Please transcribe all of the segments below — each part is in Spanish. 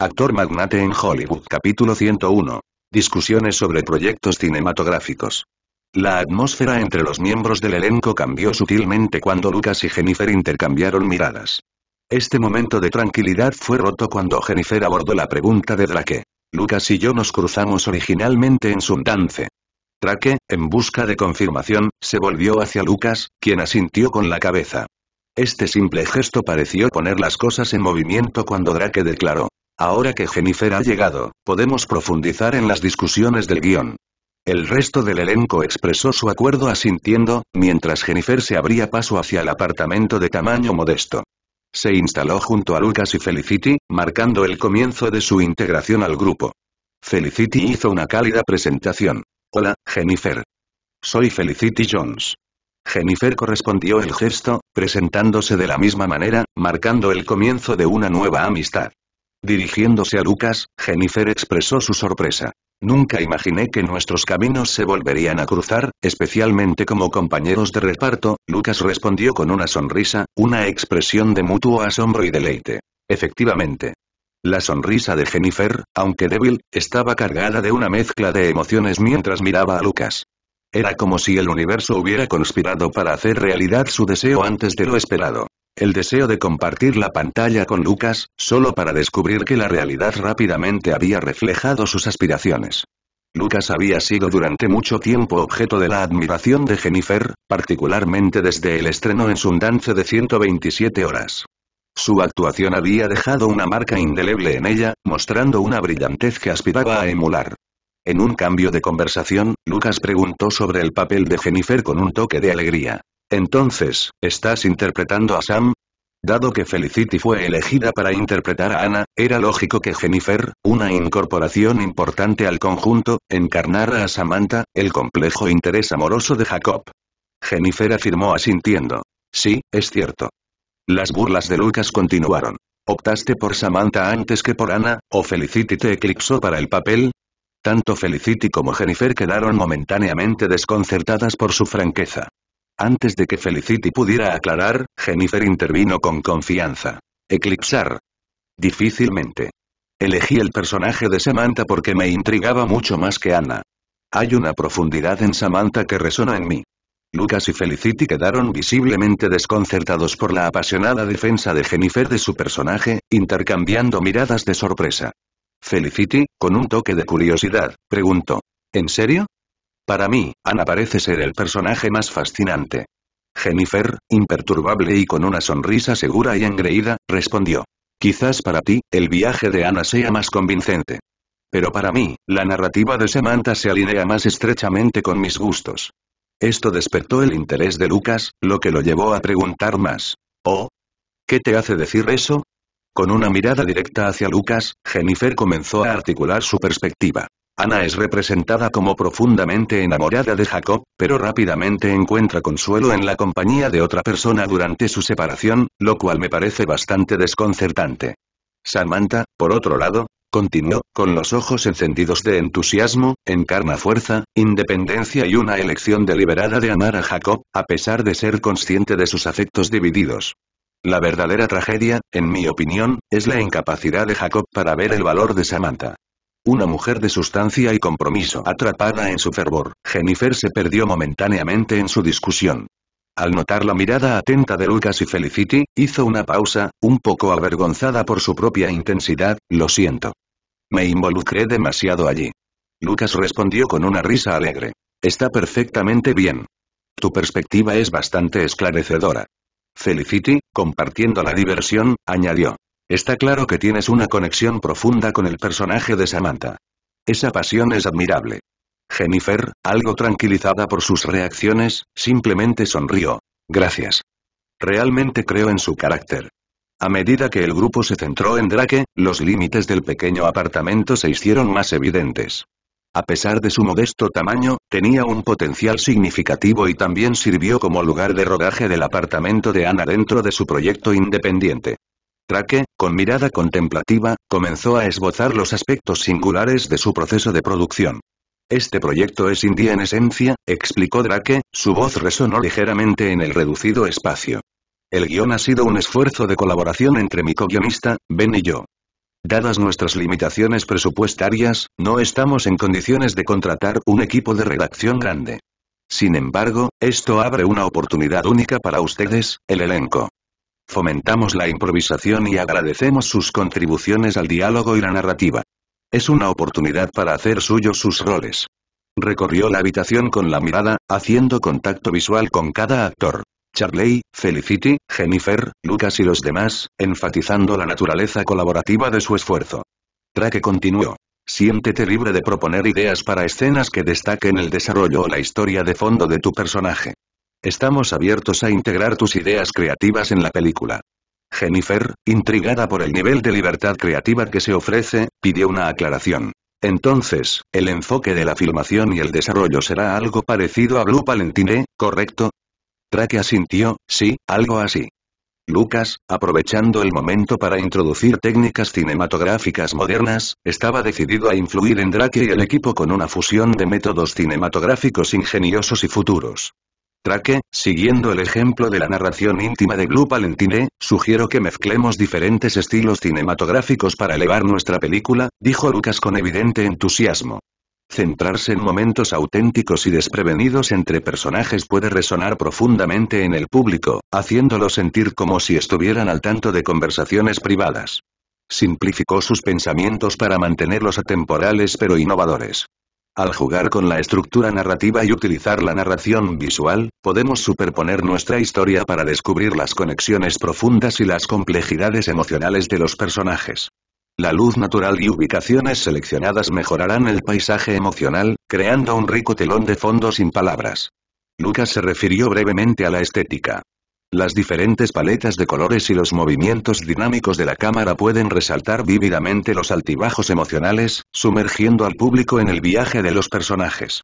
Actor magnate en Hollywood Capítulo 101. Discusiones sobre proyectos cinematográficos. La atmósfera entre los miembros del elenco cambió sutilmente cuando Lucas y Jennifer intercambiaron miradas. Este momento de tranquilidad fue roto cuando Jennifer abordó la pregunta de Drake. Lucas y yo nos cruzamos originalmente en Sundance. Drake, en busca de confirmación, se volvió hacia Lucas, quien asintió con la cabeza. Este simple gesto pareció poner las cosas en movimiento cuando Drake declaró. Ahora que Jennifer ha llegado, podemos profundizar en las discusiones del guión. El resto del elenco expresó su acuerdo asintiendo, mientras Jennifer se abría paso hacia el apartamento de tamaño modesto. Se instaló junto a Lucas y Felicity, marcando el comienzo de su integración al grupo. Felicity hizo una cálida presentación. Hola, Jennifer. Soy Felicity Jones. Jennifer correspondió el gesto, presentándose de la misma manera, marcando el comienzo de una nueva amistad. Dirigiéndose a Lucas, Jennifer expresó su sorpresa. Nunca imaginé que nuestros caminos se volverían a cruzar, especialmente como compañeros de reparto, Lucas respondió con una sonrisa, una expresión de mutuo asombro y deleite. Efectivamente. La sonrisa de Jennifer, aunque débil, estaba cargada de una mezcla de emociones mientras miraba a Lucas. Era como si el universo hubiera conspirado para hacer realidad su deseo antes de lo esperado el deseo de compartir la pantalla con Lucas, solo para descubrir que la realidad rápidamente había reflejado sus aspiraciones. Lucas había sido durante mucho tiempo objeto de la admiración de Jennifer, particularmente desde el estreno en su dance de 127 horas. Su actuación había dejado una marca indeleble en ella, mostrando una brillantez que aspiraba a emular. En un cambio de conversación, Lucas preguntó sobre el papel de Jennifer con un toque de alegría. Entonces, ¿estás interpretando a Sam? Dado que Felicity fue elegida para interpretar a Anna, era lógico que Jennifer, una incorporación importante al conjunto, encarnara a Samantha, el complejo interés amoroso de Jacob. Jennifer afirmó asintiendo. Sí, es cierto. Las burlas de Lucas continuaron. ¿Optaste por Samantha antes que por Anna, o Felicity te eclipsó para el papel? Tanto Felicity como Jennifer quedaron momentáneamente desconcertadas por su franqueza. Antes de que Felicity pudiera aclarar, Jennifer intervino con confianza. Eclipsar. Difícilmente. Elegí el personaje de Samantha porque me intrigaba mucho más que Anna. Hay una profundidad en Samantha que resona en mí. Lucas y Felicity quedaron visiblemente desconcertados por la apasionada defensa de Jennifer de su personaje, intercambiando miradas de sorpresa. Felicity, con un toque de curiosidad, preguntó. ¿En serio? Para mí, Ana parece ser el personaje más fascinante. Jennifer, imperturbable y con una sonrisa segura y engreída, respondió. Quizás para ti, el viaje de Ana sea más convincente. Pero para mí, la narrativa de Samantha se alinea más estrechamente con mis gustos. Esto despertó el interés de Lucas, lo que lo llevó a preguntar más. ¿Oh? ¿Qué te hace decir eso? Con una mirada directa hacia Lucas, Jennifer comenzó a articular su perspectiva. Ana es representada como profundamente enamorada de Jacob, pero rápidamente encuentra consuelo en la compañía de otra persona durante su separación, lo cual me parece bastante desconcertante. Samantha, por otro lado, continuó, con los ojos encendidos de entusiasmo, encarna fuerza, independencia y una elección deliberada de amar a Jacob, a pesar de ser consciente de sus afectos divididos. La verdadera tragedia, en mi opinión, es la incapacidad de Jacob para ver el valor de Samantha. Una mujer de sustancia y compromiso atrapada en su fervor, Jennifer se perdió momentáneamente en su discusión. Al notar la mirada atenta de Lucas y Felicity, hizo una pausa, un poco avergonzada por su propia intensidad, lo siento. Me involucré demasiado allí. Lucas respondió con una risa alegre. Está perfectamente bien. Tu perspectiva es bastante esclarecedora. Felicity, compartiendo la diversión, añadió. Está claro que tienes una conexión profunda con el personaje de Samantha. Esa pasión es admirable. Jennifer, algo tranquilizada por sus reacciones, simplemente sonrió. Gracias. Realmente creo en su carácter. A medida que el grupo se centró en Drake, los límites del pequeño apartamento se hicieron más evidentes. A pesar de su modesto tamaño, tenía un potencial significativo y también sirvió como lugar de rodaje del apartamento de Ana dentro de su proyecto independiente. Drake, con mirada contemplativa, comenzó a esbozar los aspectos singulares de su proceso de producción. Este proyecto es India en esencia, explicó Drake, su voz resonó ligeramente en el reducido espacio. El guión ha sido un esfuerzo de colaboración entre mi co-guionista, Ben y yo. Dadas nuestras limitaciones presupuestarias, no estamos en condiciones de contratar un equipo de redacción grande. Sin embargo, esto abre una oportunidad única para ustedes, el elenco fomentamos la improvisación y agradecemos sus contribuciones al diálogo y la narrativa. Es una oportunidad para hacer suyos sus roles. Recorrió la habitación con la mirada, haciendo contacto visual con cada actor. Charley, Felicity, Jennifer, Lucas y los demás, enfatizando la naturaleza colaborativa de su esfuerzo. Traque continuó. Siéntete libre de proponer ideas para escenas que destaquen el desarrollo o la historia de fondo de tu personaje. Estamos abiertos a integrar tus ideas creativas en la película. Jennifer, intrigada por el nivel de libertad creativa que se ofrece, pidió una aclaración. Entonces, el enfoque de la filmación y el desarrollo será algo parecido a Blue Palentine, ¿correcto? Drake asintió, sí, algo así. Lucas, aprovechando el momento para introducir técnicas cinematográficas modernas, estaba decidido a influir en Drake y el equipo con una fusión de métodos cinematográficos ingeniosos y futuros. Traque, siguiendo el ejemplo de la narración íntima de Glu Palentine, sugiero que mezclemos diferentes estilos cinematográficos para elevar nuestra película, dijo Lucas con evidente entusiasmo. Centrarse en momentos auténticos y desprevenidos entre personajes puede resonar profundamente en el público, haciéndolo sentir como si estuvieran al tanto de conversaciones privadas. Simplificó sus pensamientos para mantenerlos atemporales pero innovadores. Al jugar con la estructura narrativa y utilizar la narración visual, podemos superponer nuestra historia para descubrir las conexiones profundas y las complejidades emocionales de los personajes. La luz natural y ubicaciones seleccionadas mejorarán el paisaje emocional, creando un rico telón de fondo sin palabras. Lucas se refirió brevemente a la estética. Las diferentes paletas de colores y los movimientos dinámicos de la cámara pueden resaltar vívidamente los altibajos emocionales, sumergiendo al público en el viaje de los personajes.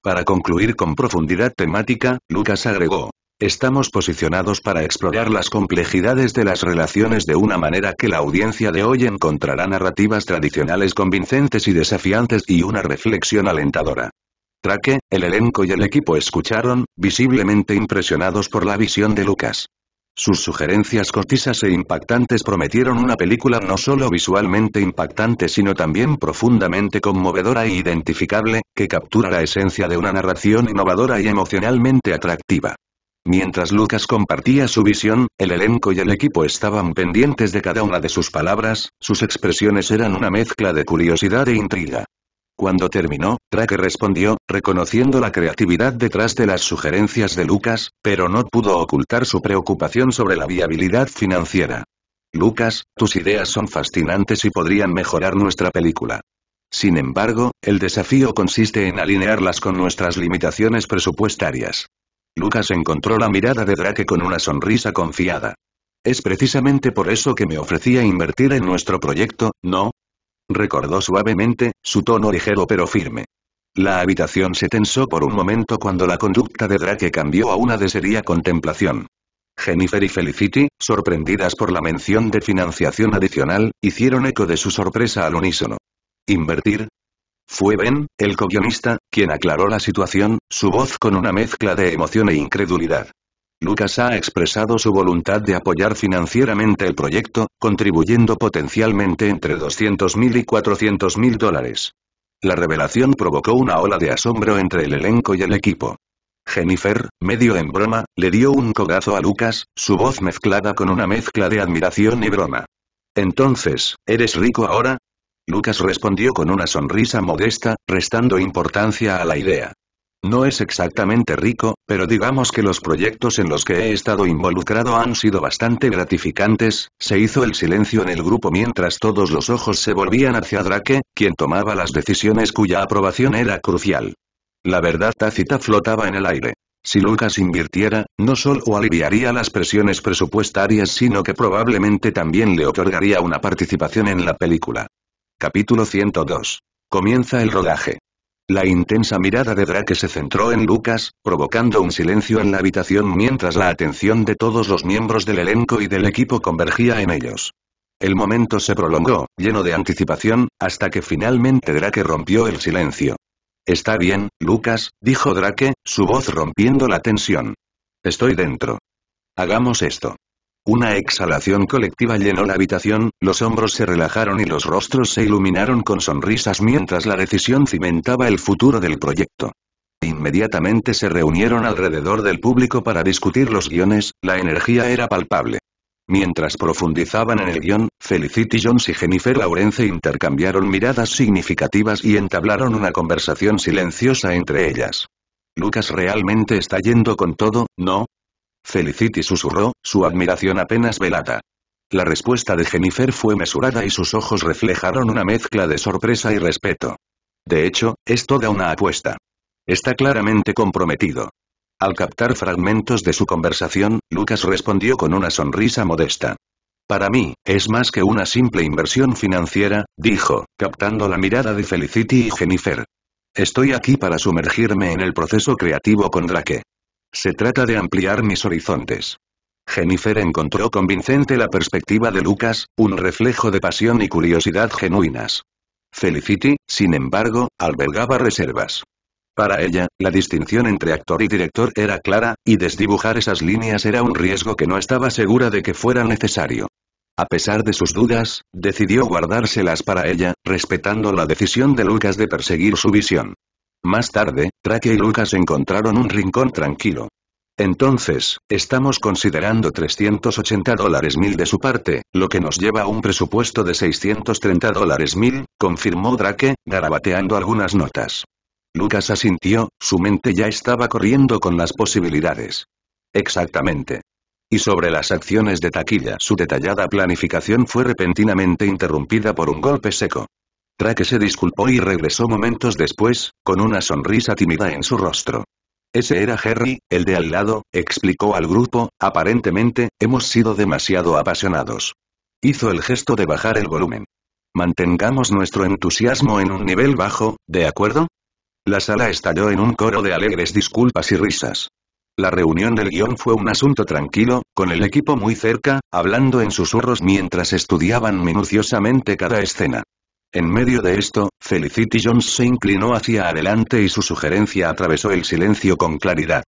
Para concluir con profundidad temática, Lucas agregó, Estamos posicionados para explorar las complejidades de las relaciones de una manera que la audiencia de hoy encontrará narrativas tradicionales convincentes y desafiantes y una reflexión alentadora. Traque, el elenco y el equipo escucharon, visiblemente impresionados por la visión de Lucas. Sus sugerencias cortisas e impactantes prometieron una película no solo visualmente impactante sino también profundamente conmovedora e identificable, que captura la esencia de una narración innovadora y emocionalmente atractiva. Mientras Lucas compartía su visión, el elenco y el equipo estaban pendientes de cada una de sus palabras, sus expresiones eran una mezcla de curiosidad e intriga. Cuando terminó, Drake respondió, reconociendo la creatividad detrás de las sugerencias de Lucas, pero no pudo ocultar su preocupación sobre la viabilidad financiera. Lucas, tus ideas son fascinantes y podrían mejorar nuestra película. Sin embargo, el desafío consiste en alinearlas con nuestras limitaciones presupuestarias. Lucas encontró la mirada de Drake con una sonrisa confiada. Es precisamente por eso que me ofrecía invertir en nuestro proyecto, ¿no? recordó suavemente, su tono ligero pero firme. La habitación se tensó por un momento cuando la conducta de Drake cambió a una de seria contemplación. Jennifer y Felicity, sorprendidas por la mención de financiación adicional, hicieron eco de su sorpresa al unísono. ¿Invertir? Fue Ben, el co quien aclaró la situación, su voz con una mezcla de emoción e incredulidad. Lucas ha expresado su voluntad de apoyar financieramente el proyecto, contribuyendo potencialmente entre 200.000 y 400.000 dólares. La revelación provocó una ola de asombro entre el elenco y el equipo. Jennifer, medio en broma, le dio un cogazo a Lucas, su voz mezclada con una mezcla de admiración y broma. Entonces, ¿eres rico ahora? Lucas respondió con una sonrisa modesta, restando importancia a la idea. No es exactamente rico, pero digamos que los proyectos en los que he estado involucrado han sido bastante gratificantes, se hizo el silencio en el grupo mientras todos los ojos se volvían hacia Drake, quien tomaba las decisiones cuya aprobación era crucial. La verdad tácita flotaba en el aire. Si Lucas invirtiera, no solo aliviaría las presiones presupuestarias sino que probablemente también le otorgaría una participación en la película. Capítulo 102. Comienza el rodaje. La intensa mirada de Drake se centró en Lucas, provocando un silencio en la habitación mientras la atención de todos los miembros del elenco y del equipo convergía en ellos. El momento se prolongó, lleno de anticipación, hasta que finalmente Drake rompió el silencio. Está bien, Lucas, dijo Drake, su voz rompiendo la tensión. Estoy dentro. Hagamos esto. Una exhalación colectiva llenó la habitación, los hombros se relajaron y los rostros se iluminaron con sonrisas mientras la decisión cimentaba el futuro del proyecto. Inmediatamente se reunieron alrededor del público para discutir los guiones, la energía era palpable. Mientras profundizaban en el guión, Felicity Jones y Jennifer Lawrence intercambiaron miradas significativas y entablaron una conversación silenciosa entre ellas. Lucas realmente está yendo con todo, ¿no? Felicity susurró, su admiración apenas velada. La respuesta de Jennifer fue mesurada y sus ojos reflejaron una mezcla de sorpresa y respeto. De hecho, es toda una apuesta. Está claramente comprometido. Al captar fragmentos de su conversación, Lucas respondió con una sonrisa modesta. Para mí, es más que una simple inversión financiera, dijo, captando la mirada de Felicity y Jennifer. Estoy aquí para sumergirme en el proceso creativo con Drake. Se trata de ampliar mis horizontes. Jennifer encontró convincente la perspectiva de Lucas, un reflejo de pasión y curiosidad genuinas. Felicity, sin embargo, albergaba reservas. Para ella, la distinción entre actor y director era clara, y desdibujar esas líneas era un riesgo que no estaba segura de que fuera necesario. A pesar de sus dudas, decidió guardárselas para ella, respetando la decisión de Lucas de perseguir su visión. Más tarde, Drake y Lucas encontraron un rincón tranquilo. Entonces, estamos considerando 380 dólares mil de su parte, lo que nos lleva a un presupuesto de 630 dólares mil, confirmó Drake, garabateando algunas notas. Lucas asintió, su mente ya estaba corriendo con las posibilidades. Exactamente. Y sobre las acciones de taquilla su detallada planificación fue repentinamente interrumpida por un golpe seco que se disculpó y regresó momentos después, con una sonrisa tímida en su rostro. Ese era Harry, el de al lado, explicó al grupo, aparentemente, hemos sido demasiado apasionados. Hizo el gesto de bajar el volumen. Mantengamos nuestro entusiasmo en un nivel bajo, ¿de acuerdo? La sala estalló en un coro de alegres disculpas y risas. La reunión del guión fue un asunto tranquilo, con el equipo muy cerca, hablando en susurros mientras estudiaban minuciosamente cada escena. En medio de esto, Felicity Jones se inclinó hacia adelante y su sugerencia atravesó el silencio con claridad.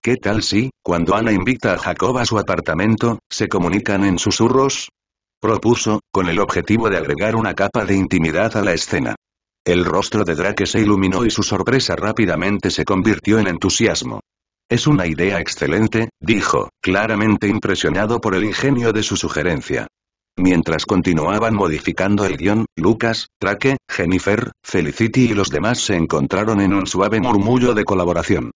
¿Qué tal si, cuando Ana invita a Jacob a su apartamento, se comunican en susurros? Propuso, con el objetivo de agregar una capa de intimidad a la escena. El rostro de Drake se iluminó y su sorpresa rápidamente se convirtió en entusiasmo. Es una idea excelente, dijo, claramente impresionado por el ingenio de su sugerencia. Mientras continuaban modificando el guión, Lucas, Traque, Jennifer, Felicity y los demás se encontraron en un suave murmullo de colaboración.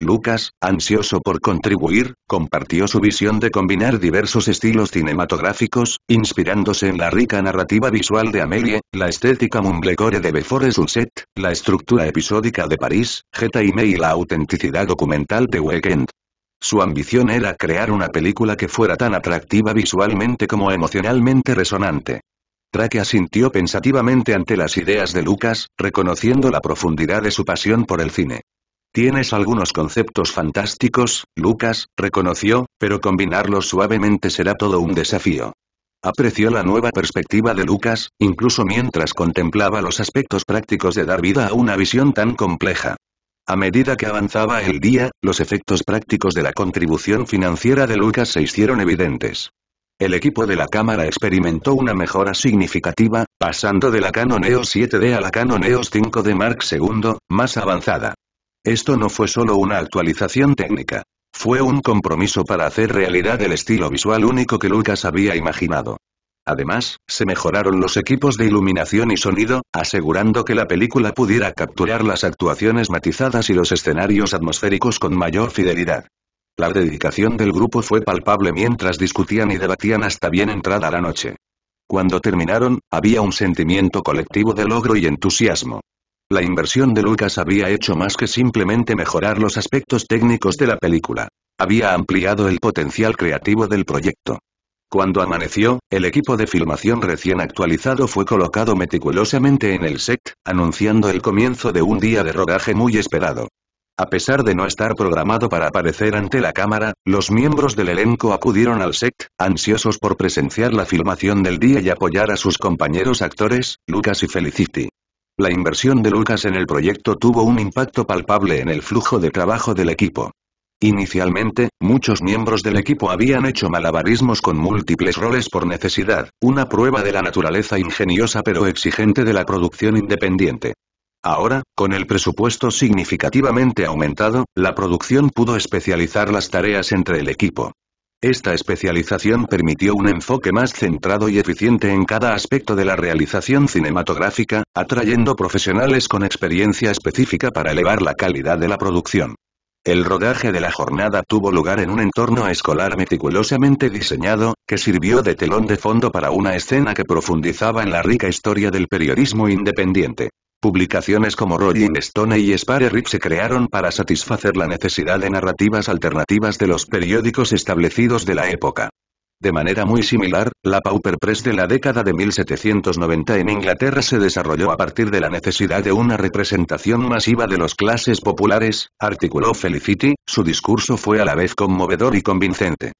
Lucas, ansioso por contribuir, compartió su visión de combinar diversos estilos cinematográficos, inspirándose en la rica narrativa visual de Amelie, la estética mumblecore de Before Sunset, la estructura episódica de París, Geta y May y la autenticidad documental de Weekend. Su ambición era crear una película que fuera tan atractiva visualmente como emocionalmente resonante. Traque asintió pensativamente ante las ideas de Lucas, reconociendo la profundidad de su pasión por el cine. Tienes algunos conceptos fantásticos, Lucas, reconoció, pero combinarlos suavemente será todo un desafío. Apreció la nueva perspectiva de Lucas, incluso mientras contemplaba los aspectos prácticos de dar vida a una visión tan compleja. A medida que avanzaba el día, los efectos prácticos de la contribución financiera de Lucas se hicieron evidentes. El equipo de la cámara experimentó una mejora significativa, pasando de la Canon EOS 7D a la Canon EOS 5D Mark II, más avanzada. Esto no fue solo una actualización técnica. Fue un compromiso para hacer realidad el estilo visual único que Lucas había imaginado. Además, se mejoraron los equipos de iluminación y sonido, asegurando que la película pudiera capturar las actuaciones matizadas y los escenarios atmosféricos con mayor fidelidad. La dedicación del grupo fue palpable mientras discutían y debatían hasta bien entrada la noche. Cuando terminaron, había un sentimiento colectivo de logro y entusiasmo. La inversión de Lucas había hecho más que simplemente mejorar los aspectos técnicos de la película. Había ampliado el potencial creativo del proyecto. Cuando amaneció, el equipo de filmación recién actualizado fue colocado meticulosamente en el set, anunciando el comienzo de un día de rodaje muy esperado. A pesar de no estar programado para aparecer ante la cámara, los miembros del elenco acudieron al set, ansiosos por presenciar la filmación del día y apoyar a sus compañeros actores, Lucas y Felicity. La inversión de Lucas en el proyecto tuvo un impacto palpable en el flujo de trabajo del equipo. Inicialmente, muchos miembros del equipo habían hecho malabarismos con múltiples roles por necesidad, una prueba de la naturaleza ingeniosa pero exigente de la producción independiente. Ahora, con el presupuesto significativamente aumentado, la producción pudo especializar las tareas entre el equipo. Esta especialización permitió un enfoque más centrado y eficiente en cada aspecto de la realización cinematográfica, atrayendo profesionales con experiencia específica para elevar la calidad de la producción. El rodaje de la jornada tuvo lugar en un entorno escolar meticulosamente diseñado, que sirvió de telón de fondo para una escena que profundizaba en la rica historia del periodismo independiente. Publicaciones como Rolling Stone y Spare Rip se crearon para satisfacer la necesidad de narrativas alternativas de los periódicos establecidos de la época. De manera muy similar, la Pauper Press de la década de 1790 en Inglaterra se desarrolló a partir de la necesidad de una representación masiva de los clases populares, articuló Felicity, su discurso fue a la vez conmovedor y convincente.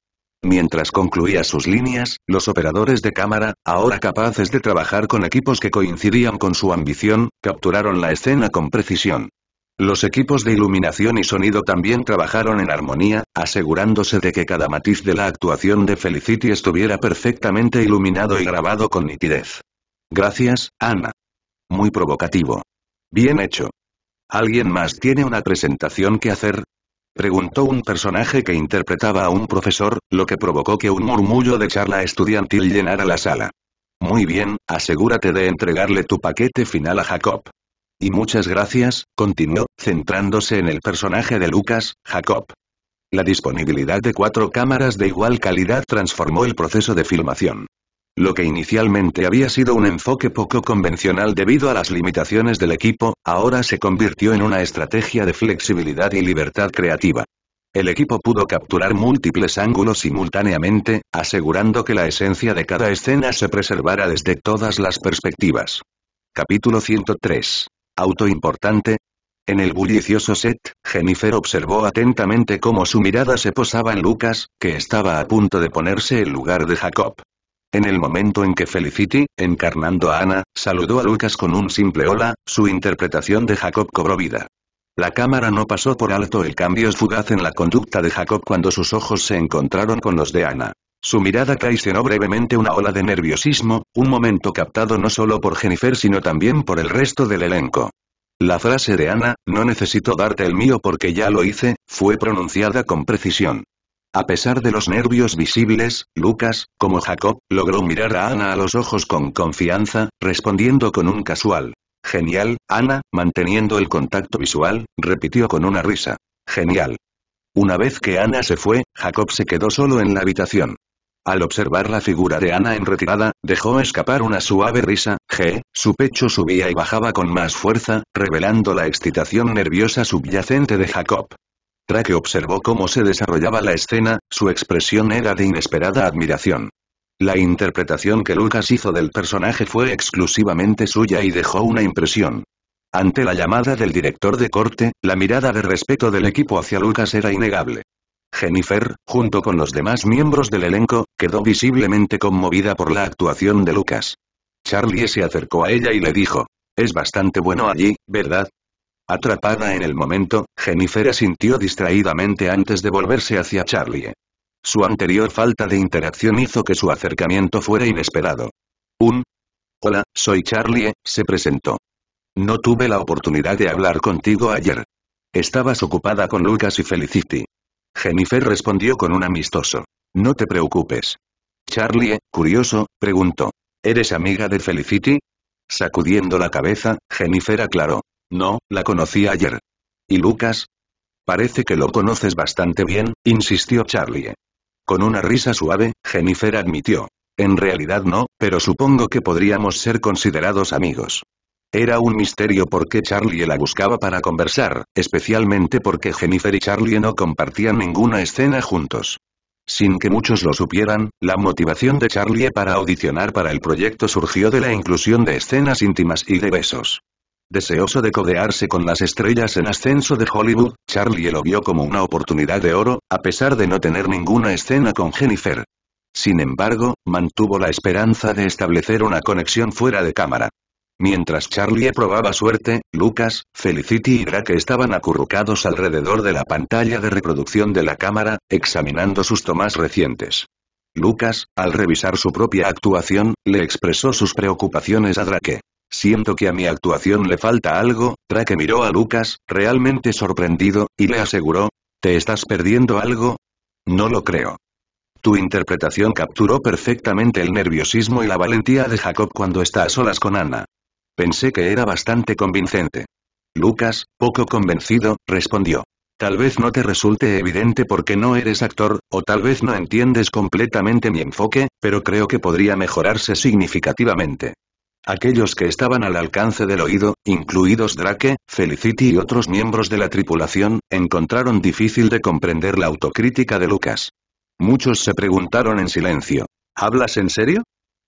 Mientras concluía sus líneas, los operadores de cámara, ahora capaces de trabajar con equipos que coincidían con su ambición, capturaron la escena con precisión. Los equipos de iluminación y sonido también trabajaron en armonía, asegurándose de que cada matiz de la actuación de Felicity estuviera perfectamente iluminado y grabado con nitidez. Gracias, Ana. Muy provocativo. Bien hecho. ¿Alguien más tiene una presentación que hacer? Preguntó un personaje que interpretaba a un profesor, lo que provocó que un murmullo de charla estudiantil llenara la sala. Muy bien, asegúrate de entregarle tu paquete final a Jacob. Y muchas gracias, continuó, centrándose en el personaje de Lucas, Jacob. La disponibilidad de cuatro cámaras de igual calidad transformó el proceso de filmación. Lo que inicialmente había sido un enfoque poco convencional debido a las limitaciones del equipo, ahora se convirtió en una estrategia de flexibilidad y libertad creativa. El equipo pudo capturar múltiples ángulos simultáneamente, asegurando que la esencia de cada escena se preservara desde todas las perspectivas. Capítulo 103. Auto importante. En el bullicioso set, Jennifer observó atentamente cómo su mirada se posaba en Lucas, que estaba a punto de ponerse el lugar de Jacob. En el momento en que Felicity, encarnando a Ana, saludó a Lucas con un simple hola, su interpretación de Jacob cobró vida. La cámara no pasó por alto el cambio fugaz en la conducta de Jacob cuando sus ojos se encontraron con los de Ana. Su mirada caicenó brevemente una ola de nerviosismo, un momento captado no solo por Jennifer sino también por el resto del elenco. La frase de Ana, no necesito darte el mío porque ya lo hice, fue pronunciada con precisión. A pesar de los nervios visibles, Lucas, como Jacob, logró mirar a Ana a los ojos con confianza, respondiendo con un casual. Genial, Ana, manteniendo el contacto visual, repitió con una risa. Genial. Una vez que Ana se fue, Jacob se quedó solo en la habitación. Al observar la figura de Ana en retirada, dejó escapar una suave risa, G, su pecho subía y bajaba con más fuerza, revelando la excitación nerviosa subyacente de Jacob. Trake observó cómo se desarrollaba la escena, su expresión era de inesperada admiración. La interpretación que Lucas hizo del personaje fue exclusivamente suya y dejó una impresión. Ante la llamada del director de corte, la mirada de respeto del equipo hacia Lucas era innegable. Jennifer, junto con los demás miembros del elenco, quedó visiblemente conmovida por la actuación de Lucas. Charlie se acercó a ella y le dijo, es bastante bueno allí, ¿verdad? Atrapada en el momento, Jennifer asintió distraídamente antes de volverse hacia Charlie. Su anterior falta de interacción hizo que su acercamiento fuera inesperado. Un Hola, soy Charlie, se presentó. No tuve la oportunidad de hablar contigo ayer. Estabas ocupada con Lucas y Felicity. Jennifer respondió con un amistoso. No te preocupes. Charlie, curioso, preguntó. ¿Eres amiga de Felicity? Sacudiendo la cabeza, Jennifer aclaró. No, la conocí ayer. ¿Y Lucas? Parece que lo conoces bastante bien, insistió Charlie. Con una risa suave, Jennifer admitió. En realidad no, pero supongo que podríamos ser considerados amigos. Era un misterio por qué Charlie la buscaba para conversar, especialmente porque Jennifer y Charlie no compartían ninguna escena juntos. Sin que muchos lo supieran, la motivación de Charlie para audicionar para el proyecto surgió de la inclusión de escenas íntimas y de besos. Deseoso de codearse con las estrellas en ascenso de Hollywood, Charlie lo vio como una oportunidad de oro, a pesar de no tener ninguna escena con Jennifer. Sin embargo, mantuvo la esperanza de establecer una conexión fuera de cámara. Mientras Charlie probaba suerte, Lucas, Felicity y Drake estaban acurrucados alrededor de la pantalla de reproducción de la cámara, examinando sus tomas recientes. Lucas, al revisar su propia actuación, le expresó sus preocupaciones a Drake. Siento que a mi actuación le falta algo, Drake miró a Lucas, realmente sorprendido, y le aseguró, ¿te estás perdiendo algo? No lo creo. Tu interpretación capturó perfectamente el nerviosismo y la valentía de Jacob cuando está a solas con Ana. Pensé que era bastante convincente. Lucas, poco convencido, respondió. Tal vez no te resulte evidente porque no eres actor, o tal vez no entiendes completamente mi enfoque, pero creo que podría mejorarse significativamente. Aquellos que estaban al alcance del oído, incluidos Drake, Felicity y otros miembros de la tripulación, encontraron difícil de comprender la autocrítica de Lucas. Muchos se preguntaron en silencio. ¿Hablas en serio?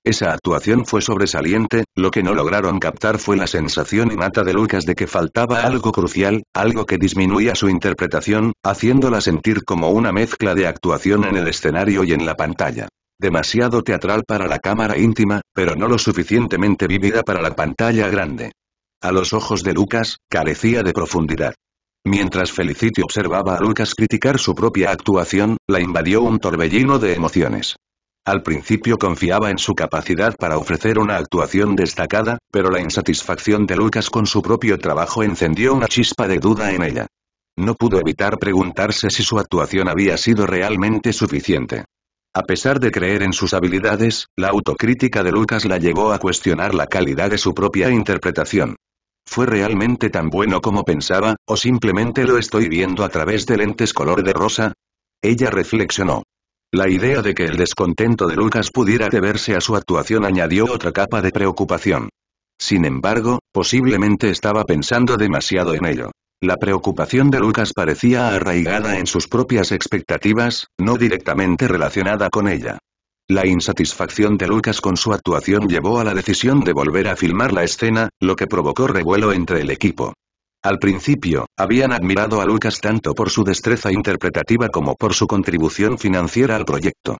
Esa actuación fue sobresaliente, lo que no lograron captar fue la sensación innata de Lucas de que faltaba algo crucial, algo que disminuía su interpretación, haciéndola sentir como una mezcla de actuación en el escenario y en la pantalla. Demasiado teatral para la cámara íntima, pero no lo suficientemente vívida para la pantalla grande. A los ojos de Lucas, carecía de profundidad. Mientras Felicity observaba a Lucas criticar su propia actuación, la invadió un torbellino de emociones. Al principio confiaba en su capacidad para ofrecer una actuación destacada, pero la insatisfacción de Lucas con su propio trabajo encendió una chispa de duda en ella. No pudo evitar preguntarse si su actuación había sido realmente suficiente. A pesar de creer en sus habilidades, la autocrítica de Lucas la llevó a cuestionar la calidad de su propia interpretación. ¿Fue realmente tan bueno como pensaba, o simplemente lo estoy viendo a través de lentes color de rosa? Ella reflexionó. La idea de que el descontento de Lucas pudiera deberse a su actuación añadió otra capa de preocupación. Sin embargo, posiblemente estaba pensando demasiado en ello. La preocupación de Lucas parecía arraigada en sus propias expectativas, no directamente relacionada con ella. La insatisfacción de Lucas con su actuación llevó a la decisión de volver a filmar la escena, lo que provocó revuelo entre el equipo. Al principio, habían admirado a Lucas tanto por su destreza interpretativa como por su contribución financiera al proyecto.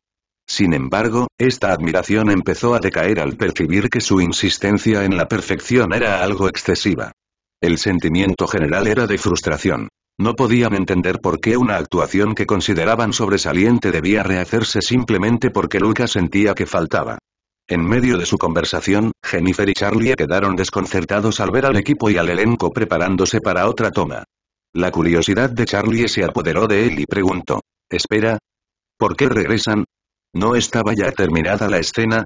Sin embargo, esta admiración empezó a decaer al percibir que su insistencia en la perfección era algo excesiva. El sentimiento general era de frustración. No podían entender por qué una actuación que consideraban sobresaliente debía rehacerse simplemente porque Lucas sentía que faltaba. En medio de su conversación, Jennifer y Charlie quedaron desconcertados al ver al equipo y al elenco preparándose para otra toma. La curiosidad de Charlie se apoderó de él y preguntó, ¿Espera? ¿Por qué regresan? ¿No estaba ya terminada la escena?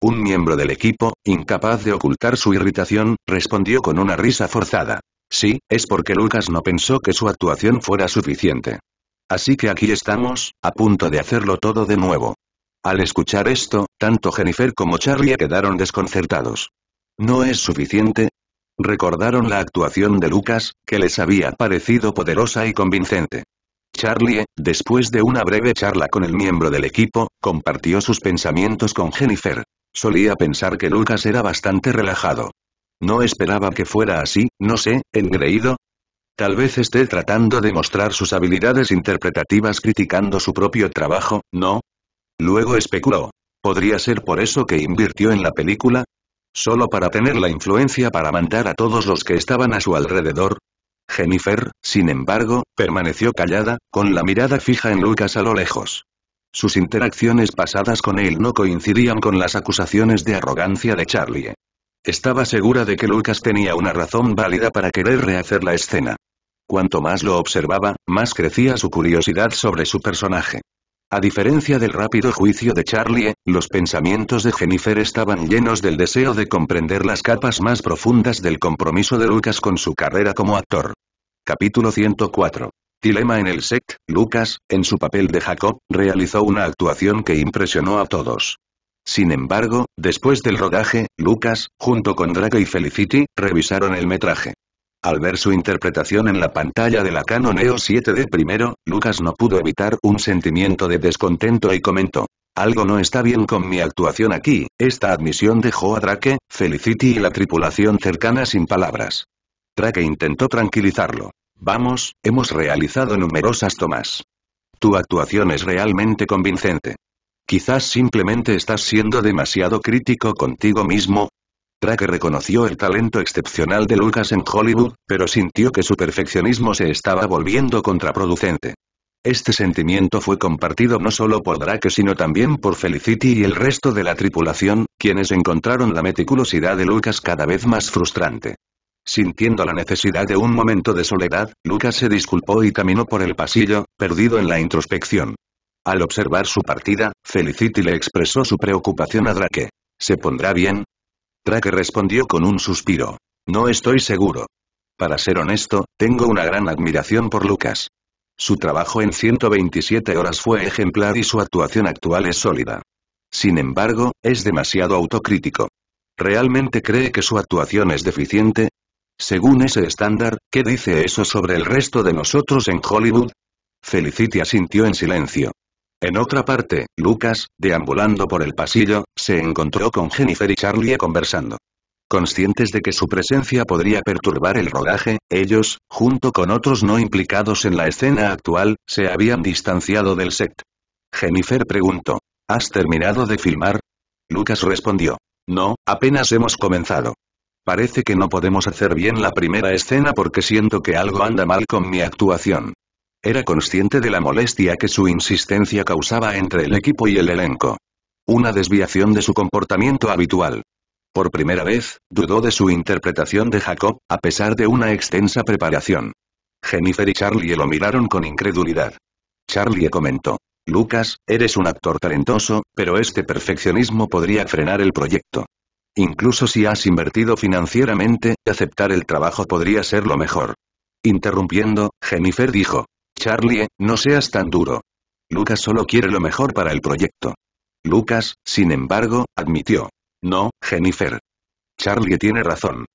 Un miembro del equipo, incapaz de ocultar su irritación, respondió con una risa forzada. Sí, es porque Lucas no pensó que su actuación fuera suficiente. Así que aquí estamos, a punto de hacerlo todo de nuevo. Al escuchar esto, tanto Jennifer como Charlie quedaron desconcertados. ¿No es suficiente? Recordaron la actuación de Lucas, que les había parecido poderosa y convincente. Charlie, después de una breve charla con el miembro del equipo, compartió sus pensamientos con Jennifer. Solía pensar que Lucas era bastante relajado. No esperaba que fuera así, no sé, engreído. Tal vez esté tratando de mostrar sus habilidades interpretativas criticando su propio trabajo, ¿no? Luego especuló. ¿Podría ser por eso que invirtió en la película? ¿Solo para tener la influencia para mandar a todos los que estaban a su alrededor? Jennifer, sin embargo, permaneció callada, con la mirada fija en Lucas a lo lejos. Sus interacciones pasadas con él no coincidían con las acusaciones de arrogancia de Charlie. Estaba segura de que Lucas tenía una razón válida para querer rehacer la escena. Cuanto más lo observaba, más crecía su curiosidad sobre su personaje. A diferencia del rápido juicio de Charlie, los pensamientos de Jennifer estaban llenos del deseo de comprender las capas más profundas del compromiso de Lucas con su carrera como actor. Capítulo 104. Dilema en el sect, Lucas, en su papel de Jacob, realizó una actuación que impresionó a todos. Sin embargo, después del rodaje, Lucas, junto con Draco y Felicity, revisaron el metraje. Al ver su interpretación en la pantalla de la Canoneo 7D primero, Lucas no pudo evitar un sentimiento de descontento y comentó. Algo no está bien con mi actuación aquí, esta admisión dejó a Drake, Felicity y la tripulación cercana sin palabras. Drake intentó tranquilizarlo. Vamos, hemos realizado numerosas tomas. Tu actuación es realmente convincente. Quizás simplemente estás siendo demasiado crítico contigo mismo, Drake reconoció el talento excepcional de Lucas en Hollywood, pero sintió que su perfeccionismo se estaba volviendo contraproducente. Este sentimiento fue compartido no solo por Drake sino también por Felicity y el resto de la tripulación, quienes encontraron la meticulosidad de Lucas cada vez más frustrante. Sintiendo la necesidad de un momento de soledad, Lucas se disculpó y caminó por el pasillo, perdido en la introspección. Al observar su partida, Felicity le expresó su preocupación a Drake. ¿Se pondrá bien? Tracker respondió con un suspiro. No estoy seguro. Para ser honesto, tengo una gran admiración por Lucas. Su trabajo en 127 horas fue ejemplar y su actuación actual es sólida. Sin embargo, es demasiado autocrítico. ¿Realmente cree que su actuación es deficiente? Según ese estándar, ¿qué dice eso sobre el resto de nosotros en Hollywood? Felicity asintió en silencio. En otra parte, Lucas, deambulando por el pasillo, se encontró con Jennifer y Charlie conversando. Conscientes de que su presencia podría perturbar el rodaje, ellos, junto con otros no implicados en la escena actual, se habían distanciado del set. Jennifer preguntó, ¿Has terminado de filmar? Lucas respondió, No, apenas hemos comenzado. Parece que no podemos hacer bien la primera escena porque siento que algo anda mal con mi actuación. Era consciente de la molestia que su insistencia causaba entre el equipo y el elenco. Una desviación de su comportamiento habitual. Por primera vez, dudó de su interpretación de Jacob, a pesar de una extensa preparación. Jennifer y Charlie lo miraron con incredulidad. Charlie comentó. Lucas, eres un actor talentoso, pero este perfeccionismo podría frenar el proyecto. Incluso si has invertido financieramente, aceptar el trabajo podría ser lo mejor. Interrumpiendo, Jennifer dijo, Charlie, eh, no seas tan duro. Lucas solo quiere lo mejor para el proyecto. Lucas, sin embargo, admitió. No, Jennifer. Charlie tiene razón.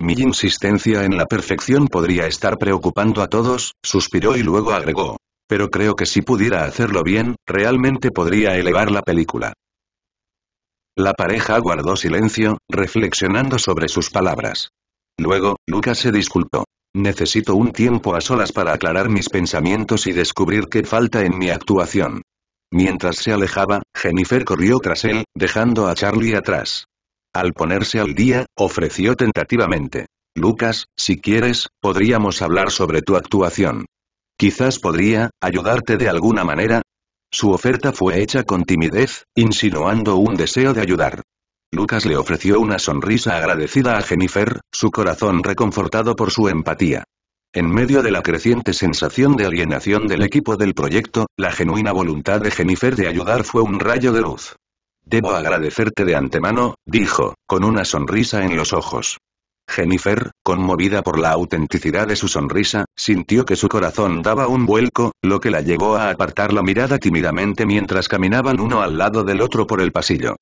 Mi insistencia en la perfección podría estar preocupando a todos, suspiró y luego agregó. Pero creo que si pudiera hacerlo bien, realmente podría elevar la película. La pareja guardó silencio, reflexionando sobre sus palabras. Luego, Lucas se disculpó. Necesito un tiempo a solas para aclarar mis pensamientos y descubrir qué falta en mi actuación. Mientras se alejaba, Jennifer corrió tras él, dejando a Charlie atrás. Al ponerse al día, ofreció tentativamente. Lucas, si quieres, podríamos hablar sobre tu actuación. Quizás podría, ayudarte de alguna manera. Su oferta fue hecha con timidez, insinuando un deseo de ayudar. Lucas le ofreció una sonrisa agradecida a Jennifer, su corazón reconfortado por su empatía. En medio de la creciente sensación de alienación del equipo del proyecto, la genuina voluntad de Jennifer de ayudar fue un rayo de luz. Debo agradecerte de antemano, dijo, con una sonrisa en los ojos. Jennifer, conmovida por la autenticidad de su sonrisa, sintió que su corazón daba un vuelco, lo que la llevó a apartar la mirada tímidamente mientras caminaban uno al lado del otro por el pasillo.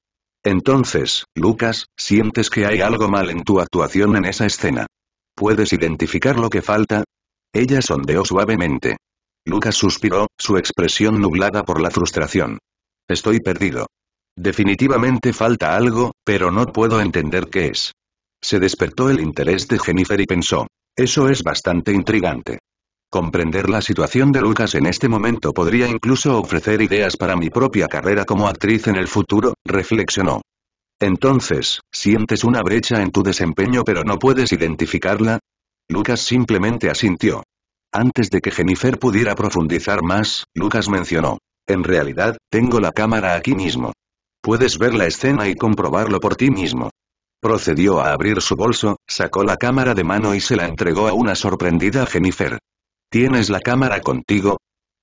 Entonces, Lucas, sientes que hay algo mal en tu actuación en esa escena. ¿Puedes identificar lo que falta? Ella sondeó suavemente. Lucas suspiró, su expresión nublada por la frustración. Estoy perdido. Definitivamente falta algo, pero no puedo entender qué es. Se despertó el interés de Jennifer y pensó. Eso es bastante intrigante. Comprender la situación de Lucas en este momento podría incluso ofrecer ideas para mi propia carrera como actriz en el futuro, reflexionó. Entonces, ¿sientes una brecha en tu desempeño pero no puedes identificarla? Lucas simplemente asintió. Antes de que Jennifer pudiera profundizar más, Lucas mencionó. En realidad, tengo la cámara aquí mismo. Puedes ver la escena y comprobarlo por ti mismo. Procedió a abrir su bolso, sacó la cámara de mano y se la entregó a una sorprendida Jennifer. ¿Tienes la cámara contigo?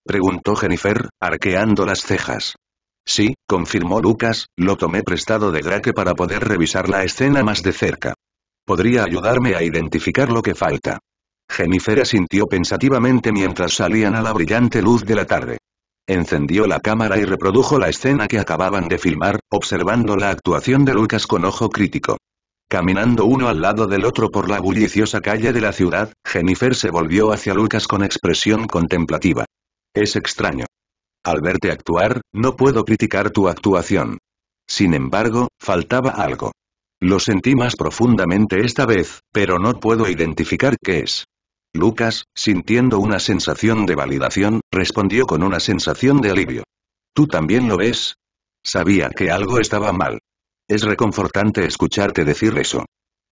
Preguntó Jennifer, arqueando las cejas. Sí, confirmó Lucas, lo tomé prestado de Drake para poder revisar la escena más de cerca. Podría ayudarme a identificar lo que falta. Jennifer asintió pensativamente mientras salían a la brillante luz de la tarde. Encendió la cámara y reprodujo la escena que acababan de filmar, observando la actuación de Lucas con ojo crítico. Caminando uno al lado del otro por la bulliciosa calle de la ciudad, Jennifer se volvió hacia Lucas con expresión contemplativa. Es extraño. Al verte actuar, no puedo criticar tu actuación. Sin embargo, faltaba algo. Lo sentí más profundamente esta vez, pero no puedo identificar qué es. Lucas, sintiendo una sensación de validación, respondió con una sensación de alivio. ¿Tú también lo ves? Sabía que algo estaba mal. Es reconfortante escucharte decir eso.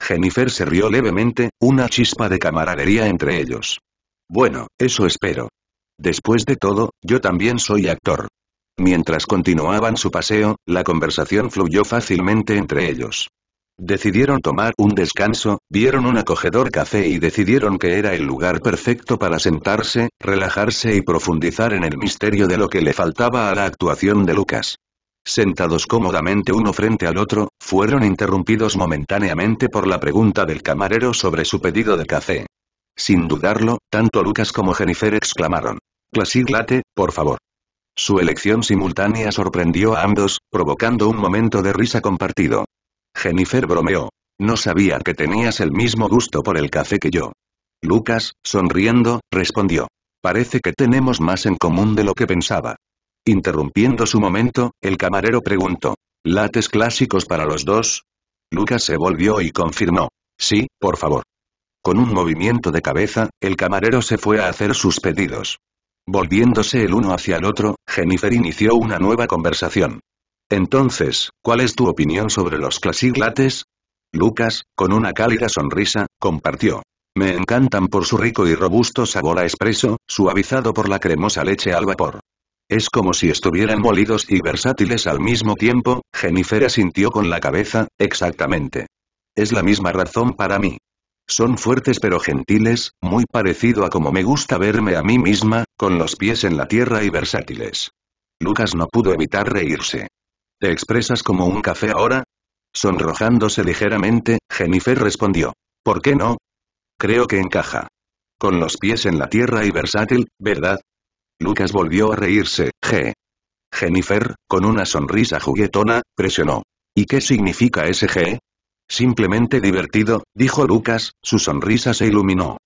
Jennifer se rió levemente, una chispa de camaradería entre ellos. Bueno, eso espero. Después de todo, yo también soy actor. Mientras continuaban su paseo, la conversación fluyó fácilmente entre ellos. Decidieron tomar un descanso, vieron un acogedor café y decidieron que era el lugar perfecto para sentarse, relajarse y profundizar en el misterio de lo que le faltaba a la actuación de Lucas sentados cómodamente uno frente al otro, fueron interrumpidos momentáneamente por la pregunta del camarero sobre su pedido de café. Sin dudarlo, tanto Lucas como Jennifer exclamaron. Classic por favor. Su elección simultánea sorprendió a ambos, provocando un momento de risa compartido. Jennifer bromeó. No sabía que tenías el mismo gusto por el café que yo. Lucas, sonriendo, respondió. Parece que tenemos más en común de lo que pensaba. Interrumpiendo su momento, el camarero preguntó. ¿Lates clásicos para los dos? Lucas se volvió y confirmó. Sí, por favor. Con un movimiento de cabeza, el camarero se fue a hacer sus pedidos. Volviéndose el uno hacia el otro, Jennifer inició una nueva conversación. Entonces, ¿cuál es tu opinión sobre los clásicos lates? Lucas, con una cálida sonrisa, compartió. Me encantan por su rico y robusto sabor a espresso, suavizado por la cremosa leche al vapor. Es como si estuvieran molidos y versátiles al mismo tiempo, Jennifer asintió con la cabeza, exactamente. Es la misma razón para mí. Son fuertes pero gentiles, muy parecido a como me gusta verme a mí misma, con los pies en la tierra y versátiles. Lucas no pudo evitar reírse. ¿Te expresas como un café ahora? Sonrojándose ligeramente, Jennifer respondió. ¿Por qué no? Creo que encaja. Con los pies en la tierra y versátil, ¿verdad? Lucas volvió a reírse, G. Jennifer, con una sonrisa juguetona, presionó. ¿Y qué significa ese G? Simplemente divertido, dijo Lucas, su sonrisa se iluminó.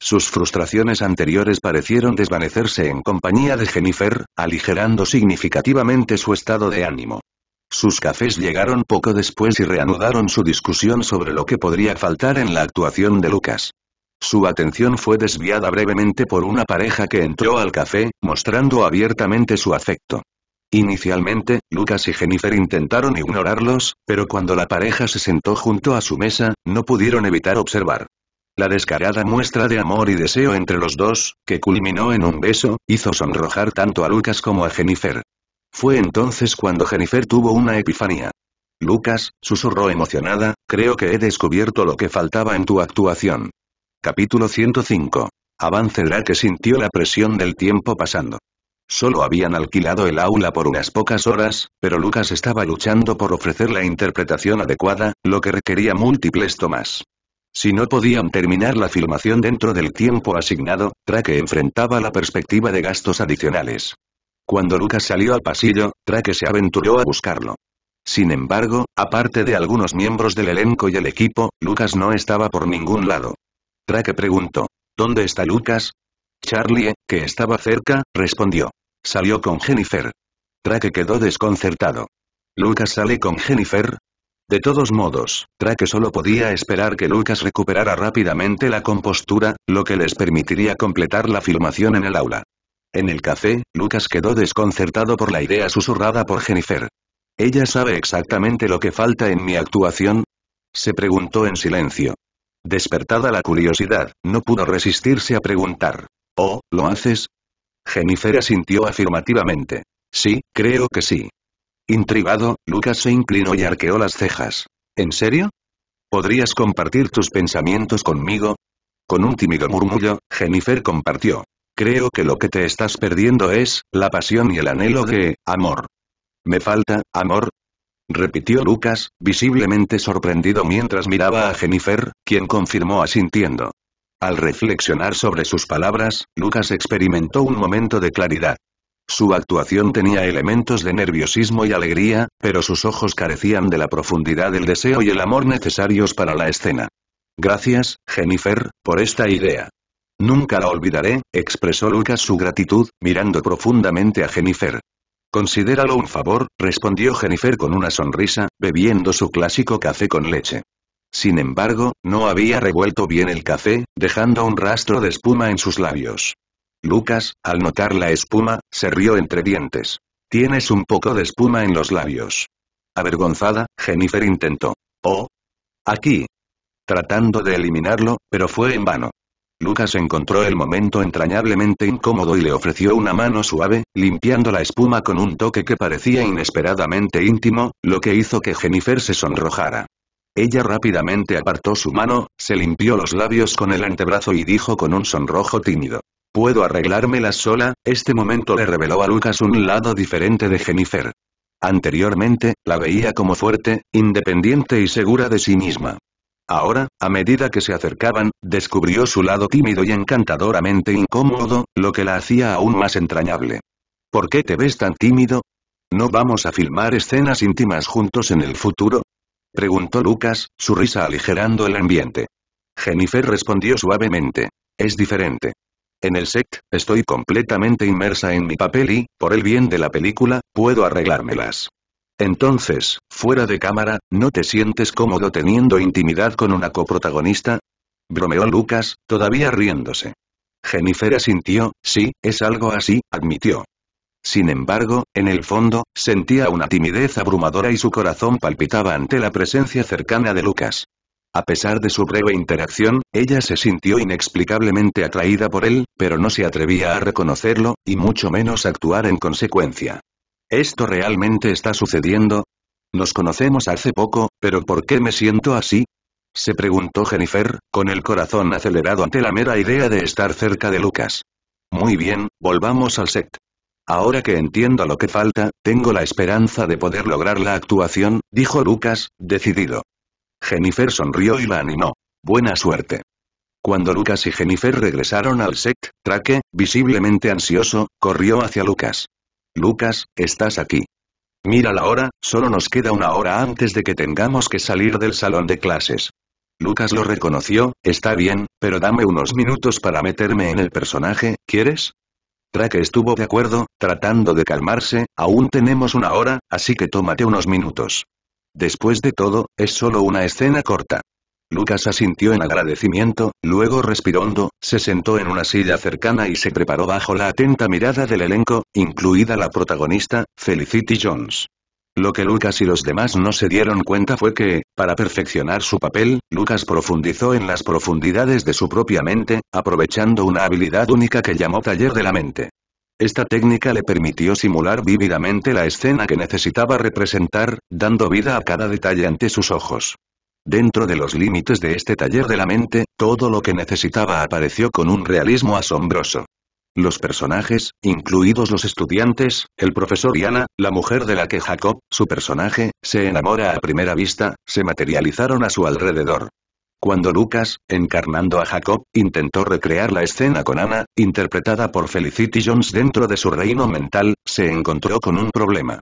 Sus frustraciones anteriores parecieron desvanecerse en compañía de Jennifer, aligerando significativamente su estado de ánimo. Sus cafés llegaron poco después y reanudaron su discusión sobre lo que podría faltar en la actuación de Lucas. Su atención fue desviada brevemente por una pareja que entró al café, mostrando abiertamente su afecto. Inicialmente, Lucas y Jennifer intentaron ignorarlos, pero cuando la pareja se sentó junto a su mesa, no pudieron evitar observar. La descarada muestra de amor y deseo entre los dos, que culminó en un beso, hizo sonrojar tanto a Lucas como a Jennifer. Fue entonces cuando Jennifer tuvo una epifanía. Lucas, susurró emocionada, creo que he descubierto lo que faltaba en tu actuación. Capítulo 105. Avance Drake sintió la presión del tiempo pasando. Solo habían alquilado el aula por unas pocas horas, pero Lucas estaba luchando por ofrecer la interpretación adecuada, lo que requería múltiples tomas. Si no podían terminar la filmación dentro del tiempo asignado, Drake enfrentaba la perspectiva de gastos adicionales. Cuando Lucas salió al pasillo, Drake se aventuró a buscarlo. Sin embargo, aparte de algunos miembros del elenco y el equipo, Lucas no estaba por ningún lado. Trake preguntó. ¿Dónde está Lucas? Charlie, eh, que estaba cerca, respondió. Salió con Jennifer. Trake quedó desconcertado. ¿Lucas sale con Jennifer? De todos modos, Trake solo podía esperar que Lucas recuperara rápidamente la compostura, lo que les permitiría completar la filmación en el aula. En el café, Lucas quedó desconcertado por la idea susurrada por Jennifer. ¿Ella sabe exactamente lo que falta en mi actuación? Se preguntó en silencio. Despertada la curiosidad, no pudo resistirse a preguntar. «Oh, ¿lo haces?» Jennifer asintió afirmativamente. «Sí, creo que sí». Intrigado, Lucas se inclinó y arqueó las cejas. ¿En serio? ¿Podrías compartir tus pensamientos conmigo? Con un tímido murmullo, Jennifer compartió. Creo que lo que te estás perdiendo es, la pasión y el anhelo de, amor. Me falta, amor, repitió Lucas, visiblemente sorprendido mientras miraba a Jennifer, quien confirmó asintiendo. Al reflexionar sobre sus palabras, Lucas experimentó un momento de claridad. Su actuación tenía elementos de nerviosismo y alegría, pero sus ojos carecían de la profundidad del deseo y el amor necesarios para la escena. Gracias, Jennifer, por esta idea. Nunca la olvidaré, expresó Lucas su gratitud, mirando profundamente a Jennifer. Considéralo un favor, respondió Jennifer con una sonrisa, bebiendo su clásico café con leche. Sin embargo, no había revuelto bien el café, dejando un rastro de espuma en sus labios. Lucas, al notar la espuma, se rió entre dientes. Tienes un poco de espuma en los labios. Avergonzada, Jennifer intentó. Oh. Aquí. Tratando de eliminarlo, pero fue en vano. Lucas encontró el momento entrañablemente incómodo y le ofreció una mano suave, limpiando la espuma con un toque que parecía inesperadamente íntimo, lo que hizo que Jennifer se sonrojara. Ella rápidamente apartó su mano, se limpió los labios con el antebrazo y dijo con un sonrojo tímido. Puedo arreglármela sola, este momento le reveló a Lucas un lado diferente de Jennifer. Anteriormente, la veía como fuerte, independiente y segura de sí misma. Ahora, a medida que se acercaban, descubrió su lado tímido y encantadoramente incómodo, lo que la hacía aún más entrañable. ¿Por qué te ves tan tímido? ¿No vamos a filmar escenas íntimas juntos en el futuro? Preguntó Lucas, su risa aligerando el ambiente. Jennifer respondió suavemente. Es diferente. En el set, estoy completamente inmersa en mi papel y, por el bien de la película, puedo arreglármelas. Entonces, fuera de cámara, ¿no te sientes cómodo teniendo intimidad con una coprotagonista? Bromeó Lucas, todavía riéndose. Jennifer sintió, sí, es algo así, admitió. Sin embargo, en el fondo, sentía una timidez abrumadora y su corazón palpitaba ante la presencia cercana de Lucas. A pesar de su breve interacción, ella se sintió inexplicablemente atraída por él, pero no se atrevía a reconocerlo, y mucho menos actuar en consecuencia. ¿Esto realmente está sucediendo? Nos conocemos hace poco, pero ¿por qué me siento así? Se preguntó Jennifer, con el corazón acelerado ante la mera idea de estar cerca de Lucas. Muy bien, volvamos al set. Ahora que entiendo lo que falta, tengo la esperanza de poder lograr la actuación, dijo Lucas, decidido. Jennifer sonrió y la animó. Buena suerte. Cuando Lucas y Jennifer regresaron al set, Traque, visiblemente ansioso, corrió hacia Lucas. Lucas, estás aquí. Mira la hora, solo nos queda una hora antes de que tengamos que salir del salón de clases. Lucas lo reconoció, está bien, pero dame unos minutos para meterme en el personaje, ¿quieres? Drake estuvo de acuerdo, tratando de calmarse, aún tenemos una hora, así que tómate unos minutos. Después de todo, es solo una escena corta. Lucas asintió en agradecimiento, luego respirando, se sentó en una silla cercana y se preparó bajo la atenta mirada del elenco, incluida la protagonista, Felicity Jones. Lo que Lucas y los demás no se dieron cuenta fue que, para perfeccionar su papel, Lucas profundizó en las profundidades de su propia mente, aprovechando una habilidad única que llamó taller de la mente. Esta técnica le permitió simular vívidamente la escena que necesitaba representar, dando vida a cada detalle ante sus ojos. Dentro de los límites de este taller de la mente, todo lo que necesitaba apareció con un realismo asombroso. Los personajes, incluidos los estudiantes, el profesor y Ana, la mujer de la que Jacob, su personaje, se enamora a primera vista, se materializaron a su alrededor. Cuando Lucas, encarnando a Jacob, intentó recrear la escena con Ana, interpretada por Felicity Jones dentro de su reino mental, se encontró con un problema.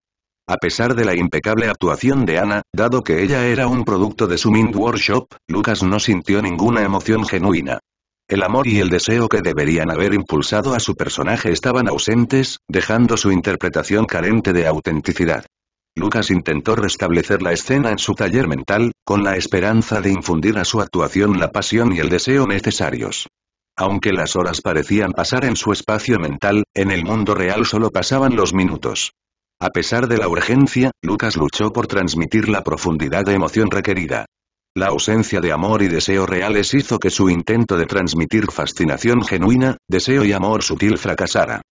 A pesar de la impecable actuación de Ana, dado que ella era un producto de su Mint Workshop, Lucas no sintió ninguna emoción genuina. El amor y el deseo que deberían haber impulsado a su personaje estaban ausentes, dejando su interpretación carente de autenticidad. Lucas intentó restablecer la escena en su taller mental, con la esperanza de infundir a su actuación la pasión y el deseo necesarios. Aunque las horas parecían pasar en su espacio mental, en el mundo real solo pasaban los minutos. A pesar de la urgencia, Lucas luchó por transmitir la profundidad de emoción requerida. La ausencia de amor y deseo reales hizo que su intento de transmitir fascinación genuina, deseo y amor sutil fracasara.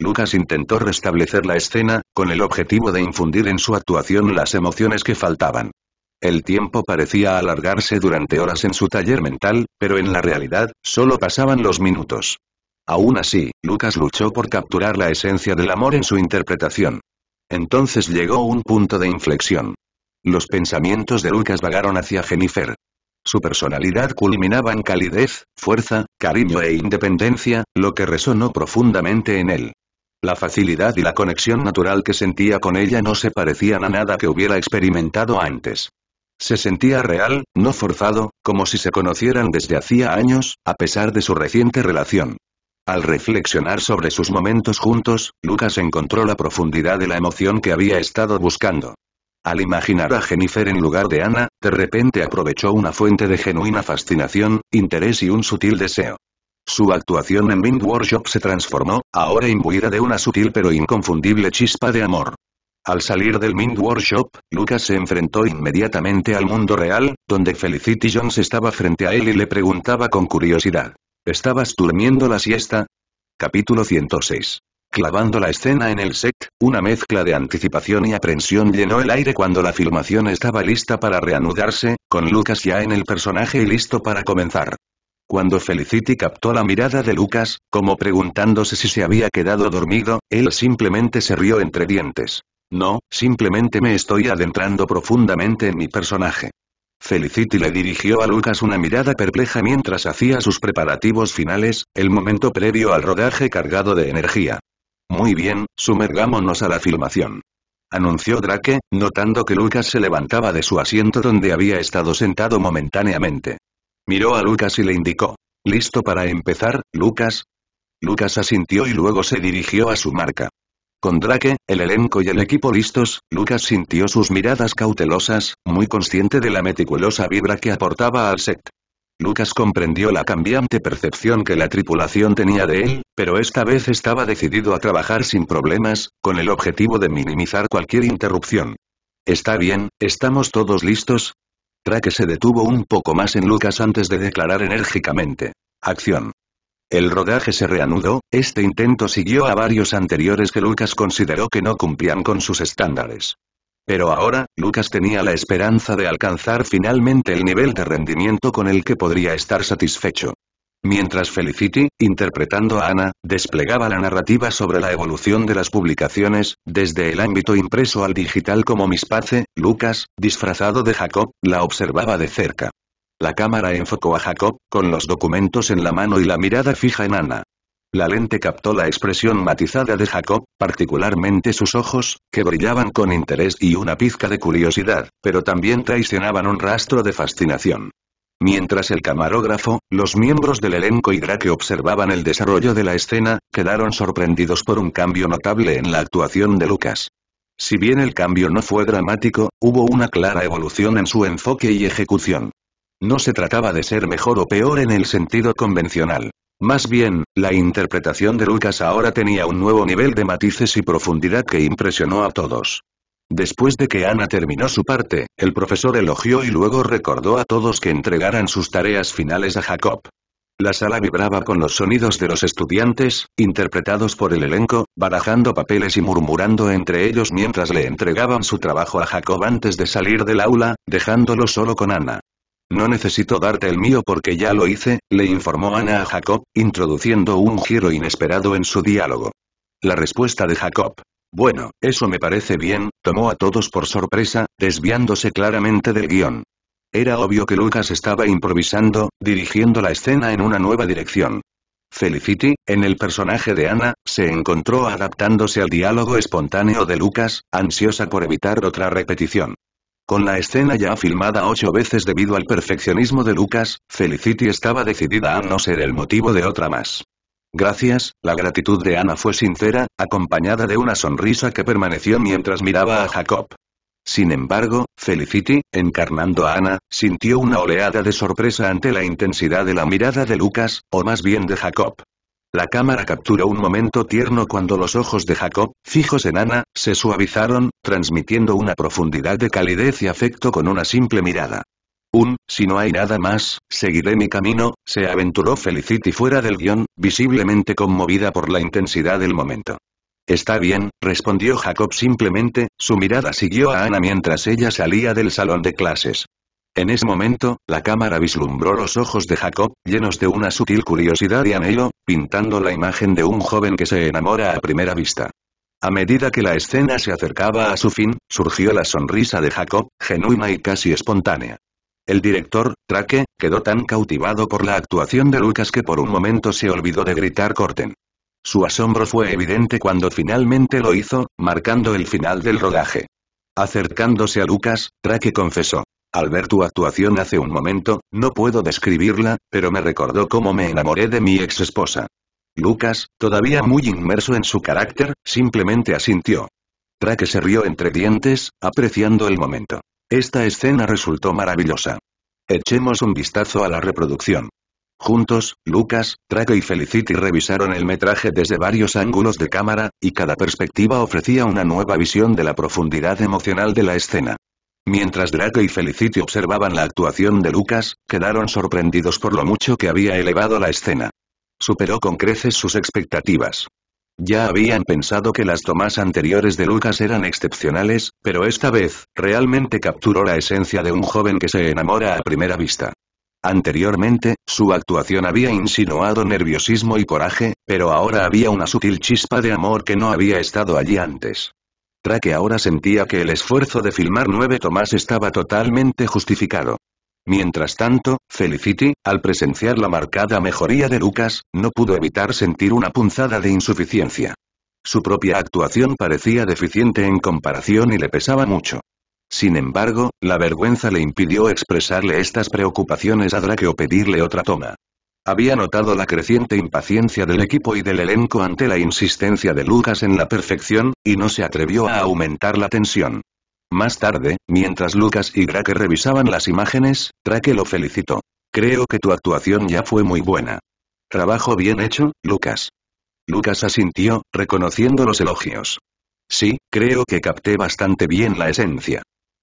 Lucas intentó restablecer la escena, con el objetivo de infundir en su actuación las emociones que faltaban. El tiempo parecía alargarse durante horas en su taller mental, pero en la realidad, solo pasaban los minutos. Aún así, Lucas luchó por capturar la esencia del amor en su interpretación. Entonces llegó un punto de inflexión. Los pensamientos de Lucas vagaron hacia Jennifer. Su personalidad culminaba en calidez, fuerza, cariño e independencia, lo que resonó profundamente en él. La facilidad y la conexión natural que sentía con ella no se parecían a nada que hubiera experimentado antes. Se sentía real, no forzado, como si se conocieran desde hacía años, a pesar de su reciente relación. Al reflexionar sobre sus momentos juntos, Lucas encontró la profundidad de la emoción que había estado buscando. Al imaginar a Jennifer en lugar de Ana, de repente aprovechó una fuente de genuina fascinación, interés y un sutil deseo. Su actuación en Mind Workshop se transformó, ahora imbuida de una sutil pero inconfundible chispa de amor. Al salir del Mind Workshop, Lucas se enfrentó inmediatamente al mundo real, donde Felicity Jones estaba frente a él y le preguntaba con curiosidad. ¿Estabas durmiendo la siesta? Capítulo 106. Clavando la escena en el set, una mezcla de anticipación y aprensión llenó el aire cuando la filmación estaba lista para reanudarse, con Lucas ya en el personaje y listo para comenzar. Cuando Felicity captó la mirada de Lucas, como preguntándose si se había quedado dormido, él simplemente se rió entre dientes. No, simplemente me estoy adentrando profundamente en mi personaje. Felicity le dirigió a Lucas una mirada perpleja mientras hacía sus preparativos finales, el momento previo al rodaje cargado de energía. Muy bien, sumergámonos a la filmación. Anunció Drake, notando que Lucas se levantaba de su asiento donde había estado sentado momentáneamente. Miró a Lucas y le indicó. ¿Listo para empezar, Lucas? Lucas asintió y luego se dirigió a su marca. Con Drake, el elenco y el equipo listos, Lucas sintió sus miradas cautelosas, muy consciente de la meticulosa vibra que aportaba al set. Lucas comprendió la cambiante percepción que la tripulación tenía de él, pero esta vez estaba decidido a trabajar sin problemas, con el objetivo de minimizar cualquier interrupción. Está bien, estamos todos listos. Drake se detuvo un poco más en Lucas antes de declarar enérgicamente. Acción. El rodaje se reanudó, este intento siguió a varios anteriores que Lucas consideró que no cumplían con sus estándares. Pero ahora, Lucas tenía la esperanza de alcanzar finalmente el nivel de rendimiento con el que podría estar satisfecho. Mientras Felicity, interpretando a Ana, desplegaba la narrativa sobre la evolución de las publicaciones, desde el ámbito impreso al digital como Mispace, Lucas, disfrazado de Jacob, la observaba de cerca. La cámara enfocó a Jacob, con los documentos en la mano y la mirada fija en Ana. La lente captó la expresión matizada de Jacob, particularmente sus ojos, que brillaban con interés y una pizca de curiosidad, pero también traicionaban un rastro de fascinación. Mientras el camarógrafo, los miembros del elenco y Drake observaban el desarrollo de la escena, quedaron sorprendidos por un cambio notable en la actuación de Lucas. Si bien el cambio no fue dramático, hubo una clara evolución en su enfoque y ejecución. No se trataba de ser mejor o peor en el sentido convencional. Más bien, la interpretación de Lucas ahora tenía un nuevo nivel de matices y profundidad que impresionó a todos. Después de que Ana terminó su parte, el profesor elogió y luego recordó a todos que entregaran sus tareas finales a Jacob. La sala vibraba con los sonidos de los estudiantes, interpretados por el elenco, barajando papeles y murmurando entre ellos mientras le entregaban su trabajo a Jacob antes de salir del aula, dejándolo solo con Ana. No necesito darte el mío porque ya lo hice, le informó Ana a Jacob, introduciendo un giro inesperado en su diálogo. La respuesta de Jacob. Bueno, eso me parece bien, tomó a todos por sorpresa, desviándose claramente del guión. Era obvio que Lucas estaba improvisando, dirigiendo la escena en una nueva dirección. Felicity, en el personaje de Ana, se encontró adaptándose al diálogo espontáneo de Lucas, ansiosa por evitar otra repetición. Con la escena ya filmada ocho veces debido al perfeccionismo de Lucas, Felicity estaba decidida a no ser el motivo de otra más. Gracias, la gratitud de Ana fue sincera, acompañada de una sonrisa que permaneció mientras miraba a Jacob. Sin embargo, Felicity, encarnando a Ana, sintió una oleada de sorpresa ante la intensidad de la mirada de Lucas, o más bien de Jacob. La cámara capturó un momento tierno cuando los ojos de Jacob, fijos en Ana, se suavizaron, transmitiendo una profundidad de calidez y afecto con una simple mirada. Un, si no hay nada más, seguiré mi camino, se aventuró Felicity fuera del guión, visiblemente conmovida por la intensidad del momento. Está bien, respondió Jacob simplemente, su mirada siguió a Ana mientras ella salía del salón de clases. En ese momento, la cámara vislumbró los ojos de Jacob, llenos de una sutil curiosidad y anhelo, pintando la imagen de un joven que se enamora a primera vista. A medida que la escena se acercaba a su fin, surgió la sonrisa de Jacob, genuina y casi espontánea. El director, Traque, quedó tan cautivado por la actuación de Lucas que por un momento se olvidó de gritar corten. Su asombro fue evidente cuando finalmente lo hizo, marcando el final del rodaje. Acercándose a Lucas, Traque confesó. Al ver tu actuación hace un momento, no puedo describirla, pero me recordó cómo me enamoré de mi ex esposa. Lucas, todavía muy inmerso en su carácter, simplemente asintió. Traque se rió entre dientes, apreciando el momento. Esta escena resultó maravillosa. Echemos un vistazo a la reproducción. Juntos, Lucas, Traque y Felicity revisaron el metraje desde varios ángulos de cámara, y cada perspectiva ofrecía una nueva visión de la profundidad emocional de la escena. Mientras Draco y Felicity observaban la actuación de Lucas, quedaron sorprendidos por lo mucho que había elevado la escena. Superó con creces sus expectativas. Ya habían pensado que las tomas anteriores de Lucas eran excepcionales, pero esta vez, realmente capturó la esencia de un joven que se enamora a primera vista. Anteriormente, su actuación había insinuado nerviosismo y coraje, pero ahora había una sutil chispa de amor que no había estado allí antes. Drake ahora sentía que el esfuerzo de filmar nueve tomas estaba totalmente justificado. Mientras tanto, Felicity, al presenciar la marcada mejoría de Lucas, no pudo evitar sentir una punzada de insuficiencia. Su propia actuación parecía deficiente en comparación y le pesaba mucho. Sin embargo, la vergüenza le impidió expresarle estas preocupaciones a Drake o pedirle otra toma. Había notado la creciente impaciencia del equipo y del elenco ante la insistencia de Lucas en la perfección, y no se atrevió a aumentar la tensión. Más tarde, mientras Lucas y Drake revisaban las imágenes, Drake lo felicitó. Creo que tu actuación ya fue muy buena. Trabajo bien hecho, Lucas. Lucas asintió, reconociendo los elogios. Sí, creo que capté bastante bien la esencia.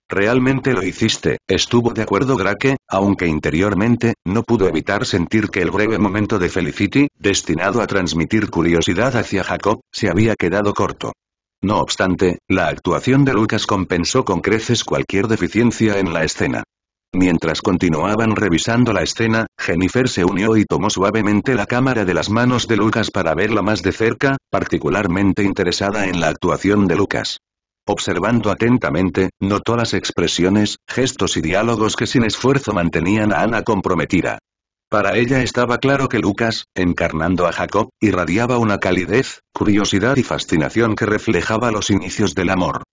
Realmente lo hiciste, estuvo de acuerdo Drake, aunque interiormente, no pudo evitar sentir que el breve momento de Felicity, destinado a transmitir curiosidad hacia Jacob, se había quedado corto. No obstante, la actuación de Lucas compensó con creces cualquier deficiencia en la escena. Mientras continuaban revisando la escena, Jennifer se unió y tomó suavemente la cámara de las manos de Lucas para verla más de cerca, particularmente interesada en la actuación de Lucas. Observando atentamente, notó las expresiones, gestos y diálogos que sin esfuerzo mantenían a Ana comprometida. Para ella estaba claro que Lucas, encarnando a Jacob, irradiaba una calidez, curiosidad y fascinación que reflejaba los inicios del amor.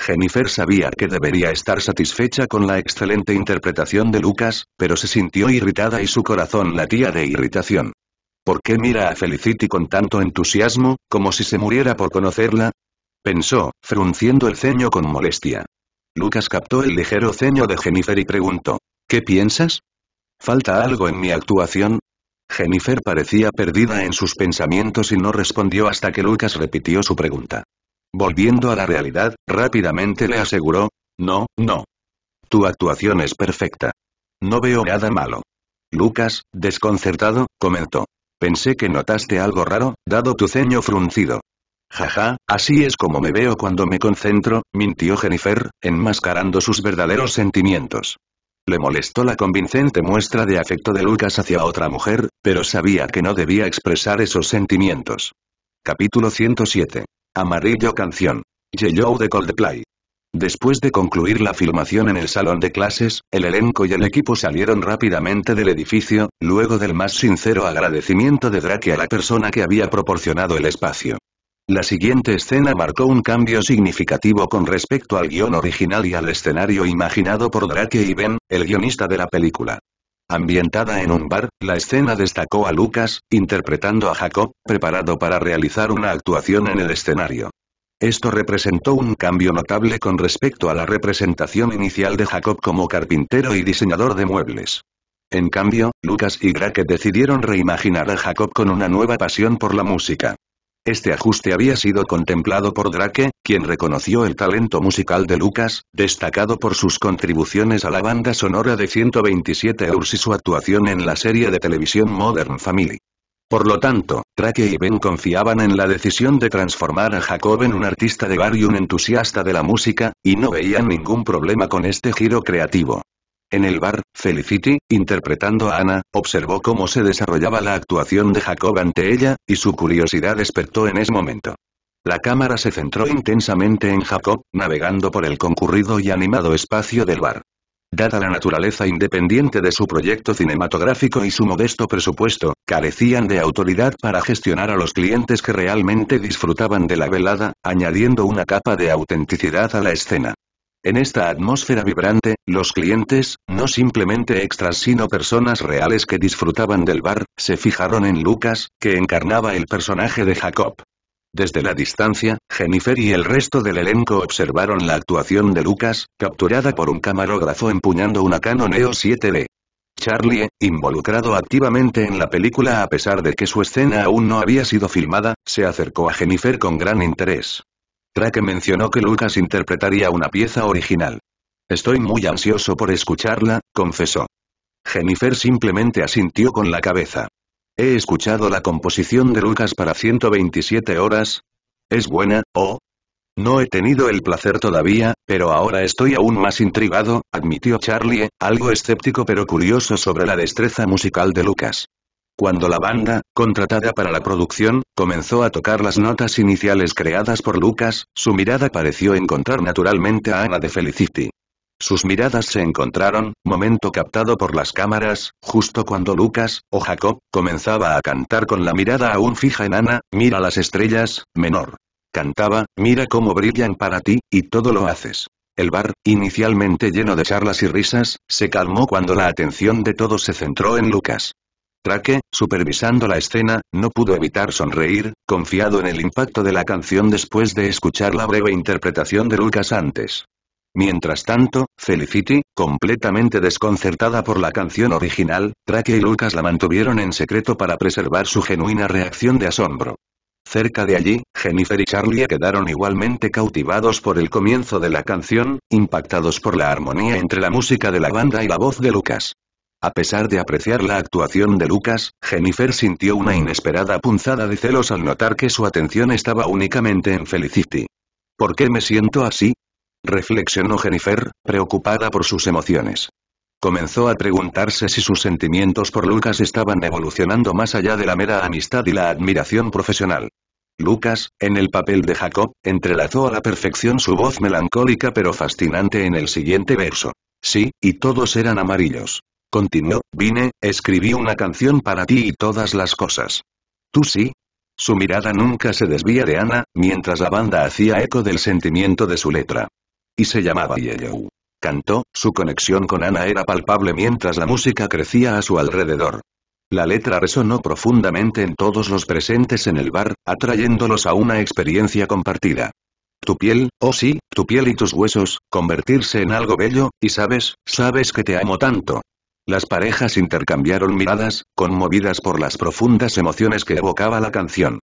Jennifer sabía que debería estar satisfecha con la excelente interpretación de Lucas, pero se sintió irritada y su corazón latía de irritación. ¿Por qué mira a Felicity con tanto entusiasmo, como si se muriera por conocerla? pensó, frunciendo el ceño con molestia. Lucas captó el ligero ceño de Jennifer y preguntó, ¿qué piensas? ¿Falta algo en mi actuación? Jennifer parecía perdida en sus pensamientos y no respondió hasta que Lucas repitió su pregunta. Volviendo a la realidad, rápidamente le aseguró, no, no. Tu actuación es perfecta. No veo nada malo. Lucas, desconcertado, comentó. Pensé que notaste algo raro, dado tu ceño fruncido. Jaja, así es como me veo cuando me concentro, mintió Jennifer, enmascarando sus verdaderos sentimientos. Le molestó la convincente muestra de afecto de Lucas hacia otra mujer, pero sabía que no debía expresar esos sentimientos. Capítulo 107. Amarillo Canción. Yellow de Coldplay. Después de concluir la filmación en el salón de clases, el elenco y el equipo salieron rápidamente del edificio, luego del más sincero agradecimiento de Drake a la persona que había proporcionado el espacio. La siguiente escena marcó un cambio significativo con respecto al guión original y al escenario imaginado por Drake y Ben, el guionista de la película. Ambientada en un bar, la escena destacó a Lucas, interpretando a Jacob, preparado para realizar una actuación en el escenario. Esto representó un cambio notable con respecto a la representación inicial de Jacob como carpintero y diseñador de muebles. En cambio, Lucas y Drake decidieron reimaginar a Jacob con una nueva pasión por la música. Este ajuste había sido contemplado por Drake, quien reconoció el talento musical de Lucas, destacado por sus contribuciones a la banda sonora de 127 euros y su actuación en la serie de televisión Modern Family. Por lo tanto, Drake y Ben confiaban en la decisión de transformar a Jacob en un artista de bar y un entusiasta de la música, y no veían ningún problema con este giro creativo. En el bar, Felicity, interpretando a Ana, observó cómo se desarrollaba la actuación de Jacob ante ella, y su curiosidad despertó en ese momento. La cámara se centró intensamente en Jacob, navegando por el concurrido y animado espacio del bar. Dada la naturaleza independiente de su proyecto cinematográfico y su modesto presupuesto, carecían de autoridad para gestionar a los clientes que realmente disfrutaban de la velada, añadiendo una capa de autenticidad a la escena. En esta atmósfera vibrante, los clientes, no simplemente extras sino personas reales que disfrutaban del bar, se fijaron en Lucas, que encarnaba el personaje de Jacob. Desde la distancia, Jennifer y el resto del elenco observaron la actuación de Lucas, capturada por un camarógrafo empuñando una Canon EOS 7D. Charlie, involucrado activamente en la película a pesar de que su escena aún no había sido filmada, se acercó a Jennifer con gran interés que mencionó que Lucas interpretaría una pieza original. Estoy muy ansioso por escucharla, confesó. Jennifer simplemente asintió con la cabeza. He escuchado la composición de Lucas para 127 horas. ¿Es buena, ¿o? No he tenido el placer todavía, pero ahora estoy aún más intrigado, admitió Charlie, algo escéptico pero curioso sobre la destreza musical de Lucas cuando la banda, contratada para la producción, comenzó a tocar las notas iniciales creadas por Lucas, su mirada pareció encontrar naturalmente a Ana de Felicity. Sus miradas se encontraron, momento captado por las cámaras, justo cuando Lucas, o Jacob, comenzaba a cantar con la mirada aún fija en Ana, mira las estrellas, menor. Cantaba, mira cómo brillan para ti, y todo lo haces. El bar, inicialmente lleno de charlas y risas, se calmó cuando la atención de todos se centró en Lucas. Traque, supervisando la escena, no pudo evitar sonreír, confiado en el impacto de la canción después de escuchar la breve interpretación de Lucas antes. Mientras tanto, Felicity, completamente desconcertada por la canción original, Traque y Lucas la mantuvieron en secreto para preservar su genuina reacción de asombro. Cerca de allí, Jennifer y Charlie quedaron igualmente cautivados por el comienzo de la canción, impactados por la armonía entre la música de la banda y la voz de Lucas. A pesar de apreciar la actuación de Lucas, Jennifer sintió una inesperada punzada de celos al notar que su atención estaba únicamente en Felicity. ¿Por qué me siento así? reflexionó Jennifer, preocupada por sus emociones. Comenzó a preguntarse si sus sentimientos por Lucas estaban evolucionando más allá de la mera amistad y la admiración profesional. Lucas, en el papel de Jacob, entrelazó a la perfección su voz melancólica pero fascinante en el siguiente verso. Sí, y todos eran amarillos. Continuó, vine, escribí una canción para ti y todas las cosas. ¿Tú sí? Su mirada nunca se desvía de Ana, mientras la banda hacía eco del sentimiento de su letra. Y se llamaba Yeyou. Cantó, su conexión con Ana era palpable mientras la música crecía a su alrededor. La letra resonó profundamente en todos los presentes en el bar, atrayéndolos a una experiencia compartida. Tu piel, oh sí, tu piel y tus huesos, convertirse en algo bello, y sabes, sabes que te amo tanto, las parejas intercambiaron miradas, conmovidas por las profundas emociones que evocaba la canción.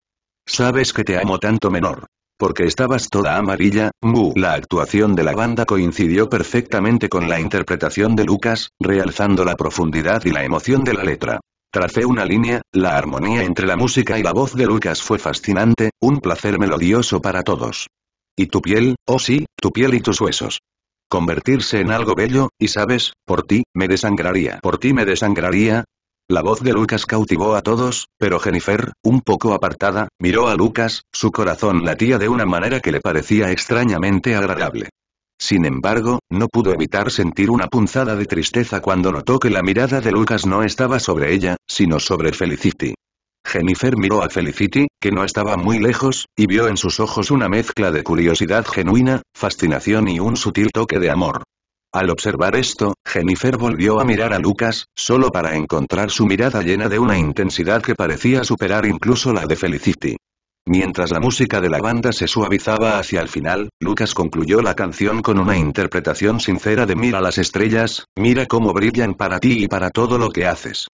Sabes que te amo tanto menor. Porque estabas toda amarilla, mu. La actuación de la banda coincidió perfectamente con la interpretación de Lucas, realzando la profundidad y la emoción de la letra. Tracé una línea, la armonía entre la música y la voz de Lucas fue fascinante, un placer melodioso para todos. Y tu piel, oh sí, tu piel y tus huesos. Convertirse en algo bello, y sabes, por ti, me desangraría. Por ti me desangraría, la voz de Lucas cautivó a todos, pero Jennifer, un poco apartada, miró a Lucas, su corazón latía de una manera que le parecía extrañamente agradable. Sin embargo, no pudo evitar sentir una punzada de tristeza cuando notó que la mirada de Lucas no estaba sobre ella, sino sobre Felicity. Jennifer miró a Felicity, que no estaba muy lejos, y vio en sus ojos una mezcla de curiosidad genuina, fascinación y un sutil toque de amor. Al observar esto, Jennifer volvió a mirar a Lucas, solo para encontrar su mirada llena de una intensidad que parecía superar incluso la de Felicity. Mientras la música de la banda se suavizaba hacia el final, Lucas concluyó la canción con una interpretación sincera de Mira las estrellas, mira cómo brillan para ti y para todo lo que haces.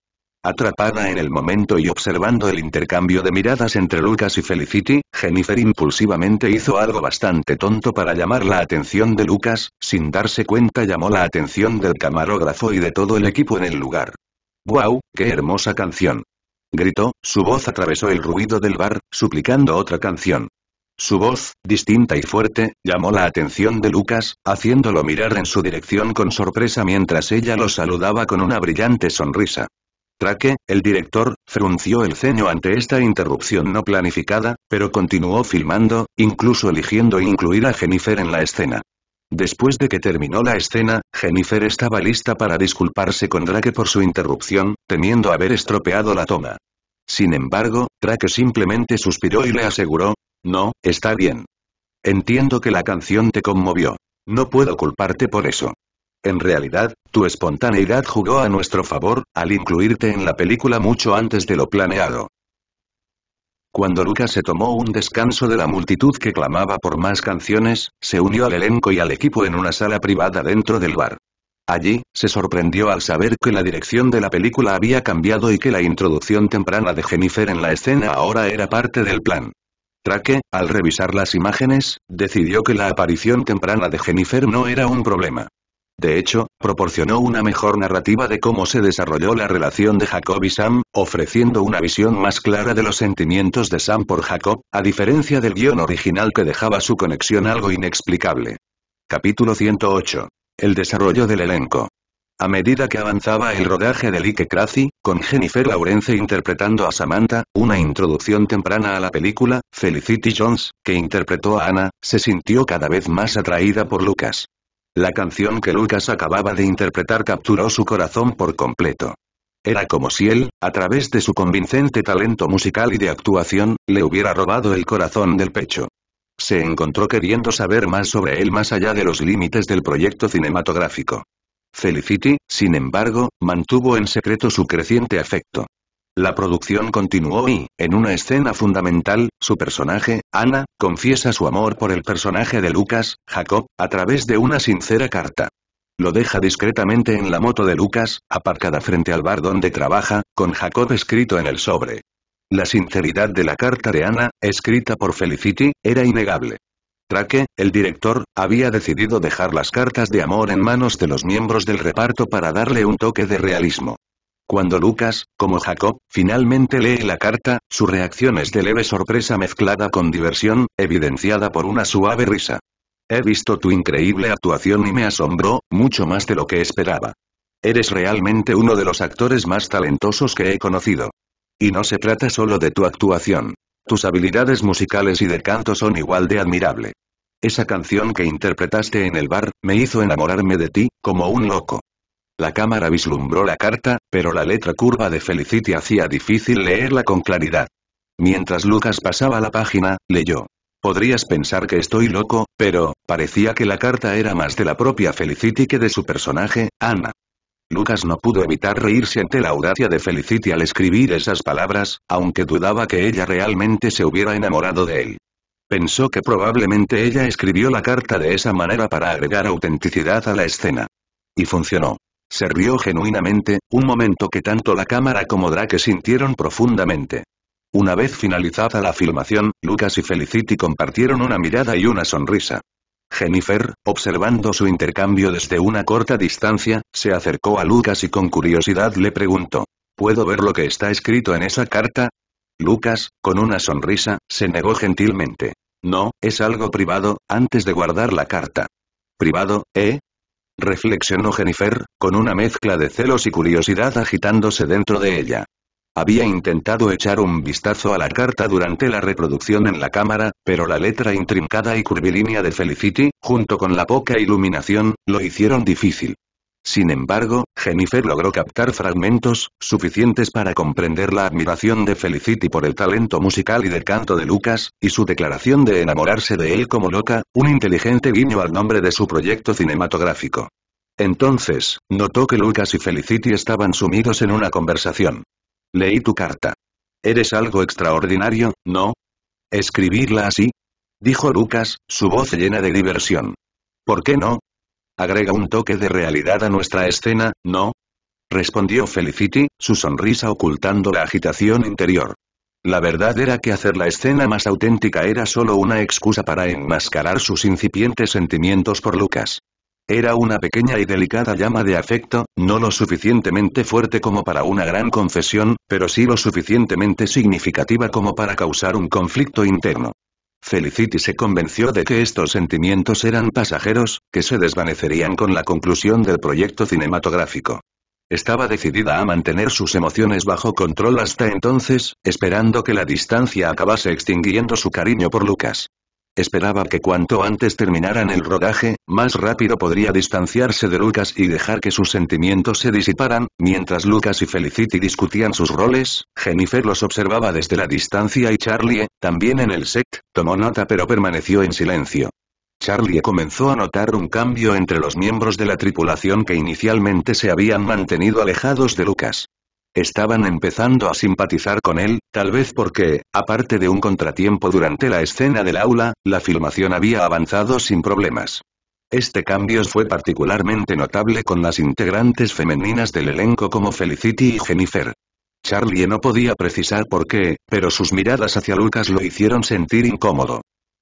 Atrapada en el momento y observando el intercambio de miradas entre Lucas y Felicity, Jennifer impulsivamente hizo algo bastante tonto para llamar la atención de Lucas, sin darse cuenta llamó la atención del camarógrafo y de todo el equipo en el lugar. ¡Wow, qué hermosa canción! Gritó, su voz atravesó el ruido del bar, suplicando otra canción. Su voz, distinta y fuerte, llamó la atención de Lucas, haciéndolo mirar en su dirección con sorpresa mientras ella lo saludaba con una brillante sonrisa. Traque, el director, frunció el ceño ante esta interrupción no planificada, pero continuó filmando, incluso eligiendo incluir a Jennifer en la escena. Después de que terminó la escena, Jennifer estaba lista para disculparse con Drake por su interrupción, temiendo haber estropeado la toma. Sin embargo, Drake simplemente suspiró y le aseguró, no, está bien. Entiendo que la canción te conmovió. No puedo culparte por eso. En realidad, tu espontaneidad jugó a nuestro favor, al incluirte en la película mucho antes de lo planeado. Cuando Lucas se tomó un descanso de la multitud que clamaba por más canciones, se unió al elenco y al equipo en una sala privada dentro del bar. Allí, se sorprendió al saber que la dirección de la película había cambiado y que la introducción temprana de Jennifer en la escena ahora era parte del plan. Traque, al revisar las imágenes, decidió que la aparición temprana de Jennifer no era un problema. De hecho, proporcionó una mejor narrativa de cómo se desarrolló la relación de Jacob y Sam, ofreciendo una visión más clara de los sentimientos de Sam por Jacob, a diferencia del guión original que dejaba su conexión algo inexplicable. Capítulo 108. El desarrollo del elenco. A medida que avanzaba el rodaje de Like Crazy, con Jennifer Lawrence interpretando a Samantha, una introducción temprana a la película, Felicity Jones, que interpretó a Anna, se sintió cada vez más atraída por Lucas. La canción que Lucas acababa de interpretar capturó su corazón por completo. Era como si él, a través de su convincente talento musical y de actuación, le hubiera robado el corazón del pecho. Se encontró queriendo saber más sobre él más allá de los límites del proyecto cinematográfico. Felicity, sin embargo, mantuvo en secreto su creciente afecto. La producción continuó y, en una escena fundamental, su personaje, Ana, confiesa su amor por el personaje de Lucas, Jacob, a través de una sincera carta. Lo deja discretamente en la moto de Lucas, aparcada frente al bar donde trabaja, con Jacob escrito en el sobre. La sinceridad de la carta de Ana, escrita por Felicity, era innegable. Traque, el director, había decidido dejar las cartas de amor en manos de los miembros del reparto para darle un toque de realismo. Cuando Lucas, como Jacob, finalmente lee la carta, su reacción es de leve sorpresa mezclada con diversión, evidenciada por una suave risa. He visto tu increíble actuación y me asombró, mucho más de lo que esperaba. Eres realmente uno de los actores más talentosos que he conocido. Y no se trata solo de tu actuación. Tus habilidades musicales y de canto son igual de admirable. Esa canción que interpretaste en el bar, me hizo enamorarme de ti, como un loco. La cámara vislumbró la carta, pero la letra curva de Felicity hacía difícil leerla con claridad. Mientras Lucas pasaba la página, leyó. Podrías pensar que estoy loco, pero, parecía que la carta era más de la propia Felicity que de su personaje, Ana. Lucas no pudo evitar reírse ante la audacia de Felicity al escribir esas palabras, aunque dudaba que ella realmente se hubiera enamorado de él. Pensó que probablemente ella escribió la carta de esa manera para agregar autenticidad a la escena. Y funcionó. Se rió genuinamente, un momento que tanto la cámara como Drake sintieron profundamente. Una vez finalizada la filmación, Lucas y Felicity compartieron una mirada y una sonrisa. Jennifer, observando su intercambio desde una corta distancia, se acercó a Lucas y con curiosidad le preguntó, ¿Puedo ver lo que está escrito en esa carta? Lucas, con una sonrisa, se negó gentilmente. No, es algo privado, antes de guardar la carta. Privado, ¿eh? reflexionó Jennifer, con una mezcla de celos y curiosidad agitándose dentro de ella. Había intentado echar un vistazo a la carta durante la reproducción en la cámara, pero la letra intrincada y curvilínea de Felicity, junto con la poca iluminación, lo hicieron difícil. Sin embargo, Jennifer logró captar fragmentos, suficientes para comprender la admiración de Felicity por el talento musical y de canto de Lucas, y su declaración de enamorarse de él como loca, un inteligente guiño al nombre de su proyecto cinematográfico. Entonces, notó que Lucas y Felicity estaban sumidos en una conversación. Leí tu carta. Eres algo extraordinario, ¿no? ¿Escribirla así? Dijo Lucas, su voz llena de diversión. ¿Por qué no? agrega un toque de realidad a nuestra escena, ¿no? Respondió Felicity, su sonrisa ocultando la agitación interior. La verdad era que hacer la escena más auténtica era solo una excusa para enmascarar sus incipientes sentimientos por Lucas. Era una pequeña y delicada llama de afecto, no lo suficientemente fuerte como para una gran confesión, pero sí lo suficientemente significativa como para causar un conflicto interno. Felicity se convenció de que estos sentimientos eran pasajeros, que se desvanecerían con la conclusión del proyecto cinematográfico. Estaba decidida a mantener sus emociones bajo control hasta entonces, esperando que la distancia acabase extinguiendo su cariño por Lucas. Esperaba que cuanto antes terminaran el rodaje, más rápido podría distanciarse de Lucas y dejar que sus sentimientos se disiparan, mientras Lucas y Felicity discutían sus roles, Jennifer los observaba desde la distancia y Charlie, también en el set, tomó nota pero permaneció en silencio. Charlie comenzó a notar un cambio entre los miembros de la tripulación que inicialmente se habían mantenido alejados de Lucas. Estaban empezando a simpatizar con él, tal vez porque, aparte de un contratiempo durante la escena del aula, la filmación había avanzado sin problemas. Este cambio fue particularmente notable con las integrantes femeninas del elenco como Felicity y Jennifer. Charlie no podía precisar por qué, pero sus miradas hacia Lucas lo hicieron sentir incómodo.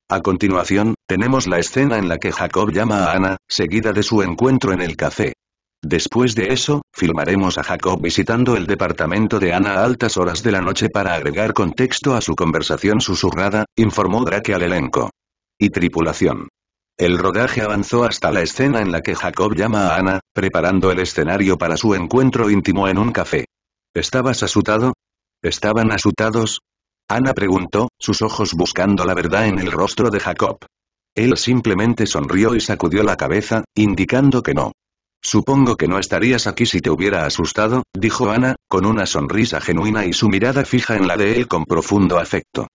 A continuación, tenemos la escena en la que Jacob llama a Ana, seguida de su encuentro en el café. Después de eso, filmaremos a Jacob visitando el departamento de Ana a altas horas de la noche para agregar contexto a su conversación susurrada, informó Drake al elenco. Y tripulación. El rodaje avanzó hasta la escena en la que Jacob llama a Ana, preparando el escenario para su encuentro íntimo en un café. ¿Estabas asustado? ¿Estaban asustados? Ana preguntó, sus ojos buscando la verdad en el rostro de Jacob. Él simplemente sonrió y sacudió la cabeza, indicando que no. Supongo que no estarías aquí si te hubiera asustado, dijo Ana, con una sonrisa genuina y su mirada fija en la de él con profundo afecto.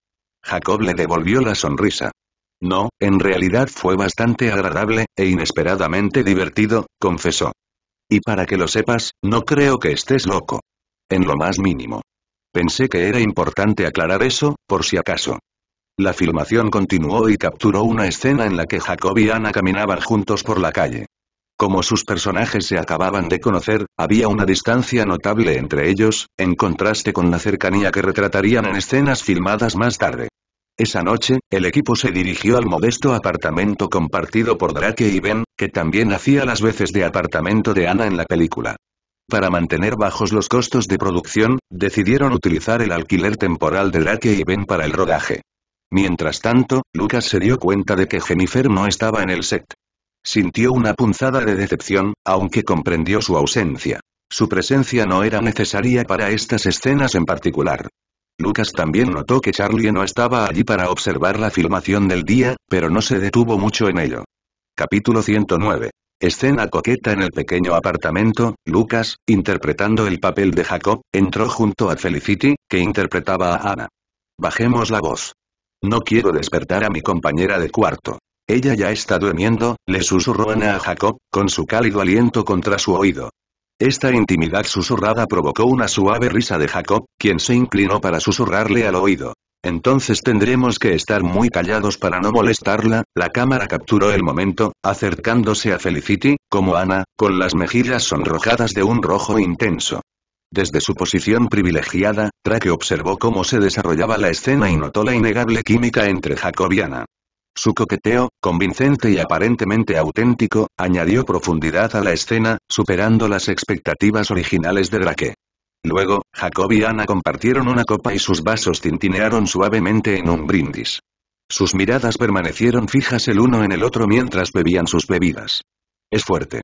Jacob le devolvió la sonrisa. No, en realidad fue bastante agradable, e inesperadamente divertido, confesó. Y para que lo sepas, no creo que estés loco. En lo más mínimo. Pensé que era importante aclarar eso, por si acaso. La filmación continuó y capturó una escena en la que Jacob y Ana caminaban juntos por la calle. Como sus personajes se acababan de conocer, había una distancia notable entre ellos, en contraste con la cercanía que retratarían en escenas filmadas más tarde. Esa noche, el equipo se dirigió al modesto apartamento compartido por Drake y Ben, que también hacía las veces de apartamento de Ana en la película. Para mantener bajos los costos de producción, decidieron utilizar el alquiler temporal de Drake y Ben para el rodaje. Mientras tanto, Lucas se dio cuenta de que Jennifer no estaba en el set. Sintió una punzada de decepción, aunque comprendió su ausencia. Su presencia no era necesaria para estas escenas en particular. Lucas también notó que Charlie no estaba allí para observar la filmación del día, pero no se detuvo mucho en ello. Capítulo 109. Escena coqueta en el pequeño apartamento, Lucas, interpretando el papel de Jacob, entró junto a Felicity, que interpretaba a Ana. Bajemos la voz. No quiero despertar a mi compañera de cuarto. Ella ya está durmiendo, le susurró Ana a Jacob, con su cálido aliento contra su oído. Esta intimidad susurrada provocó una suave risa de Jacob, quien se inclinó para susurrarle al oído. Entonces tendremos que estar muy callados para no molestarla, la cámara capturó el momento, acercándose a Felicity, como Ana, con las mejillas sonrojadas de un rojo intenso. Desde su posición privilegiada, Drake observó cómo se desarrollaba la escena y notó la innegable química entre Jacob y Ana. Su coqueteo, convincente y aparentemente auténtico, añadió profundidad a la escena, superando las expectativas originales de Drake. Luego, Jacob y Ana compartieron una copa y sus vasos tintinearon suavemente en un brindis. Sus miradas permanecieron fijas el uno en el otro mientras bebían sus bebidas. Es fuerte.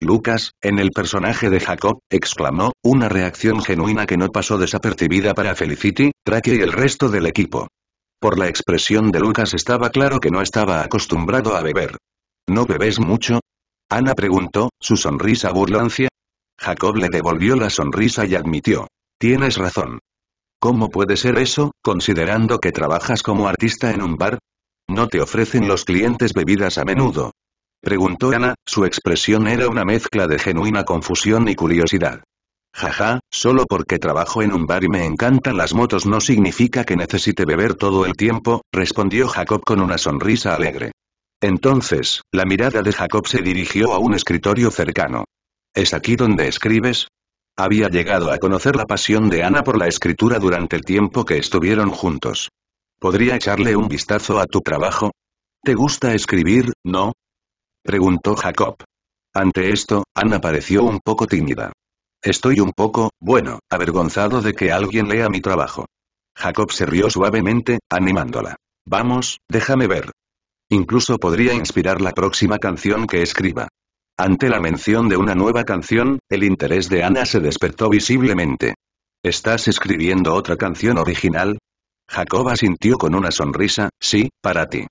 Lucas, en el personaje de Jacob, exclamó, una reacción genuina que no pasó desapercibida para Felicity, Drake y el resto del equipo. Por la expresión de Lucas estaba claro que no estaba acostumbrado a beber. ¿No bebes mucho? Ana preguntó, su sonrisa burlancia. Jacob le devolvió la sonrisa y admitió. Tienes razón. ¿Cómo puede ser eso, considerando que trabajas como artista en un bar? ¿No te ofrecen los clientes bebidas a menudo? Preguntó Ana, su expresión era una mezcla de genuina confusión y curiosidad. Jaja, solo porque trabajo en un bar y me encantan las motos no significa que necesite beber todo el tiempo, respondió Jacob con una sonrisa alegre. Entonces, la mirada de Jacob se dirigió a un escritorio cercano. ¿Es aquí donde escribes? Había llegado a conocer la pasión de Ana por la escritura durante el tiempo que estuvieron juntos. ¿Podría echarle un vistazo a tu trabajo? ¿Te gusta escribir, no? preguntó Jacob. Ante esto, Ana pareció un poco tímida. Estoy un poco, bueno, avergonzado de que alguien lea mi trabajo. Jacob se rió suavemente, animándola. Vamos, déjame ver. Incluso podría inspirar la próxima canción que escriba. Ante la mención de una nueva canción, el interés de Ana se despertó visiblemente. ¿Estás escribiendo otra canción original? Jacob asintió con una sonrisa, sí, para ti.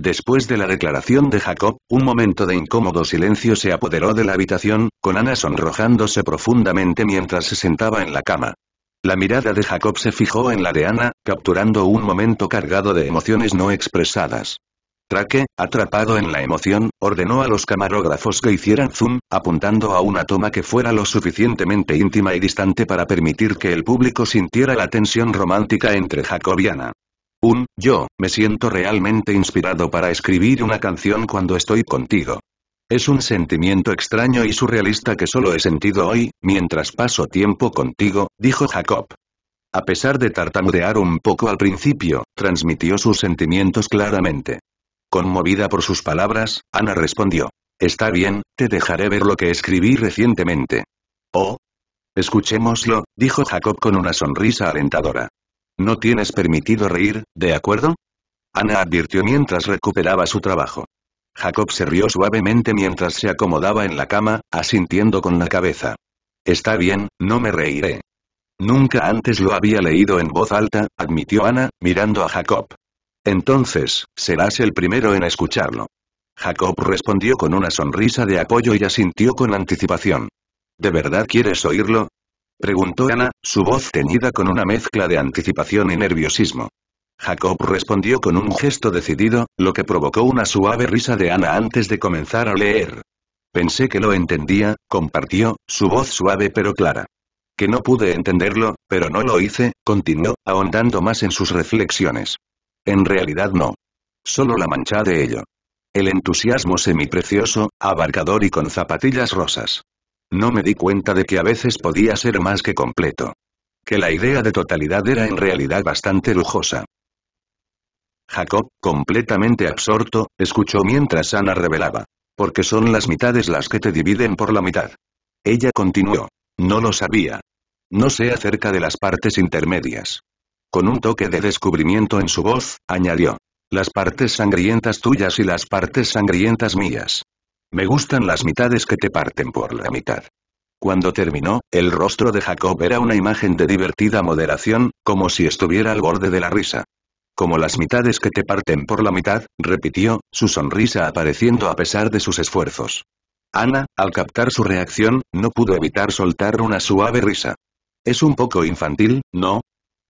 Después de la declaración de Jacob, un momento de incómodo silencio se apoderó de la habitación, con Ana sonrojándose profundamente mientras se sentaba en la cama. La mirada de Jacob se fijó en la de Ana, capturando un momento cargado de emociones no expresadas. Traque, atrapado en la emoción, ordenó a los camarógrafos que hicieran zoom, apuntando a una toma que fuera lo suficientemente íntima y distante para permitir que el público sintiera la tensión romántica entre Jacob y Ana. Un, yo, me siento realmente inspirado para escribir una canción cuando estoy contigo. Es un sentimiento extraño y surrealista que solo he sentido hoy, mientras paso tiempo contigo, dijo Jacob. A pesar de tartamudear un poco al principio, transmitió sus sentimientos claramente. Conmovida por sus palabras, Ana respondió. Está bien, te dejaré ver lo que escribí recientemente. Oh. Escuchémoslo, dijo Jacob con una sonrisa alentadora. No tienes permitido reír, ¿de acuerdo? Ana advirtió mientras recuperaba su trabajo. Jacob se rió suavemente mientras se acomodaba en la cama, asintiendo con la cabeza. Está bien, no me reiré. Nunca antes lo había leído en voz alta, admitió Ana, mirando a Jacob. Entonces, serás el primero en escucharlo. Jacob respondió con una sonrisa de apoyo y asintió con anticipación. ¿De verdad quieres oírlo? Preguntó Ana, su voz teñida con una mezcla de anticipación y nerviosismo. Jacob respondió con un gesto decidido, lo que provocó una suave risa de Ana antes de comenzar a leer. Pensé que lo entendía, compartió, su voz suave pero clara. Que no pude entenderlo, pero no lo hice, continuó, ahondando más en sus reflexiones. En realidad no. Solo la mancha de ello. El entusiasmo semiprecioso, abarcador y con zapatillas rosas. No me di cuenta de que a veces podía ser más que completo. Que la idea de totalidad era en realidad bastante lujosa. Jacob, completamente absorto, escuchó mientras Ana revelaba. Porque son las mitades las que te dividen por la mitad. Ella continuó. No lo sabía. No sé acerca de las partes intermedias. Con un toque de descubrimiento en su voz, añadió. Las partes sangrientas tuyas y las partes sangrientas mías. Me gustan las mitades que te parten por la mitad. Cuando terminó, el rostro de Jacob era una imagen de divertida moderación, como si estuviera al borde de la risa. Como las mitades que te parten por la mitad, repitió, su sonrisa apareciendo a pesar de sus esfuerzos. Ana, al captar su reacción, no pudo evitar soltar una suave risa. Es un poco infantil, ¿no?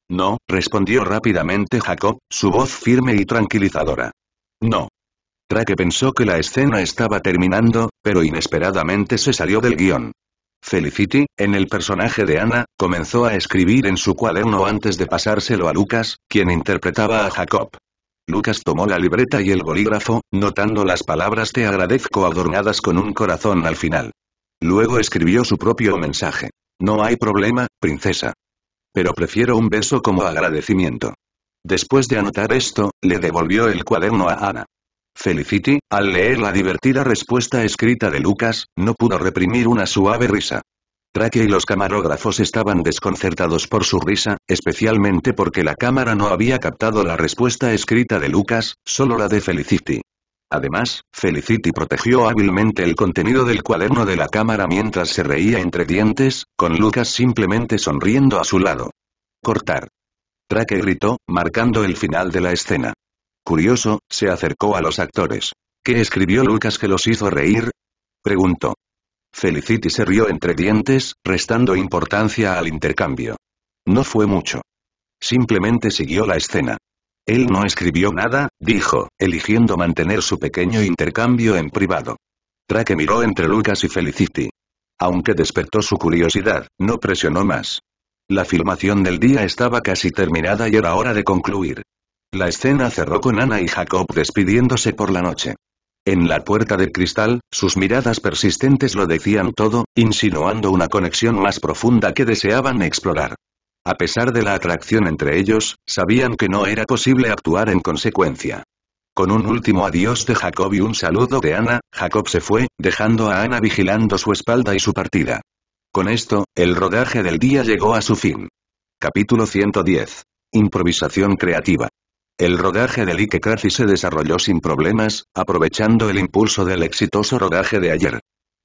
No, respondió rápidamente Jacob, su voz firme y tranquilizadora. No. Trake pensó que la escena estaba terminando, pero inesperadamente se salió del guión. Felicity, en el personaje de Ana, comenzó a escribir en su cuaderno antes de pasárselo a Lucas, quien interpretaba a Jacob. Lucas tomó la libreta y el bolígrafo, notando las palabras te agradezco adornadas con un corazón al final. Luego escribió su propio mensaje. No hay problema, princesa. Pero prefiero un beso como agradecimiento. Después de anotar esto, le devolvió el cuaderno a Ana. Felicity, al leer la divertida respuesta escrita de Lucas, no pudo reprimir una suave risa. Trake y los camarógrafos estaban desconcertados por su risa, especialmente porque la cámara no había captado la respuesta escrita de Lucas, solo la de Felicity. Además, Felicity protegió hábilmente el contenido del cuaderno de la cámara mientras se reía entre dientes, con Lucas simplemente sonriendo a su lado. Cortar. Trake gritó, marcando el final de la escena. Curioso, se acercó a los actores. ¿Qué escribió Lucas que los hizo reír? Preguntó. Felicity se rió entre dientes, restando importancia al intercambio. No fue mucho. Simplemente siguió la escena. Él no escribió nada, dijo, eligiendo mantener su pequeño intercambio en privado. Traque miró entre Lucas y Felicity. Aunque despertó su curiosidad, no presionó más. La filmación del día estaba casi terminada y era hora de concluir. La escena cerró con Ana y Jacob despidiéndose por la noche. En la puerta de cristal, sus miradas persistentes lo decían todo, insinuando una conexión más profunda que deseaban explorar. A pesar de la atracción entre ellos, sabían que no era posible actuar en consecuencia. Con un último adiós de Jacob y un saludo de Ana, Jacob se fue, dejando a Ana vigilando su espalda y su partida. Con esto, el rodaje del día llegó a su fin. Capítulo 110. Improvisación creativa. El rodaje de Like Crazy se desarrolló sin problemas, aprovechando el impulso del exitoso rodaje de ayer.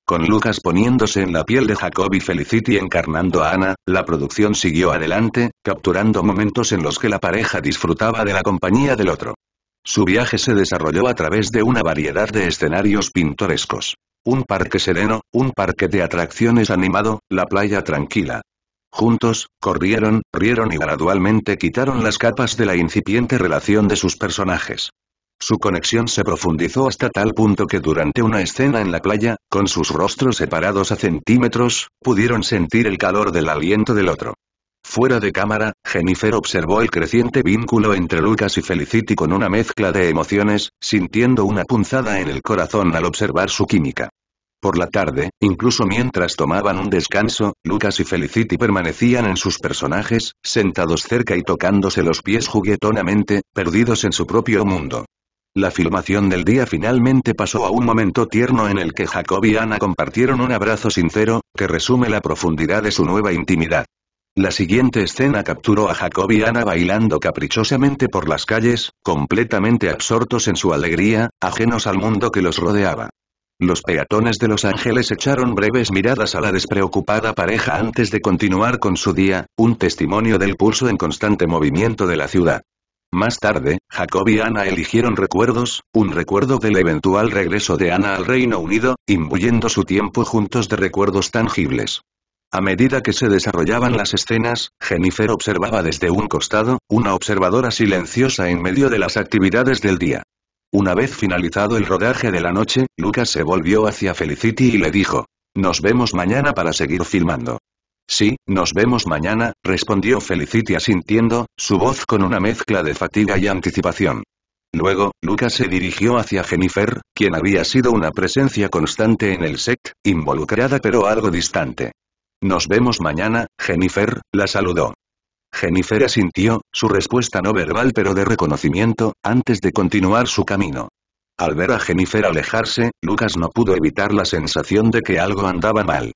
Con Lucas poniéndose en la piel de Jacob y Felicity encarnando a Ana, la producción siguió adelante, capturando momentos en los que la pareja disfrutaba de la compañía del otro. Su viaje se desarrolló a través de una variedad de escenarios pintorescos. Un parque sereno, un parque de atracciones animado, la playa tranquila, Juntos, corrieron, rieron y gradualmente quitaron las capas de la incipiente relación de sus personajes. Su conexión se profundizó hasta tal punto que durante una escena en la playa, con sus rostros separados a centímetros, pudieron sentir el calor del aliento del otro. Fuera de cámara, Jennifer observó el creciente vínculo entre Lucas y Felicity con una mezcla de emociones, sintiendo una punzada en el corazón al observar su química. Por la tarde, incluso mientras tomaban un descanso, Lucas y Felicity permanecían en sus personajes, sentados cerca y tocándose los pies juguetonamente, perdidos en su propio mundo. La filmación del día finalmente pasó a un momento tierno en el que Jacob y Ana compartieron un abrazo sincero, que resume la profundidad de su nueva intimidad. La siguiente escena capturó a Jacob y Ana bailando caprichosamente por las calles, completamente absortos en su alegría, ajenos al mundo que los rodeaba. Los peatones de Los Ángeles echaron breves miradas a la despreocupada pareja antes de continuar con su día, un testimonio del pulso en constante movimiento de la ciudad. Más tarde, Jacob y Ana eligieron recuerdos, un recuerdo del eventual regreso de Ana al Reino Unido, imbuyendo su tiempo juntos de recuerdos tangibles. A medida que se desarrollaban las escenas, Jennifer observaba desde un costado, una observadora silenciosa en medio de las actividades del día. Una vez finalizado el rodaje de la noche, Lucas se volvió hacia Felicity y le dijo. Nos vemos mañana para seguir filmando. Sí, nos vemos mañana, respondió Felicity asintiendo, su voz con una mezcla de fatiga y anticipación. Luego, Lucas se dirigió hacia Jennifer, quien había sido una presencia constante en el set, involucrada pero algo distante. Nos vemos mañana, Jennifer, la saludó. Jennifer asintió, su respuesta no verbal pero de reconocimiento, antes de continuar su camino. Al ver a Jennifer alejarse, Lucas no pudo evitar la sensación de que algo andaba mal.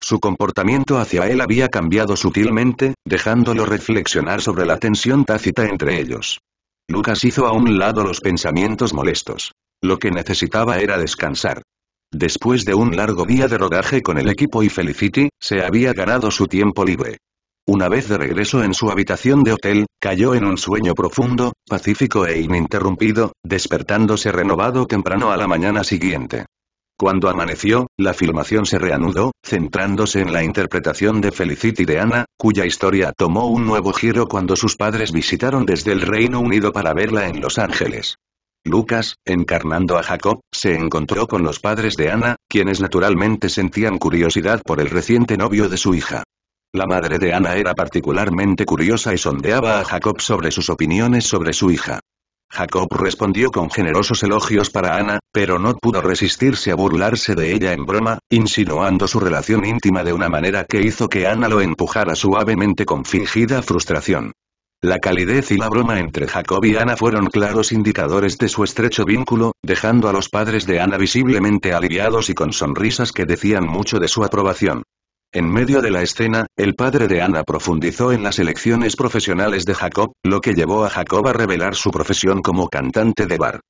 Su comportamiento hacia él había cambiado sutilmente, dejándolo reflexionar sobre la tensión tácita entre ellos. Lucas hizo a un lado los pensamientos molestos. Lo que necesitaba era descansar. Después de un largo día de rodaje con el equipo y Felicity, se había ganado su tiempo libre. Una vez de regreso en su habitación de hotel, cayó en un sueño profundo, pacífico e ininterrumpido, despertándose renovado temprano a la mañana siguiente. Cuando amaneció, la filmación se reanudó, centrándose en la interpretación de Felicity de Ana, cuya historia tomó un nuevo giro cuando sus padres visitaron desde el Reino Unido para verla en Los Ángeles. Lucas, encarnando a Jacob, se encontró con los padres de Ana, quienes naturalmente sentían curiosidad por el reciente novio de su hija. La madre de Ana era particularmente curiosa y sondeaba a Jacob sobre sus opiniones sobre su hija. Jacob respondió con generosos elogios para Ana, pero no pudo resistirse a burlarse de ella en broma, insinuando su relación íntima de una manera que hizo que Ana lo empujara suavemente con fingida frustración. La calidez y la broma entre Jacob y Ana fueron claros indicadores de su estrecho vínculo, dejando a los padres de Ana visiblemente aliviados y con sonrisas que decían mucho de su aprobación. En medio de la escena, el padre de Ana profundizó en las elecciones profesionales de Jacob, lo que llevó a Jacob a revelar su profesión como cantante de bar.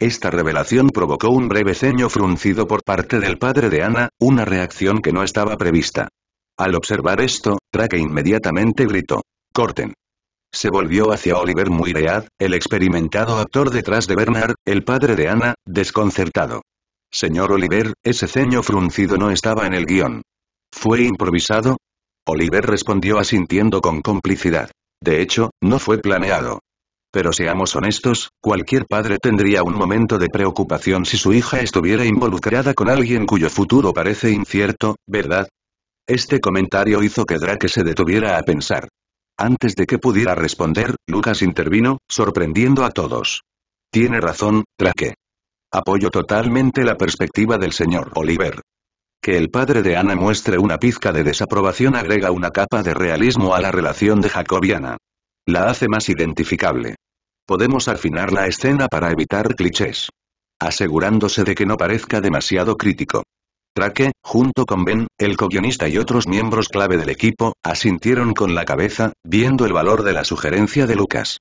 Esta revelación provocó un breve ceño fruncido por parte del padre de Ana, una reacción que no estaba prevista. Al observar esto, Traque inmediatamente gritó. ¡Corten! Se volvió hacia Oliver Muirhead, el experimentado actor detrás de Bernard, el padre de Ana, desconcertado. Señor Oliver, ese ceño fruncido no estaba en el guión. ¿Fue improvisado? Oliver respondió asintiendo con complicidad. De hecho, no fue planeado. Pero seamos honestos, cualquier padre tendría un momento de preocupación si su hija estuviera involucrada con alguien cuyo futuro parece incierto, ¿verdad? Este comentario hizo que Drake se detuviera a pensar. Antes de que pudiera responder, Lucas intervino, sorprendiendo a todos. Tiene razón, Drake. Apoyo totalmente la perspectiva del señor Oliver. Que el padre de Ana muestre una pizca de desaprobación agrega una capa de realismo a la relación de Jacobiana. La hace más identificable. Podemos afinar la escena para evitar clichés. Asegurándose de que no parezca demasiado crítico. Traque, junto con Ben, el co y otros miembros clave del equipo, asintieron con la cabeza, viendo el valor de la sugerencia de Lucas.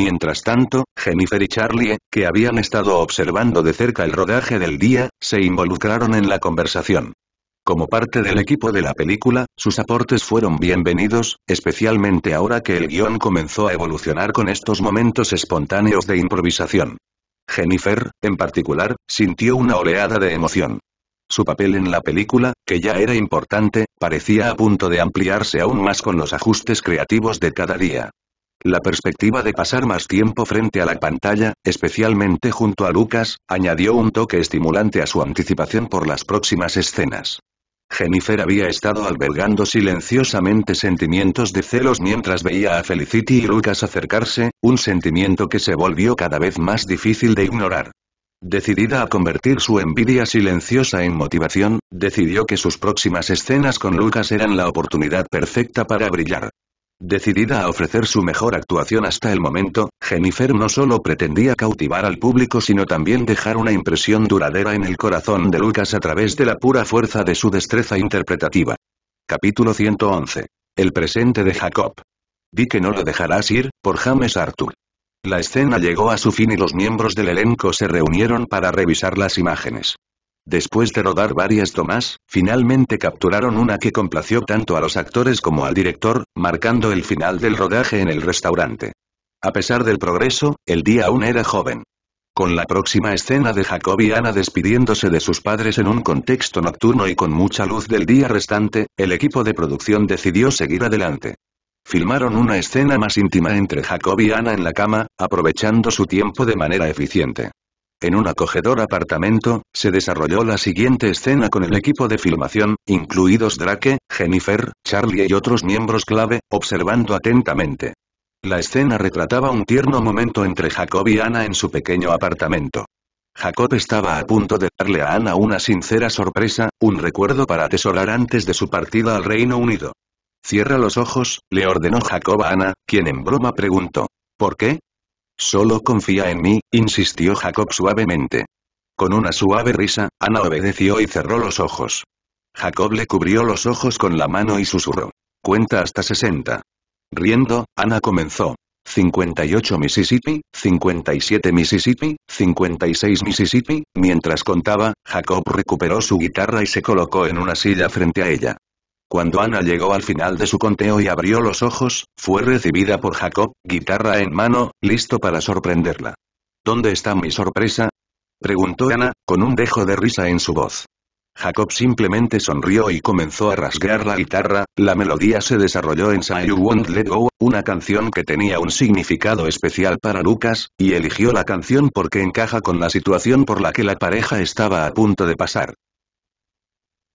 Mientras tanto, Jennifer y Charlie, que habían estado observando de cerca el rodaje del día, se involucraron en la conversación. Como parte del equipo de la película, sus aportes fueron bienvenidos, especialmente ahora que el guión comenzó a evolucionar con estos momentos espontáneos de improvisación. Jennifer, en particular, sintió una oleada de emoción. Su papel en la película, que ya era importante, parecía a punto de ampliarse aún más con los ajustes creativos de cada día. La perspectiva de pasar más tiempo frente a la pantalla, especialmente junto a Lucas, añadió un toque estimulante a su anticipación por las próximas escenas. Jennifer había estado albergando silenciosamente sentimientos de celos mientras veía a Felicity y Lucas acercarse, un sentimiento que se volvió cada vez más difícil de ignorar. Decidida a convertir su envidia silenciosa en motivación, decidió que sus próximas escenas con Lucas eran la oportunidad perfecta para brillar. Decidida a ofrecer su mejor actuación hasta el momento, Jennifer no solo pretendía cautivar al público sino también dejar una impresión duradera en el corazón de Lucas a través de la pura fuerza de su destreza interpretativa. Capítulo 111. El presente de Jacob. Di que no lo dejarás ir, por James Arthur. La escena llegó a su fin y los miembros del elenco se reunieron para revisar las imágenes. Después de rodar varias tomas, finalmente capturaron una que complació tanto a los actores como al director, marcando el final del rodaje en el restaurante. A pesar del progreso, el día aún era joven. Con la próxima escena de Jacob y Ana despidiéndose de sus padres en un contexto nocturno y con mucha luz del día restante, el equipo de producción decidió seguir adelante. Filmaron una escena más íntima entre Jacob y Ana en la cama, aprovechando su tiempo de manera eficiente. En un acogedor apartamento, se desarrolló la siguiente escena con el equipo de filmación, incluidos Drake, Jennifer, Charlie y otros miembros clave, observando atentamente. La escena retrataba un tierno momento entre Jacob y Ana en su pequeño apartamento. Jacob estaba a punto de darle a Ana una sincera sorpresa, un recuerdo para atesorar antes de su partida al Reino Unido. Cierra los ojos, le ordenó Jacob a Ana, quien en broma preguntó. ¿Por qué? Solo confía en mí, insistió Jacob suavemente. Con una suave risa, Ana obedeció y cerró los ojos. Jacob le cubrió los ojos con la mano y susurró. Cuenta hasta 60. Riendo, Ana comenzó. 58 Mississippi, 57 Mississippi, 56 Mississippi. Mientras contaba, Jacob recuperó su guitarra y se colocó en una silla frente a ella. Cuando Ana llegó al final de su conteo y abrió los ojos, fue recibida por Jacob, guitarra en mano, listo para sorprenderla. ¿Dónde está mi sorpresa? preguntó Ana, con un dejo de risa en su voz. Jacob simplemente sonrió y comenzó a rasgar la guitarra, la melodía se desarrolló en Say You Won't Let Go, una canción que tenía un significado especial para Lucas, y eligió la canción porque encaja con la situación por la que la pareja estaba a punto de pasar.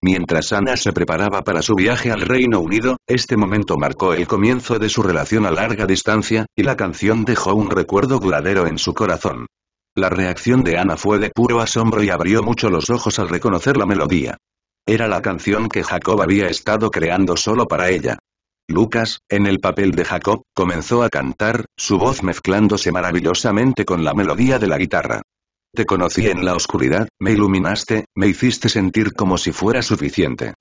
Mientras Ana se preparaba para su viaje al Reino Unido, este momento marcó el comienzo de su relación a larga distancia, y la canción dejó un recuerdo duradero en su corazón. La reacción de Ana fue de puro asombro y abrió mucho los ojos al reconocer la melodía. Era la canción que Jacob había estado creando solo para ella. Lucas, en el papel de Jacob, comenzó a cantar, su voz mezclándose maravillosamente con la melodía de la guitarra. Te conocí en la oscuridad, me iluminaste, me hiciste sentir como si fuera suficiente.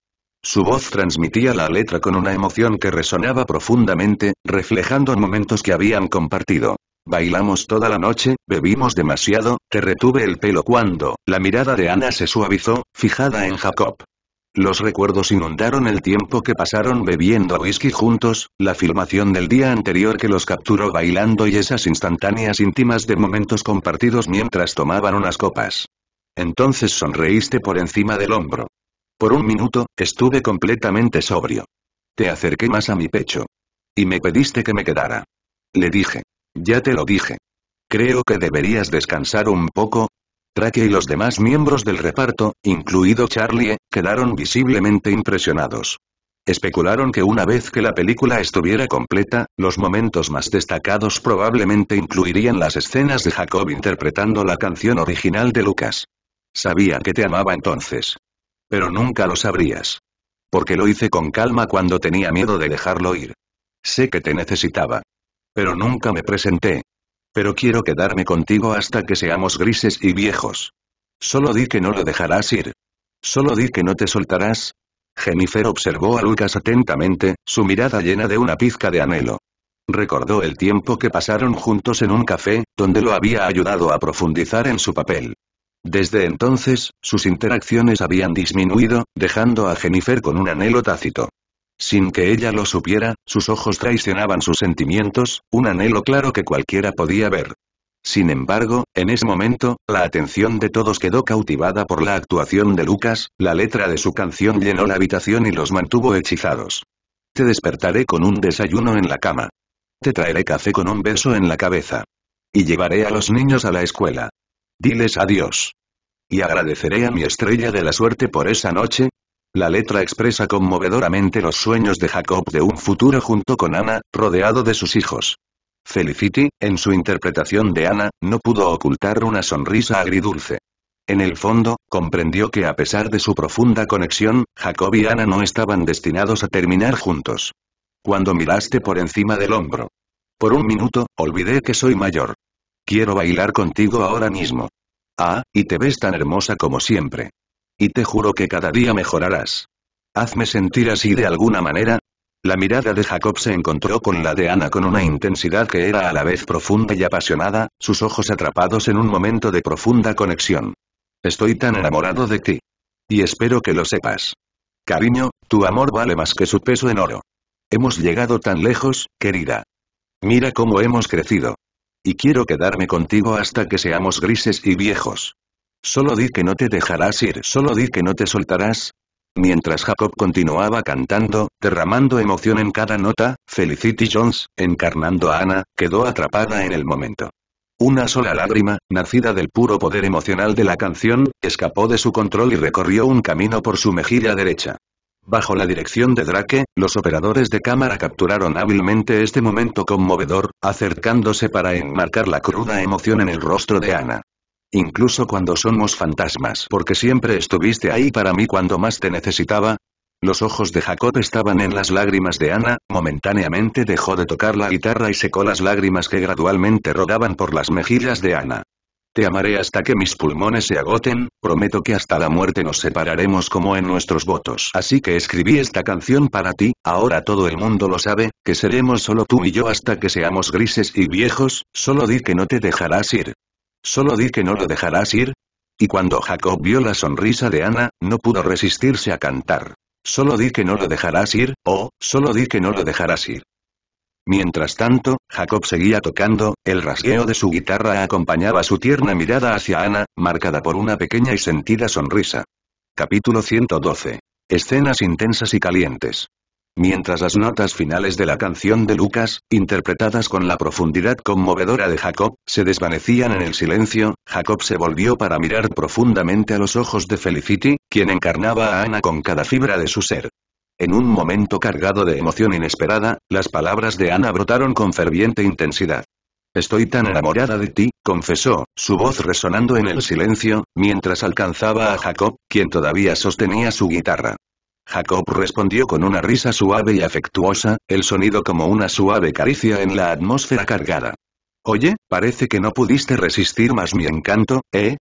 Su voz transmitía la letra con una emoción que resonaba profundamente, reflejando momentos que habían compartido. Bailamos toda la noche, bebimos demasiado, te retuve el pelo cuando, la mirada de Ana se suavizó, fijada en Jacob. Los recuerdos inundaron el tiempo que pasaron bebiendo whisky juntos, la filmación del día anterior que los capturó bailando y esas instantáneas íntimas de momentos compartidos mientras tomaban unas copas. Entonces sonreíste por encima del hombro. Por un minuto, estuve completamente sobrio. Te acerqué más a mi pecho. Y me pediste que me quedara. Le dije. Ya te lo dije. Creo que deberías descansar un poco, Trake y los demás miembros del reparto, incluido Charlie, e, quedaron visiblemente impresionados. Especularon que una vez que la película estuviera completa, los momentos más destacados probablemente incluirían las escenas de Jacob interpretando la canción original de Lucas. Sabía que te amaba entonces. Pero nunca lo sabrías. Porque lo hice con calma cuando tenía miedo de dejarlo ir. Sé que te necesitaba. Pero nunca me presenté, pero quiero quedarme contigo hasta que seamos grises y viejos. Solo di que no lo dejarás ir. Solo di que no te soltarás. Jennifer observó a Lucas atentamente, su mirada llena de una pizca de anhelo. Recordó el tiempo que pasaron juntos en un café, donde lo había ayudado a profundizar en su papel. Desde entonces, sus interacciones habían disminuido, dejando a Jennifer con un anhelo tácito. Sin que ella lo supiera, sus ojos traicionaban sus sentimientos, un anhelo claro que cualquiera podía ver. Sin embargo, en ese momento, la atención de todos quedó cautivada por la actuación de Lucas, la letra de su canción llenó la habitación y los mantuvo hechizados. Te despertaré con un desayuno en la cama. Te traeré café con un beso en la cabeza. Y llevaré a los niños a la escuela. Diles adiós. Y agradeceré a mi estrella de la suerte por esa noche, la letra expresa conmovedoramente los sueños de Jacob de un futuro junto con Ana, rodeado de sus hijos. Felicity, en su interpretación de Ana, no pudo ocultar una sonrisa agridulce. En el fondo, comprendió que a pesar de su profunda conexión, Jacob y Ana no estaban destinados a terminar juntos. Cuando miraste por encima del hombro. Por un minuto, olvidé que soy mayor. Quiero bailar contigo ahora mismo. Ah, y te ves tan hermosa como siempre. Y te juro que cada día mejorarás. Hazme sentir así de alguna manera. La mirada de Jacob se encontró con la de Ana con una intensidad que era a la vez profunda y apasionada, sus ojos atrapados en un momento de profunda conexión. Estoy tan enamorado de ti. Y espero que lo sepas. Cariño, tu amor vale más que su peso en oro. Hemos llegado tan lejos, querida. Mira cómo hemos crecido. Y quiero quedarme contigo hasta que seamos grises y viejos. Solo di que no te dejarás ir, solo di que no te soltarás. Mientras Jacob continuaba cantando, derramando emoción en cada nota, Felicity Jones, encarnando a Ana, quedó atrapada en el momento. Una sola lágrima, nacida del puro poder emocional de la canción, escapó de su control y recorrió un camino por su mejilla derecha. Bajo la dirección de Drake, los operadores de cámara capturaron hábilmente este momento conmovedor, acercándose para enmarcar la cruda emoción en el rostro de Ana. Incluso cuando somos fantasmas porque siempre estuviste ahí para mí cuando más te necesitaba. Los ojos de Jacob estaban en las lágrimas de Ana, momentáneamente dejó de tocar la guitarra y secó las lágrimas que gradualmente rodaban por las mejillas de Ana. Te amaré hasta que mis pulmones se agoten, prometo que hasta la muerte nos separaremos como en nuestros votos. Así que escribí esta canción para ti, ahora todo el mundo lo sabe, que seremos solo tú y yo hasta que seamos grises y viejos, solo di que no te dejarás ir. Solo di que no lo dejarás ir. Y cuando Jacob vio la sonrisa de Ana, no pudo resistirse a cantar. Solo di que no lo dejarás ir, o solo di que no lo dejarás ir. Mientras tanto, Jacob seguía tocando, el rasgueo de su guitarra acompañaba su tierna mirada hacia Ana, marcada por una pequeña y sentida sonrisa. Capítulo 112. Escenas intensas y calientes. Mientras las notas finales de la canción de Lucas, interpretadas con la profundidad conmovedora de Jacob, se desvanecían en el silencio, Jacob se volvió para mirar profundamente a los ojos de Felicity, quien encarnaba a Ana con cada fibra de su ser. En un momento cargado de emoción inesperada, las palabras de Ana brotaron con ferviente intensidad. Estoy tan enamorada de ti, confesó, su voz resonando en el silencio, mientras alcanzaba a Jacob, quien todavía sostenía su guitarra. Jacob respondió con una risa suave y afectuosa, el sonido como una suave caricia en la atmósfera cargada. Oye, parece que no pudiste resistir más mi encanto, ¿eh?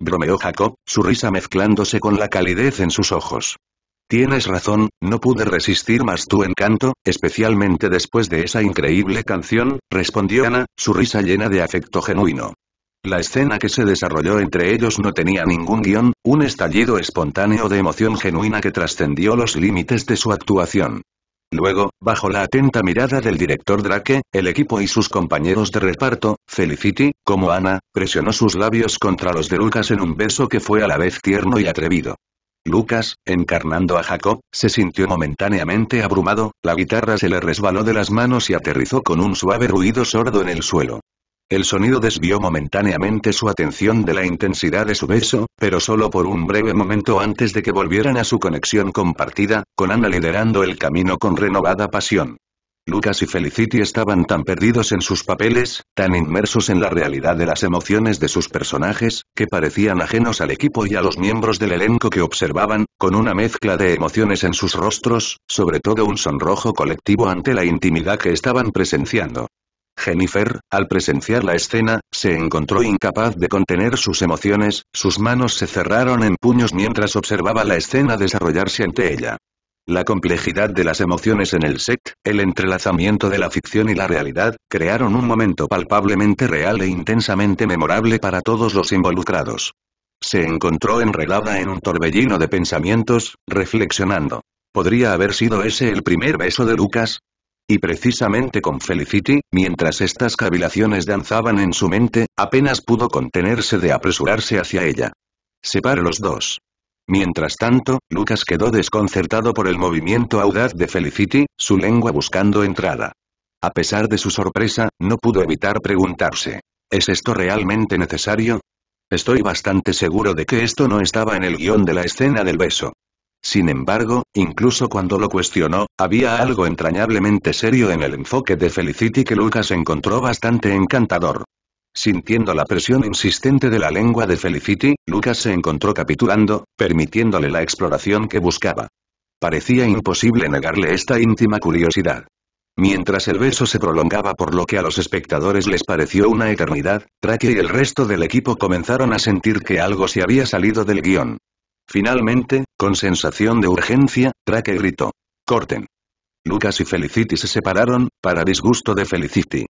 Bromeó Jacob, su risa mezclándose con la calidez en sus ojos. Tienes razón, no pude resistir más tu encanto, especialmente después de esa increíble canción, respondió Ana, su risa llena de afecto genuino. La escena que se desarrolló entre ellos no tenía ningún guión, un estallido espontáneo de emoción genuina que trascendió los límites de su actuación. Luego, bajo la atenta mirada del director Drake, el equipo y sus compañeros de reparto, Felicity, como Ana, presionó sus labios contra los de Lucas en un beso que fue a la vez tierno y atrevido. Lucas, encarnando a Jacob, se sintió momentáneamente abrumado, la guitarra se le resbaló de las manos y aterrizó con un suave ruido sordo en el suelo. El sonido desvió momentáneamente su atención de la intensidad de su beso, pero solo por un breve momento antes de que volvieran a su conexión compartida, con Ana liderando el camino con renovada pasión. Lucas y Felicity estaban tan perdidos en sus papeles, tan inmersos en la realidad de las emociones de sus personajes, que parecían ajenos al equipo y a los miembros del elenco que observaban, con una mezcla de emociones en sus rostros, sobre todo un sonrojo colectivo ante la intimidad que estaban presenciando. Jennifer, al presenciar la escena, se encontró incapaz de contener sus emociones, sus manos se cerraron en puños mientras observaba la escena desarrollarse ante ella. La complejidad de las emociones en el set, el entrelazamiento de la ficción y la realidad, crearon un momento palpablemente real e intensamente memorable para todos los involucrados. Se encontró enredada en un torbellino de pensamientos, reflexionando. ¿Podría haber sido ese el primer beso de Lucas? Y precisamente con Felicity, mientras estas cavilaciones danzaban en su mente, apenas pudo contenerse de apresurarse hacia ella. Separa los dos. Mientras tanto, Lucas quedó desconcertado por el movimiento audaz de Felicity, su lengua buscando entrada. A pesar de su sorpresa, no pudo evitar preguntarse. ¿Es esto realmente necesario? Estoy bastante seguro de que esto no estaba en el guión de la escena del beso. Sin embargo, incluso cuando lo cuestionó, había algo entrañablemente serio en el enfoque de Felicity que Lucas encontró bastante encantador. Sintiendo la presión insistente de la lengua de Felicity, Lucas se encontró capitulando, permitiéndole la exploración que buscaba. Parecía imposible negarle esta íntima curiosidad. Mientras el beso se prolongaba por lo que a los espectadores les pareció una eternidad, Traque y el resto del equipo comenzaron a sentir que algo se había salido del guión. Finalmente, con sensación de urgencia, Drake gritó. ¡Corten! Lucas y Felicity se separaron, para disgusto de Felicity.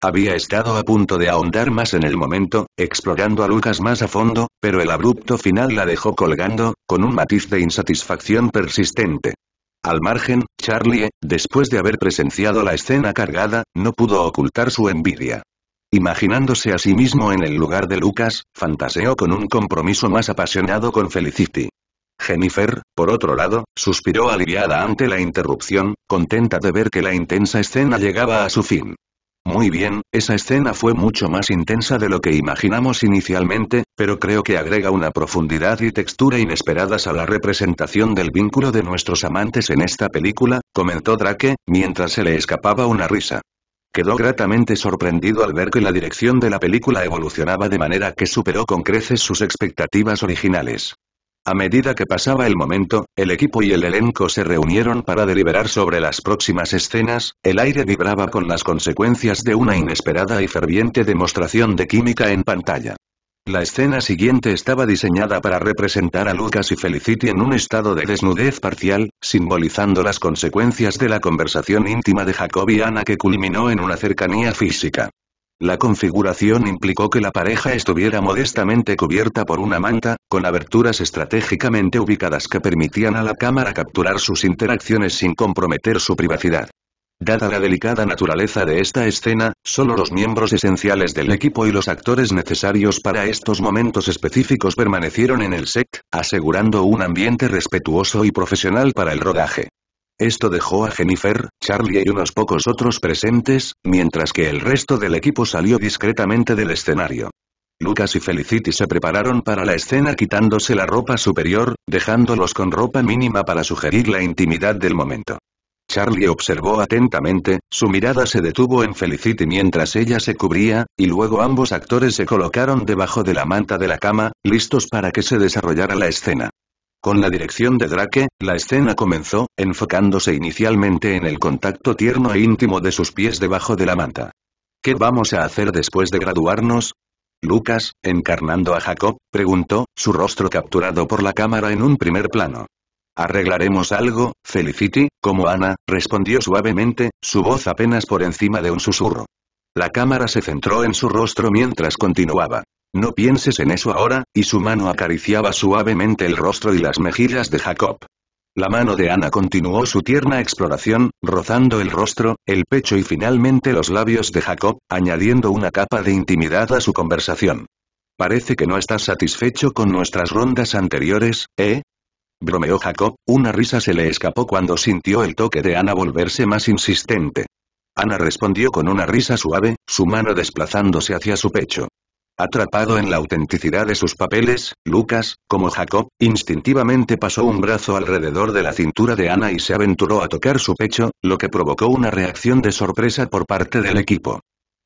Había estado a punto de ahondar más en el momento, explorando a Lucas más a fondo, pero el abrupto final la dejó colgando, con un matiz de insatisfacción persistente. Al margen, Charlie, después de haber presenciado la escena cargada, no pudo ocultar su envidia. Imaginándose a sí mismo en el lugar de Lucas, fantaseó con un compromiso más apasionado con Felicity. Jennifer, por otro lado, suspiró aliviada ante la interrupción, contenta de ver que la intensa escena llegaba a su fin. Muy bien, esa escena fue mucho más intensa de lo que imaginamos inicialmente, pero creo que agrega una profundidad y textura inesperadas a la representación del vínculo de nuestros amantes en esta película, comentó Drake, mientras se le escapaba una risa. Quedó gratamente sorprendido al ver que la dirección de la película evolucionaba de manera que superó con creces sus expectativas originales. A medida que pasaba el momento, el equipo y el elenco se reunieron para deliberar sobre las próximas escenas, el aire vibraba con las consecuencias de una inesperada y ferviente demostración de química en pantalla. La escena siguiente estaba diseñada para representar a Lucas y Felicity en un estado de desnudez parcial, simbolizando las consecuencias de la conversación íntima de Jacob y Ana que culminó en una cercanía física. La configuración implicó que la pareja estuviera modestamente cubierta por una manta, con aberturas estratégicamente ubicadas que permitían a la cámara capturar sus interacciones sin comprometer su privacidad. Dada la delicada naturaleza de esta escena, solo los miembros esenciales del equipo y los actores necesarios para estos momentos específicos permanecieron en el set, asegurando un ambiente respetuoso y profesional para el rodaje. Esto dejó a Jennifer, Charlie y unos pocos otros presentes, mientras que el resto del equipo salió discretamente del escenario. Lucas y Felicity se prepararon para la escena quitándose la ropa superior, dejándolos con ropa mínima para sugerir la intimidad del momento. Charlie observó atentamente, su mirada se detuvo en Felicity mientras ella se cubría, y luego ambos actores se colocaron debajo de la manta de la cama, listos para que se desarrollara la escena. Con la dirección de Drake, la escena comenzó, enfocándose inicialmente en el contacto tierno e íntimo de sus pies debajo de la manta. ¿Qué vamos a hacer después de graduarnos? Lucas, encarnando a Jacob, preguntó, su rostro capturado por la cámara en un primer plano. Arreglaremos algo, Felicity, como Ana, respondió suavemente, su voz apenas por encima de un susurro. La cámara se centró en su rostro mientras continuaba. No pienses en eso ahora, y su mano acariciaba suavemente el rostro y las mejillas de Jacob. La mano de Ana continuó su tierna exploración, rozando el rostro, el pecho y finalmente los labios de Jacob, añadiendo una capa de intimidad a su conversación. Parece que no estás satisfecho con nuestras rondas anteriores, ¿eh? Bromeó Jacob, una risa se le escapó cuando sintió el toque de Ana volverse más insistente. Ana respondió con una risa suave, su mano desplazándose hacia su pecho. Atrapado en la autenticidad de sus papeles, Lucas, como Jacob, instintivamente pasó un brazo alrededor de la cintura de Ana y se aventuró a tocar su pecho, lo que provocó una reacción de sorpresa por parte del equipo.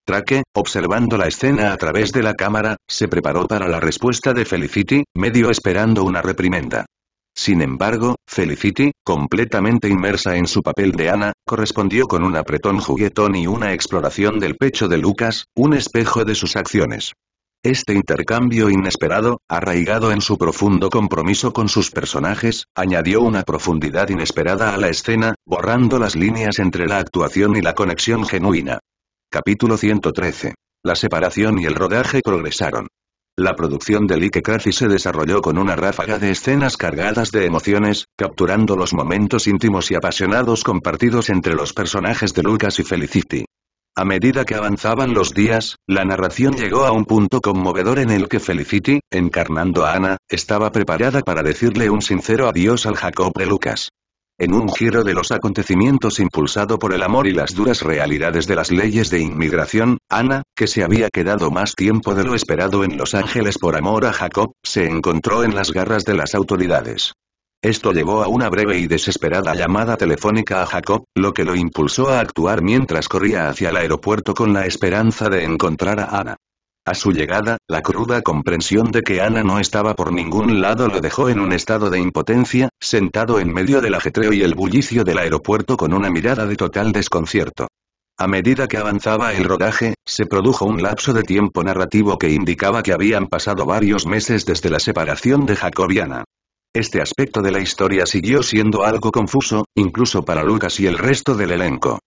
Traque, observando la escena a través de la cámara, se preparó para la respuesta de Felicity, medio esperando una reprimenda. Sin embargo, Felicity, completamente inmersa en su papel de Ana, correspondió con un apretón juguetón y una exploración del pecho de Lucas, un espejo de sus acciones. Este intercambio inesperado, arraigado en su profundo compromiso con sus personajes, añadió una profundidad inesperada a la escena, borrando las líneas entre la actuación y la conexión genuina. Capítulo 113. La separación y el rodaje progresaron. La producción de Like Crazy se desarrolló con una ráfaga de escenas cargadas de emociones, capturando los momentos íntimos y apasionados compartidos entre los personajes de Lucas y Felicity. A medida que avanzaban los días, la narración llegó a un punto conmovedor en el que Felicity, encarnando a Ana, estaba preparada para decirle un sincero adiós al Jacob de Lucas. En un giro de los acontecimientos impulsado por el amor y las duras realidades de las leyes de inmigración, Ana, que se había quedado más tiempo de lo esperado en Los Ángeles por amor a Jacob, se encontró en las garras de las autoridades. Esto llevó a una breve y desesperada llamada telefónica a Jacob, lo que lo impulsó a actuar mientras corría hacia el aeropuerto con la esperanza de encontrar a Ana. A su llegada, la cruda comprensión de que Ana no estaba por ningún lado lo dejó en un estado de impotencia, sentado en medio del ajetreo y el bullicio del aeropuerto con una mirada de total desconcierto. A medida que avanzaba el rodaje, se produjo un lapso de tiempo narrativo que indicaba que habían pasado varios meses desde la separación de Jacob y Ana. Este aspecto de la historia siguió siendo algo confuso, incluso para Lucas y el resto del elenco.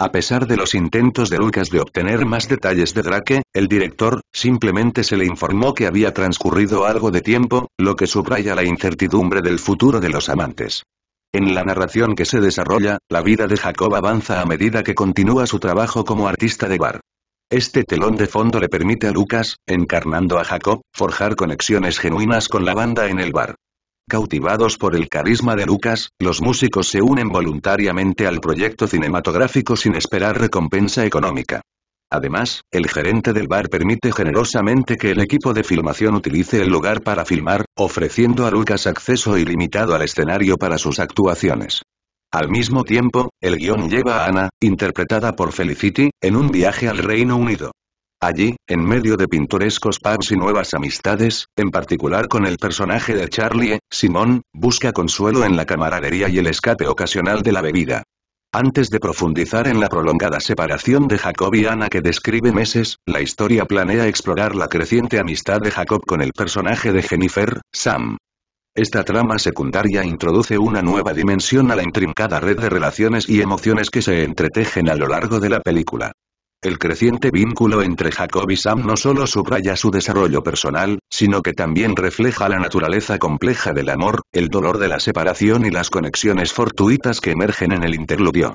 A pesar de los intentos de Lucas de obtener más detalles de Drake, el director, simplemente se le informó que había transcurrido algo de tiempo, lo que subraya la incertidumbre del futuro de los amantes. En la narración que se desarrolla, la vida de Jacob avanza a medida que continúa su trabajo como artista de bar. Este telón de fondo le permite a Lucas, encarnando a Jacob, forjar conexiones genuinas con la banda en el bar. Cautivados por el carisma de Lucas, los músicos se unen voluntariamente al proyecto cinematográfico sin esperar recompensa económica. Además, el gerente del bar permite generosamente que el equipo de filmación utilice el lugar para filmar, ofreciendo a Lucas acceso ilimitado al escenario para sus actuaciones. Al mismo tiempo, el guión lleva a Ana, interpretada por Felicity, en un viaje al Reino Unido. Allí, en medio de pintorescos pubs y nuevas amistades, en particular con el personaje de Charlie, eh, Simón, busca consuelo en la camaradería y el escape ocasional de la bebida. Antes de profundizar en la prolongada separación de Jacob y Ana que describe meses, la historia planea explorar la creciente amistad de Jacob con el personaje de Jennifer, Sam. Esta trama secundaria introduce una nueva dimensión a la intrincada red de relaciones y emociones que se entretejen a lo largo de la película. El creciente vínculo entre Jacob y Sam no solo subraya su desarrollo personal, sino que también refleja la naturaleza compleja del amor, el dolor de la separación y las conexiones fortuitas que emergen en el interludio.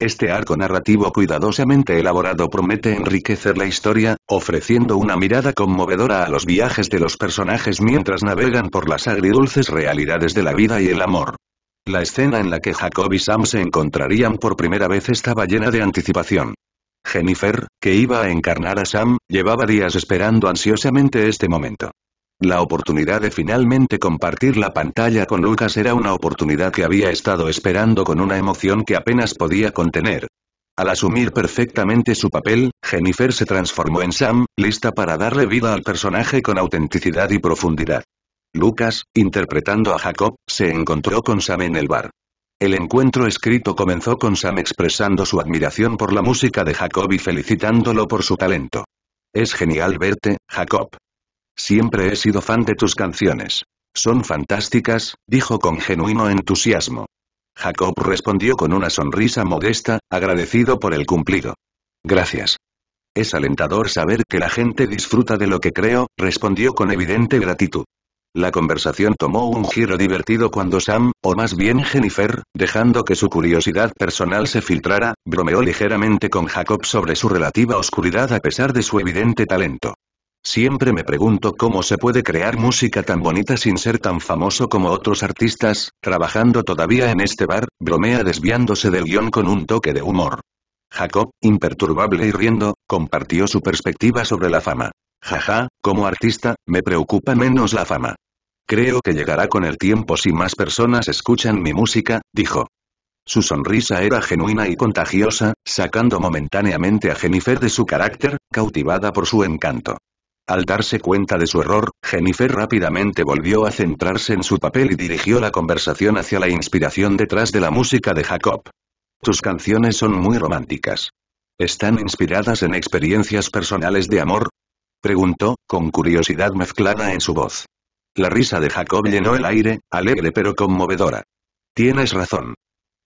Este arco narrativo cuidadosamente elaborado promete enriquecer la historia, ofreciendo una mirada conmovedora a los viajes de los personajes mientras navegan por las agridulces realidades de la vida y el amor. La escena en la que Jacob y Sam se encontrarían por primera vez estaba llena de anticipación. Jennifer, que iba a encarnar a Sam, llevaba días esperando ansiosamente este momento. La oportunidad de finalmente compartir la pantalla con Lucas era una oportunidad que había estado esperando con una emoción que apenas podía contener. Al asumir perfectamente su papel, Jennifer se transformó en Sam, lista para darle vida al personaje con autenticidad y profundidad. Lucas, interpretando a Jacob, se encontró con Sam en el bar. El encuentro escrito comenzó con Sam expresando su admiración por la música de Jacob y felicitándolo por su talento. Es genial verte, Jacob. Siempre he sido fan de tus canciones. Son fantásticas, dijo con genuino entusiasmo. Jacob respondió con una sonrisa modesta, agradecido por el cumplido. Gracias. Es alentador saber que la gente disfruta de lo que creo, respondió con evidente gratitud. La conversación tomó un giro divertido cuando Sam, o más bien Jennifer, dejando que su curiosidad personal se filtrara, bromeó ligeramente con Jacob sobre su relativa oscuridad a pesar de su evidente talento. Siempre me pregunto cómo se puede crear música tan bonita sin ser tan famoso como otros artistas, trabajando todavía en este bar, bromea desviándose del guión con un toque de humor. Jacob, imperturbable y riendo, compartió su perspectiva sobre la fama. Jaja, como artista, me preocupa menos la fama. Creo que llegará con el tiempo si más personas escuchan mi música, dijo. Su sonrisa era genuina y contagiosa, sacando momentáneamente a Jennifer de su carácter, cautivada por su encanto. Al darse cuenta de su error, Jennifer rápidamente volvió a centrarse en su papel y dirigió la conversación hacia la inspiración detrás de la música de Jacob. Tus canciones son muy románticas. ¿Están inspiradas en experiencias personales de amor? Preguntó, con curiosidad mezclada en su voz. La risa de Jacob llenó el aire, alegre pero conmovedora. Tienes razón.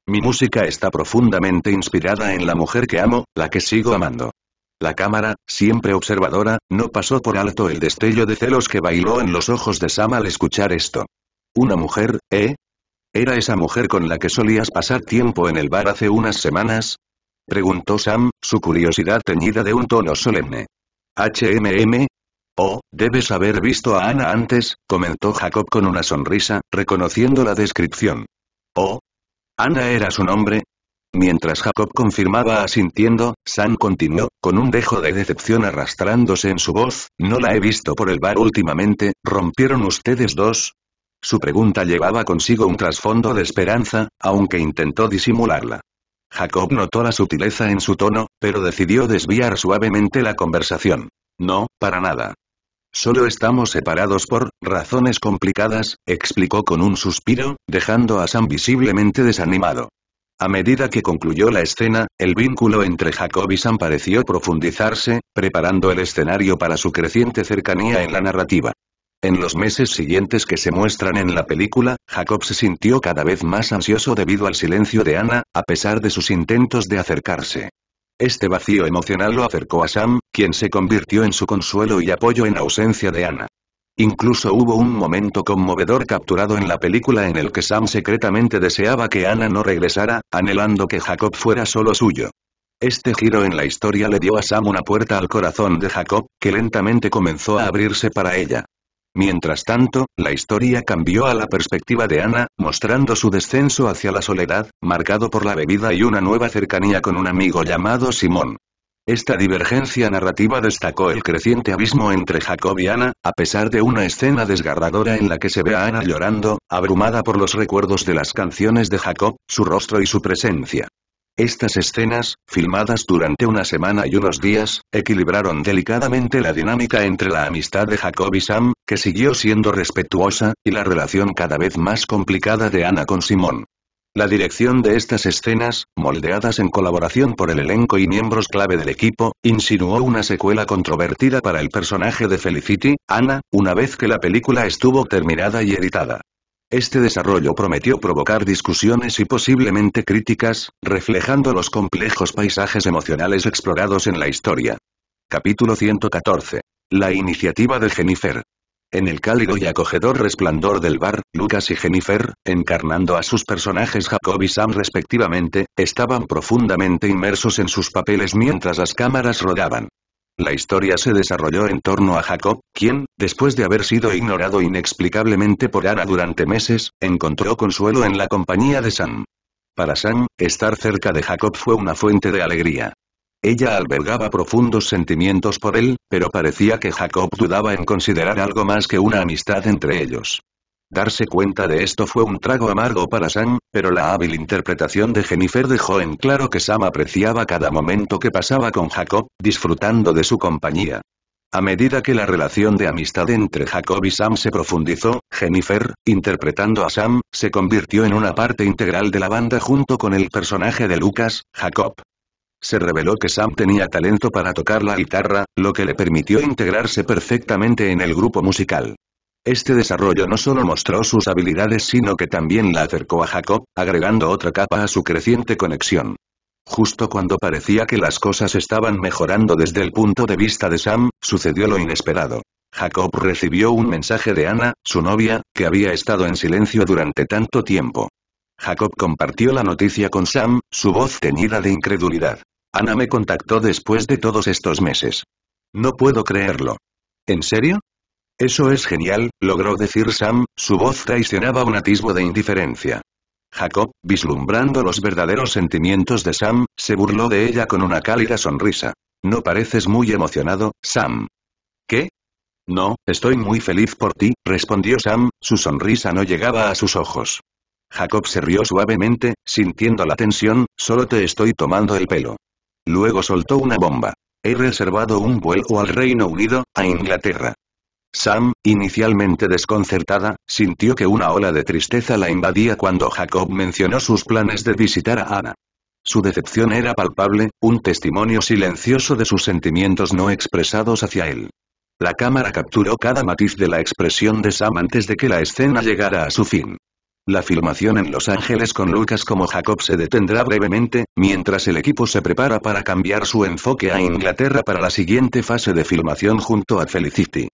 Mi música está profundamente inspirada en la mujer que amo, la que sigo amando. La cámara, siempre observadora, no pasó por alto el destello de celos que bailó en los ojos de Sam al escuchar esto. ¿Una mujer, eh? ¿Era esa mujer con la que solías pasar tiempo en el bar hace unas semanas? Preguntó Sam, su curiosidad teñida de un tono solemne. ¿HMM? Oh, debes haber visto a Ana antes, comentó Jacob con una sonrisa, reconociendo la descripción. Oh. Ana era su nombre. Mientras Jacob confirmaba asintiendo, San continuó, con un dejo de decepción arrastrándose en su voz, no la he visto por el bar últimamente, ¿rompieron ustedes dos? Su pregunta llevaba consigo un trasfondo de esperanza, aunque intentó disimularla. Jacob notó la sutileza en su tono, pero decidió desviar suavemente la conversación. No, para nada. Solo estamos separados por razones complicadas, explicó con un suspiro, dejando a Sam visiblemente desanimado. A medida que concluyó la escena, el vínculo entre Jacob y Sam pareció profundizarse, preparando el escenario para su creciente cercanía en la narrativa. En los meses siguientes que se muestran en la película, Jacob se sintió cada vez más ansioso debido al silencio de Ana, a pesar de sus intentos de acercarse. Este vacío emocional lo acercó a Sam, quien se convirtió en su consuelo y apoyo en ausencia de Ana. Incluso hubo un momento conmovedor capturado en la película en el que Sam secretamente deseaba que Ana no regresara, anhelando que Jacob fuera solo suyo. Este giro en la historia le dio a Sam una puerta al corazón de Jacob, que lentamente comenzó a abrirse para ella. Mientras tanto, la historia cambió a la perspectiva de Ana, mostrando su descenso hacia la soledad, marcado por la bebida y una nueva cercanía con un amigo llamado Simón. Esta divergencia narrativa destacó el creciente abismo entre Jacob y Ana, a pesar de una escena desgarradora en la que se ve a Ana llorando, abrumada por los recuerdos de las canciones de Jacob, su rostro y su presencia. Estas escenas, filmadas durante una semana y unos días, equilibraron delicadamente la dinámica entre la amistad de Jacob y Sam, que siguió siendo respetuosa, y la relación cada vez más complicada de Ana con Simón. La dirección de estas escenas, moldeadas en colaboración por el elenco y miembros clave del equipo, insinuó una secuela controvertida para el personaje de Felicity, Ana, una vez que la película estuvo terminada y editada. Este desarrollo prometió provocar discusiones y posiblemente críticas, reflejando los complejos paisajes emocionales explorados en la historia. Capítulo 114. La iniciativa de Jennifer. En el cálido y acogedor resplandor del bar, Lucas y Jennifer, encarnando a sus personajes Jacob y Sam respectivamente, estaban profundamente inmersos en sus papeles mientras las cámaras rodaban. La historia se desarrolló en torno a Jacob, quien, después de haber sido ignorado inexplicablemente por Ana durante meses, encontró consuelo en la compañía de Sam. Para Sam, estar cerca de Jacob fue una fuente de alegría. Ella albergaba profundos sentimientos por él, pero parecía que Jacob dudaba en considerar algo más que una amistad entre ellos. Darse cuenta de esto fue un trago amargo para Sam, pero la hábil interpretación de Jennifer dejó en claro que Sam apreciaba cada momento que pasaba con Jacob, disfrutando de su compañía. A medida que la relación de amistad entre Jacob y Sam se profundizó, Jennifer, interpretando a Sam, se convirtió en una parte integral de la banda junto con el personaje de Lucas, Jacob. Se reveló que Sam tenía talento para tocar la guitarra, lo que le permitió integrarse perfectamente en el grupo musical. Este desarrollo no solo mostró sus habilidades sino que también la acercó a Jacob, agregando otra capa a su creciente conexión. Justo cuando parecía que las cosas estaban mejorando desde el punto de vista de Sam, sucedió lo inesperado. Jacob recibió un mensaje de Ana, su novia, que había estado en silencio durante tanto tiempo. Jacob compartió la noticia con Sam, su voz teñida de incredulidad. Ana me contactó después de todos estos meses. No puedo creerlo. ¿En serio? Eso es genial, logró decir Sam, su voz traicionaba un atisbo de indiferencia. Jacob, vislumbrando los verdaderos sentimientos de Sam, se burló de ella con una cálida sonrisa. No pareces muy emocionado, Sam. ¿Qué? No, estoy muy feliz por ti, respondió Sam, su sonrisa no llegaba a sus ojos. Jacob se rió suavemente, sintiendo la tensión, solo te estoy tomando el pelo. Luego soltó una bomba. He reservado un vuelo al Reino Unido, a Inglaterra. Sam, inicialmente desconcertada, sintió que una ola de tristeza la invadía cuando Jacob mencionó sus planes de visitar a Ana. Su decepción era palpable, un testimonio silencioso de sus sentimientos no expresados hacia él. La cámara capturó cada matiz de la expresión de Sam antes de que la escena llegara a su fin. La filmación en Los Ángeles con Lucas como Jacob se detendrá brevemente, mientras el equipo se prepara para cambiar su enfoque a Inglaterra para la siguiente fase de filmación junto a Felicity.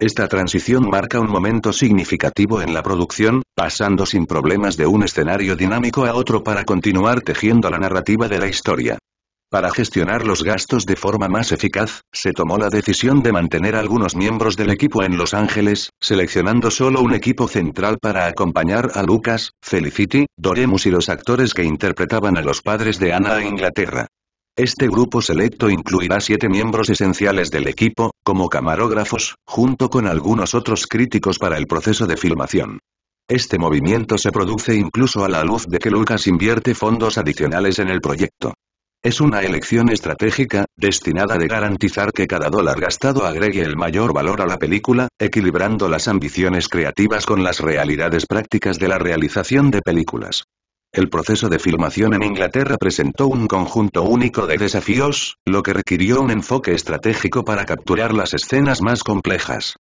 Esta transición marca un momento significativo en la producción, pasando sin problemas de un escenario dinámico a otro para continuar tejiendo la narrativa de la historia. Para gestionar los gastos de forma más eficaz, se tomó la decisión de mantener algunos miembros del equipo en Los Ángeles, seleccionando solo un equipo central para acompañar a Lucas, Felicity, Doremus y los actores que interpretaban a los padres de Ana a Inglaterra. Este grupo selecto incluirá siete miembros esenciales del equipo, como camarógrafos, junto con algunos otros críticos para el proceso de filmación. Este movimiento se produce incluso a la luz de que Lucas invierte fondos adicionales en el proyecto. Es una elección estratégica, destinada de garantizar que cada dólar gastado agregue el mayor valor a la película, equilibrando las ambiciones creativas con las realidades prácticas de la realización de películas. El proceso de filmación en Inglaterra presentó un conjunto único de desafíos, lo que requirió un enfoque estratégico para capturar las escenas más complejas.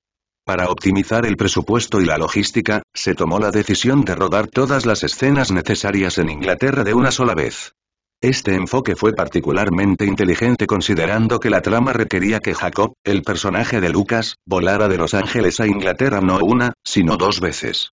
Para optimizar el presupuesto y la logística, se tomó la decisión de rodar todas las escenas necesarias en Inglaterra de una sola vez. Este enfoque fue particularmente inteligente considerando que la trama requería que Jacob, el personaje de Lucas, volara de Los Ángeles a Inglaterra no una, sino dos veces.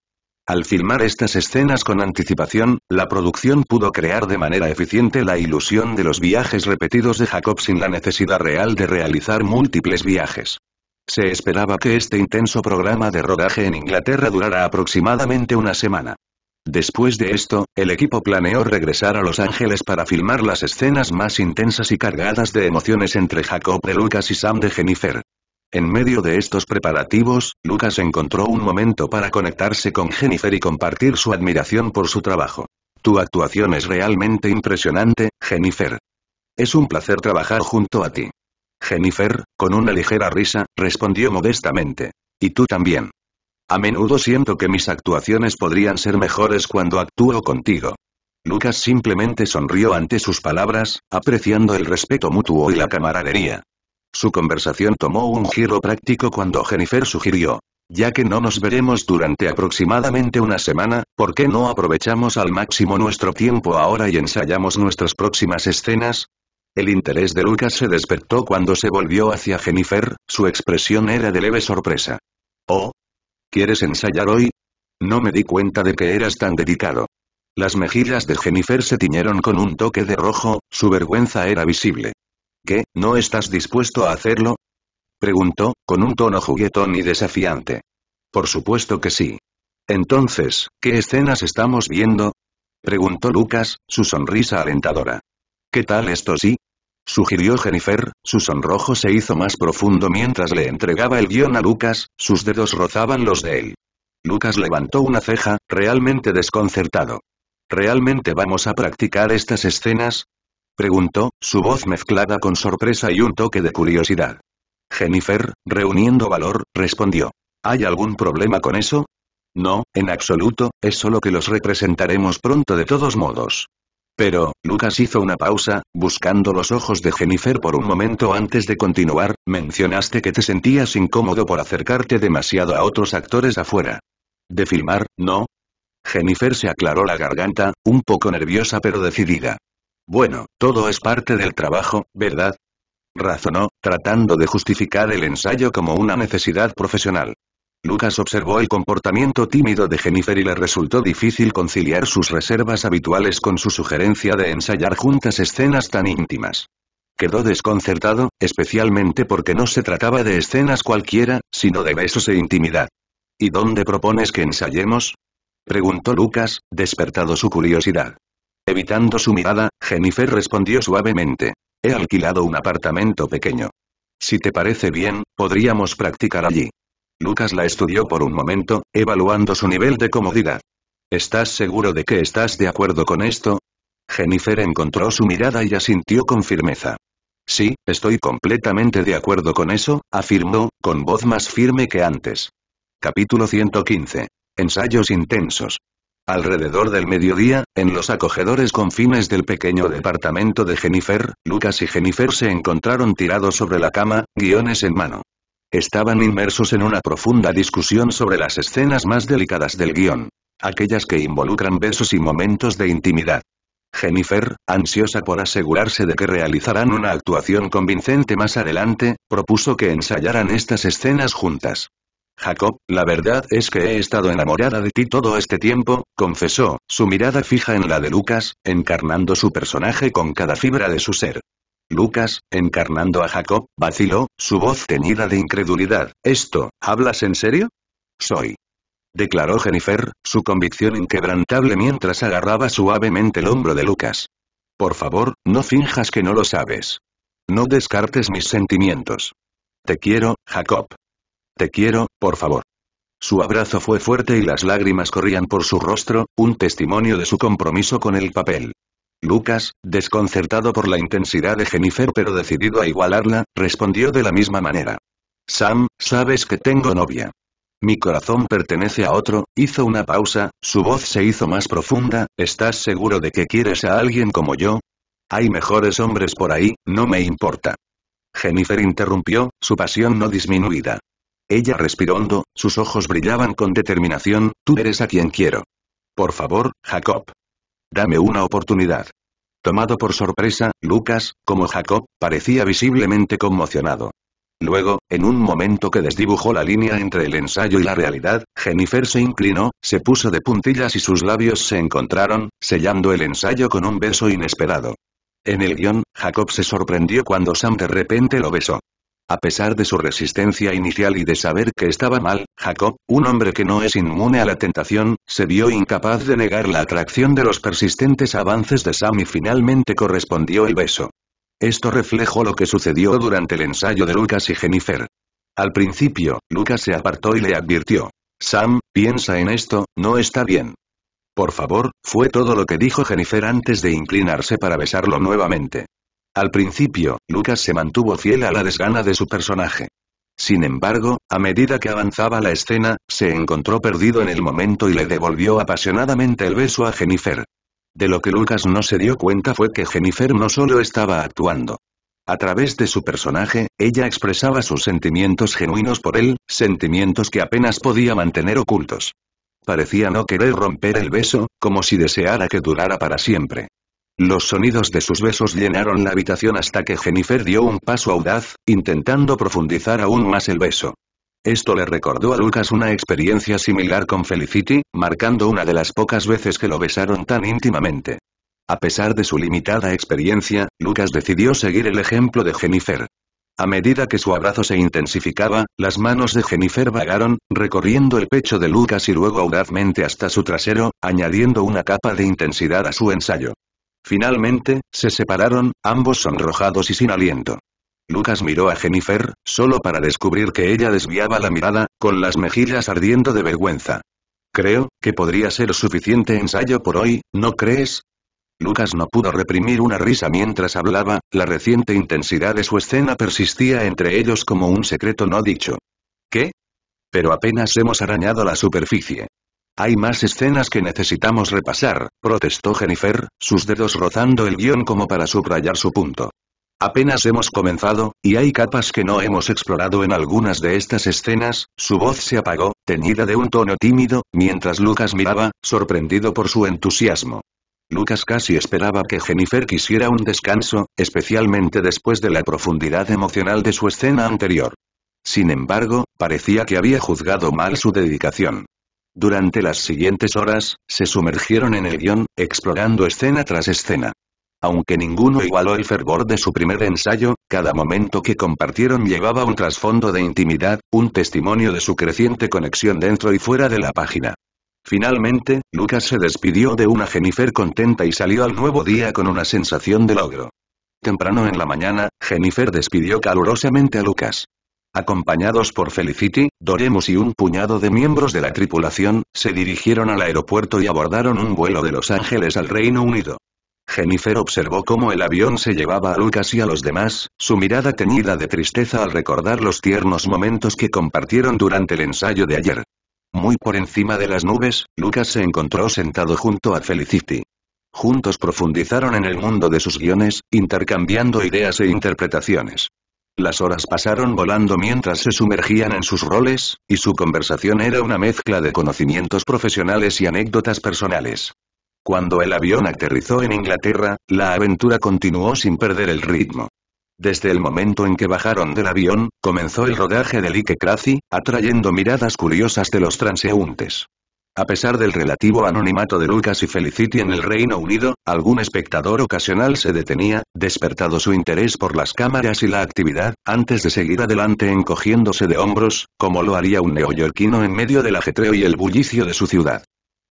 Al filmar estas escenas con anticipación, la producción pudo crear de manera eficiente la ilusión de los viajes repetidos de Jacob sin la necesidad real de realizar múltiples viajes. Se esperaba que este intenso programa de rodaje en Inglaterra durara aproximadamente una semana. Después de esto, el equipo planeó regresar a Los Ángeles para filmar las escenas más intensas y cargadas de emociones entre Jacob de Lucas y Sam de Jennifer. En medio de estos preparativos, Lucas encontró un momento para conectarse con Jennifer y compartir su admiración por su trabajo. Tu actuación es realmente impresionante, Jennifer. Es un placer trabajar junto a ti. Jennifer, con una ligera risa, respondió modestamente. Y tú también. A menudo siento que mis actuaciones podrían ser mejores cuando actúo contigo. Lucas simplemente sonrió ante sus palabras, apreciando el respeto mutuo y la camaradería. Su conversación tomó un giro práctico cuando Jennifer sugirió, ya que no nos veremos durante aproximadamente una semana, ¿por qué no aprovechamos al máximo nuestro tiempo ahora y ensayamos nuestras próximas escenas? El interés de Lucas se despertó cuando se volvió hacia Jennifer, su expresión era de leve sorpresa. Oh. ¿Quieres ensayar hoy? No me di cuenta de que eras tan dedicado. Las mejillas de Jennifer se tiñeron con un toque de rojo, su vergüenza era visible. ¿Qué, no estás dispuesto a hacerlo? Preguntó, con un tono juguetón y desafiante. Por supuesto que sí. Entonces, ¿qué escenas estamos viendo? Preguntó Lucas, su sonrisa alentadora. ¿Qué tal esto sí? Sugirió Jennifer, su sonrojo se hizo más profundo mientras le entregaba el guión a Lucas, sus dedos rozaban los de él. Lucas levantó una ceja, realmente desconcertado. ¿Realmente vamos a practicar estas escenas? Preguntó, su voz mezclada con sorpresa y un toque de curiosidad. Jennifer, reuniendo valor, respondió. ¿Hay algún problema con eso? No, en absoluto, es solo que los representaremos pronto de todos modos. Pero, Lucas hizo una pausa, buscando los ojos de Jennifer por un momento antes de continuar, mencionaste que te sentías incómodo por acercarte demasiado a otros actores afuera. De filmar, ¿no? Jennifer se aclaró la garganta, un poco nerviosa pero decidida. Bueno, todo es parte del trabajo, ¿verdad? Razonó, tratando de justificar el ensayo como una necesidad profesional. Lucas observó el comportamiento tímido de Jennifer y le resultó difícil conciliar sus reservas habituales con su sugerencia de ensayar juntas escenas tan íntimas. Quedó desconcertado, especialmente porque no se trataba de escenas cualquiera, sino de besos e intimidad. ¿Y dónde propones que ensayemos? preguntó Lucas, despertado su curiosidad. Evitando su mirada, Jennifer respondió suavemente. He alquilado un apartamento pequeño. Si te parece bien, podríamos practicar allí. Lucas la estudió por un momento, evaluando su nivel de comodidad. ¿Estás seguro de que estás de acuerdo con esto? Jennifer encontró su mirada y asintió con firmeza. Sí, estoy completamente de acuerdo con eso, afirmó, con voz más firme que antes. Capítulo 115. Ensayos intensos. Alrededor del mediodía, en los acogedores confines del pequeño departamento de Jennifer, Lucas y Jennifer se encontraron tirados sobre la cama, guiones en mano. Estaban inmersos en una profunda discusión sobre las escenas más delicadas del guión. Aquellas que involucran besos y momentos de intimidad. Jennifer, ansiosa por asegurarse de que realizarán una actuación convincente más adelante, propuso que ensayaran estas escenas juntas. Jacob, la verdad es que he estado enamorada de ti todo este tiempo, confesó, su mirada fija en la de Lucas, encarnando su personaje con cada fibra de su ser. Lucas, encarnando a Jacob, vaciló, su voz teñida de incredulidad. ¿Esto, hablas en serio? Soy. Declaró Jennifer, su convicción inquebrantable mientras agarraba suavemente el hombro de Lucas. Por favor, no finjas que no lo sabes. No descartes mis sentimientos. Te quiero, Jacob. Te quiero, por favor. Su abrazo fue fuerte y las lágrimas corrían por su rostro, un testimonio de su compromiso con el papel. Lucas, desconcertado por la intensidad de Jennifer pero decidido a igualarla, respondió de la misma manera. Sam, sabes que tengo novia. Mi corazón pertenece a otro, hizo una pausa, su voz se hizo más profunda, ¿estás seguro de que quieres a alguien como yo? Hay mejores hombres por ahí, no me importa. Jennifer interrumpió, su pasión no disminuida. Ella respiró hondo, sus ojos brillaban con determinación, tú eres a quien quiero. Por favor, Jacob. Dame una oportunidad. Tomado por sorpresa, Lucas, como Jacob, parecía visiblemente conmocionado. Luego, en un momento que desdibujó la línea entre el ensayo y la realidad, Jennifer se inclinó, se puso de puntillas y sus labios se encontraron, sellando el ensayo con un beso inesperado. En el guión, Jacob se sorprendió cuando Sam de repente lo besó. A pesar de su resistencia inicial y de saber que estaba mal, Jacob, un hombre que no es inmune a la tentación, se vio incapaz de negar la atracción de los persistentes avances de Sam y finalmente correspondió el beso. Esto reflejó lo que sucedió durante el ensayo de Lucas y Jennifer. Al principio, Lucas se apartó y le advirtió. Sam, piensa en esto, no está bien. Por favor, fue todo lo que dijo Jennifer antes de inclinarse para besarlo nuevamente. Al principio, Lucas se mantuvo fiel a la desgana de su personaje. Sin embargo, a medida que avanzaba la escena, se encontró perdido en el momento y le devolvió apasionadamente el beso a Jennifer. De lo que Lucas no se dio cuenta fue que Jennifer no solo estaba actuando. A través de su personaje, ella expresaba sus sentimientos genuinos por él, sentimientos que apenas podía mantener ocultos. Parecía no querer romper el beso, como si deseara que durara para siempre. Los sonidos de sus besos llenaron la habitación hasta que Jennifer dio un paso audaz, intentando profundizar aún más el beso. Esto le recordó a Lucas una experiencia similar con Felicity, marcando una de las pocas veces que lo besaron tan íntimamente. A pesar de su limitada experiencia, Lucas decidió seguir el ejemplo de Jennifer. A medida que su abrazo se intensificaba, las manos de Jennifer vagaron, recorriendo el pecho de Lucas y luego audazmente hasta su trasero, añadiendo una capa de intensidad a su ensayo. Finalmente, se separaron, ambos sonrojados y sin aliento. Lucas miró a Jennifer, solo para descubrir que ella desviaba la mirada, con las mejillas ardiendo de vergüenza. Creo, que podría ser suficiente ensayo por hoy, ¿no crees? Lucas no pudo reprimir una risa mientras hablaba, la reciente intensidad de su escena persistía entre ellos como un secreto no dicho. ¿Qué? Pero apenas hemos arañado la superficie. Hay más escenas que necesitamos repasar, protestó Jennifer, sus dedos rozando el guión como para subrayar su punto. Apenas hemos comenzado, y hay capas que no hemos explorado en algunas de estas escenas, su voz se apagó, teñida de un tono tímido, mientras Lucas miraba, sorprendido por su entusiasmo. Lucas casi esperaba que Jennifer quisiera un descanso, especialmente después de la profundidad emocional de su escena anterior. Sin embargo, parecía que había juzgado mal su dedicación. Durante las siguientes horas, se sumergieron en el guión, explorando escena tras escena. Aunque ninguno igualó el fervor de su primer ensayo, cada momento que compartieron llevaba un trasfondo de intimidad, un testimonio de su creciente conexión dentro y fuera de la página. Finalmente, Lucas se despidió de una Jennifer contenta y salió al nuevo día con una sensación de logro. Temprano en la mañana, Jennifer despidió calurosamente a Lucas. Acompañados por Felicity, Doremus y un puñado de miembros de la tripulación, se dirigieron al aeropuerto y abordaron un vuelo de Los Ángeles al Reino Unido. Jennifer observó cómo el avión se llevaba a Lucas y a los demás, su mirada teñida de tristeza al recordar los tiernos momentos que compartieron durante el ensayo de ayer. Muy por encima de las nubes, Lucas se encontró sentado junto a Felicity. Juntos profundizaron en el mundo de sus guiones, intercambiando ideas e interpretaciones. Las horas pasaron volando mientras se sumergían en sus roles, y su conversación era una mezcla de conocimientos profesionales y anécdotas personales. Cuando el avión aterrizó en Inglaterra, la aventura continuó sin perder el ritmo. Desde el momento en que bajaron del avión, comenzó el rodaje de Like Crazy, atrayendo miradas curiosas de los transeúntes. A pesar del relativo anonimato de Lucas y Felicity en el Reino Unido, algún espectador ocasional se detenía, despertado su interés por las cámaras y la actividad, antes de seguir adelante encogiéndose de hombros, como lo haría un neoyorquino en medio del ajetreo y el bullicio de su ciudad.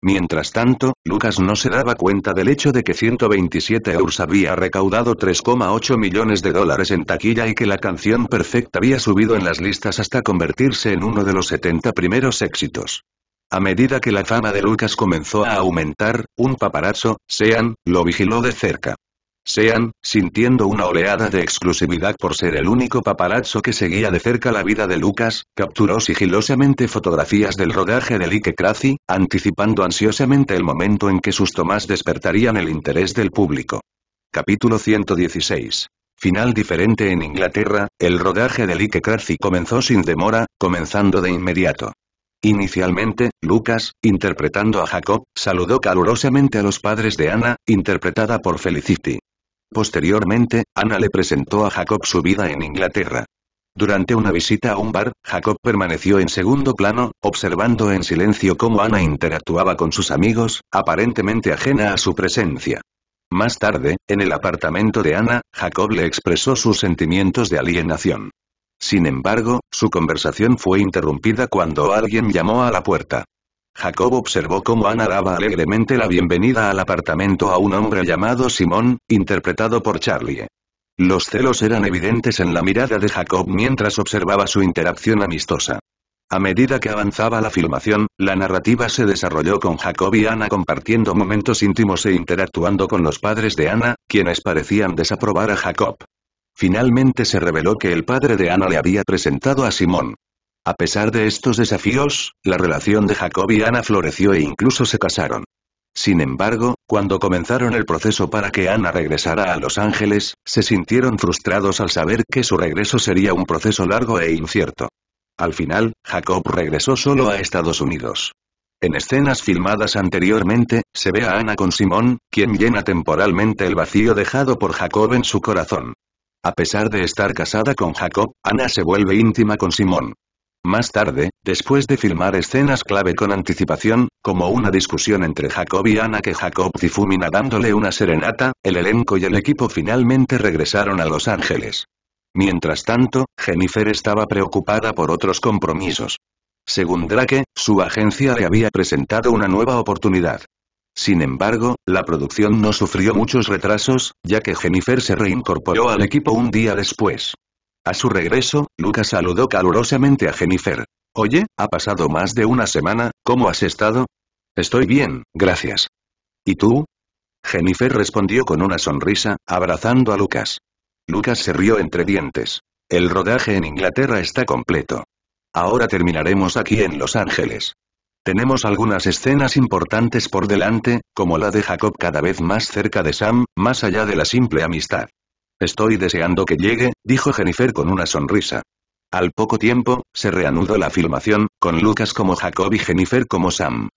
Mientras tanto, Lucas no se daba cuenta del hecho de que 127 euros había recaudado 3,8 millones de dólares en taquilla y que la canción perfecta había subido en las listas hasta convertirse en uno de los 70 primeros éxitos. A medida que la fama de Lucas comenzó a aumentar, un paparazzo, Sean, lo vigiló de cerca. Sean, sintiendo una oleada de exclusividad por ser el único paparazzo que seguía de cerca la vida de Lucas, capturó sigilosamente fotografías del rodaje de Like Crazy, anticipando ansiosamente el momento en que sus tomas despertarían el interés del público. Capítulo 116. Final diferente en Inglaterra, el rodaje de Like Crazy comenzó sin demora, comenzando de inmediato. Inicialmente, Lucas, interpretando a Jacob, saludó calurosamente a los padres de Ana, interpretada por Felicity. Posteriormente, Ana le presentó a Jacob su vida en Inglaterra. Durante una visita a un bar, Jacob permaneció en segundo plano, observando en silencio cómo Ana interactuaba con sus amigos, aparentemente ajena a su presencia. Más tarde, en el apartamento de Ana, Jacob le expresó sus sentimientos de alienación. Sin embargo, su conversación fue interrumpida cuando alguien llamó a la puerta. Jacob observó cómo Ana daba alegremente la bienvenida al apartamento a un hombre llamado Simón, interpretado por Charlie. Los celos eran evidentes en la mirada de Jacob mientras observaba su interacción amistosa. A medida que avanzaba la filmación, la narrativa se desarrolló con Jacob y Ana compartiendo momentos íntimos e interactuando con los padres de Ana, quienes parecían desaprobar a Jacob. Finalmente se reveló que el padre de Ana le había presentado a Simón. A pesar de estos desafíos, la relación de Jacob y Ana floreció e incluso se casaron. Sin embargo, cuando comenzaron el proceso para que Ana regresara a Los Ángeles, se sintieron frustrados al saber que su regreso sería un proceso largo e incierto. Al final, Jacob regresó solo a Estados Unidos. En escenas filmadas anteriormente, se ve a Ana con Simón, quien llena temporalmente el vacío dejado por Jacob en su corazón. A pesar de estar casada con Jacob, Ana se vuelve íntima con Simón. Más tarde, después de filmar escenas clave con anticipación, como una discusión entre Jacob y Ana que Jacob difumina dándole una serenata, el elenco y el equipo finalmente regresaron a Los Ángeles. Mientras tanto, Jennifer estaba preocupada por otros compromisos. Según Drake, su agencia le había presentado una nueva oportunidad. Sin embargo, la producción no sufrió muchos retrasos, ya que Jennifer se reincorporó al equipo un día después. A su regreso, Lucas saludó calurosamente a Jennifer. Oye, ha pasado más de una semana, ¿cómo has estado? Estoy bien, gracias. ¿Y tú? Jennifer respondió con una sonrisa, abrazando a Lucas. Lucas se rió entre dientes. El rodaje en Inglaterra está completo. Ahora terminaremos aquí en Los Ángeles. Tenemos algunas escenas importantes por delante, como la de Jacob cada vez más cerca de Sam, más allá de la simple amistad. Estoy deseando que llegue, dijo Jennifer con una sonrisa. Al poco tiempo, se reanudó la filmación, con Lucas como Jacob y Jennifer como Sam.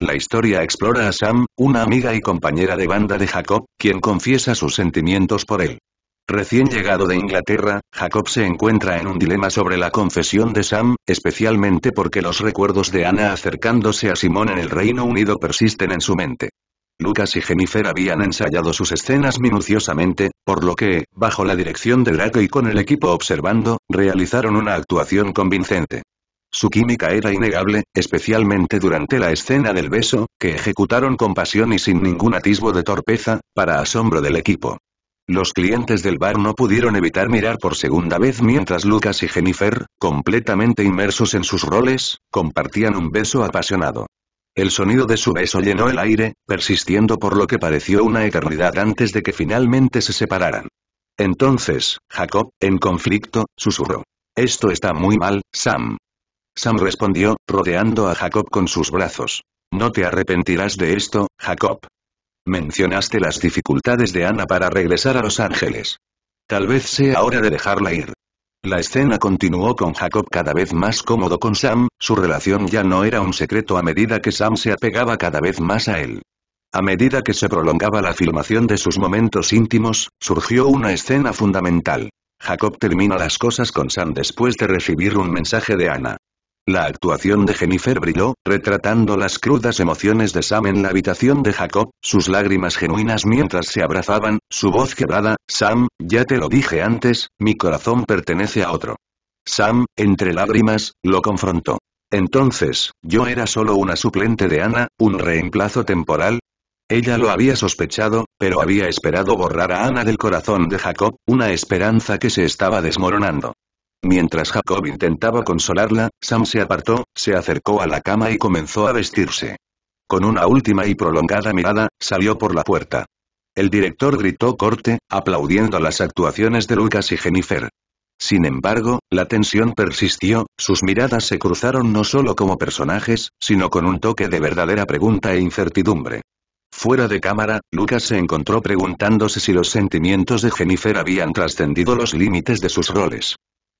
La historia explora a Sam, una amiga y compañera de banda de Jacob, quien confiesa sus sentimientos por él. Recién llegado de Inglaterra, Jacob se encuentra en un dilema sobre la confesión de Sam, especialmente porque los recuerdos de Ana acercándose a Simón en el Reino Unido persisten en su mente. Lucas y Jennifer habían ensayado sus escenas minuciosamente, por lo que, bajo la dirección de Draco y con el equipo observando, realizaron una actuación convincente. Su química era innegable, especialmente durante la escena del beso, que ejecutaron con pasión y sin ningún atisbo de torpeza, para asombro del equipo. Los clientes del bar no pudieron evitar mirar por segunda vez mientras Lucas y Jennifer, completamente inmersos en sus roles, compartían un beso apasionado. El sonido de su beso llenó el aire, persistiendo por lo que pareció una eternidad antes de que finalmente se separaran. Entonces, Jacob, en conflicto, susurró. Esto está muy mal, Sam. Sam respondió, rodeando a Jacob con sus brazos. No te arrepentirás de esto, Jacob. Mencionaste las dificultades de Ana para regresar a Los Ángeles. Tal vez sea hora de dejarla ir. La escena continuó con Jacob cada vez más cómodo con Sam, su relación ya no era un secreto a medida que Sam se apegaba cada vez más a él. A medida que se prolongaba la filmación de sus momentos íntimos, surgió una escena fundamental. Jacob termina las cosas con Sam después de recibir un mensaje de Ana. La actuación de Jennifer brilló, retratando las crudas emociones de Sam en la habitación de Jacob, sus lágrimas genuinas mientras se abrazaban, su voz quebrada, Sam, ya te lo dije antes, mi corazón pertenece a otro. Sam, entre lágrimas, lo confrontó. Entonces, yo era solo una suplente de Ana, un reemplazo temporal. Ella lo había sospechado, pero había esperado borrar a Ana del corazón de Jacob, una esperanza que se estaba desmoronando. Mientras Jacob intentaba consolarla, Sam se apartó, se acercó a la cama y comenzó a vestirse. Con una última y prolongada mirada, salió por la puerta. El director gritó corte, aplaudiendo las actuaciones de Lucas y Jennifer. Sin embargo, la tensión persistió, sus miradas se cruzaron no solo como personajes, sino con un toque de verdadera pregunta e incertidumbre. Fuera de cámara, Lucas se encontró preguntándose si los sentimientos de Jennifer habían trascendido los límites de sus roles.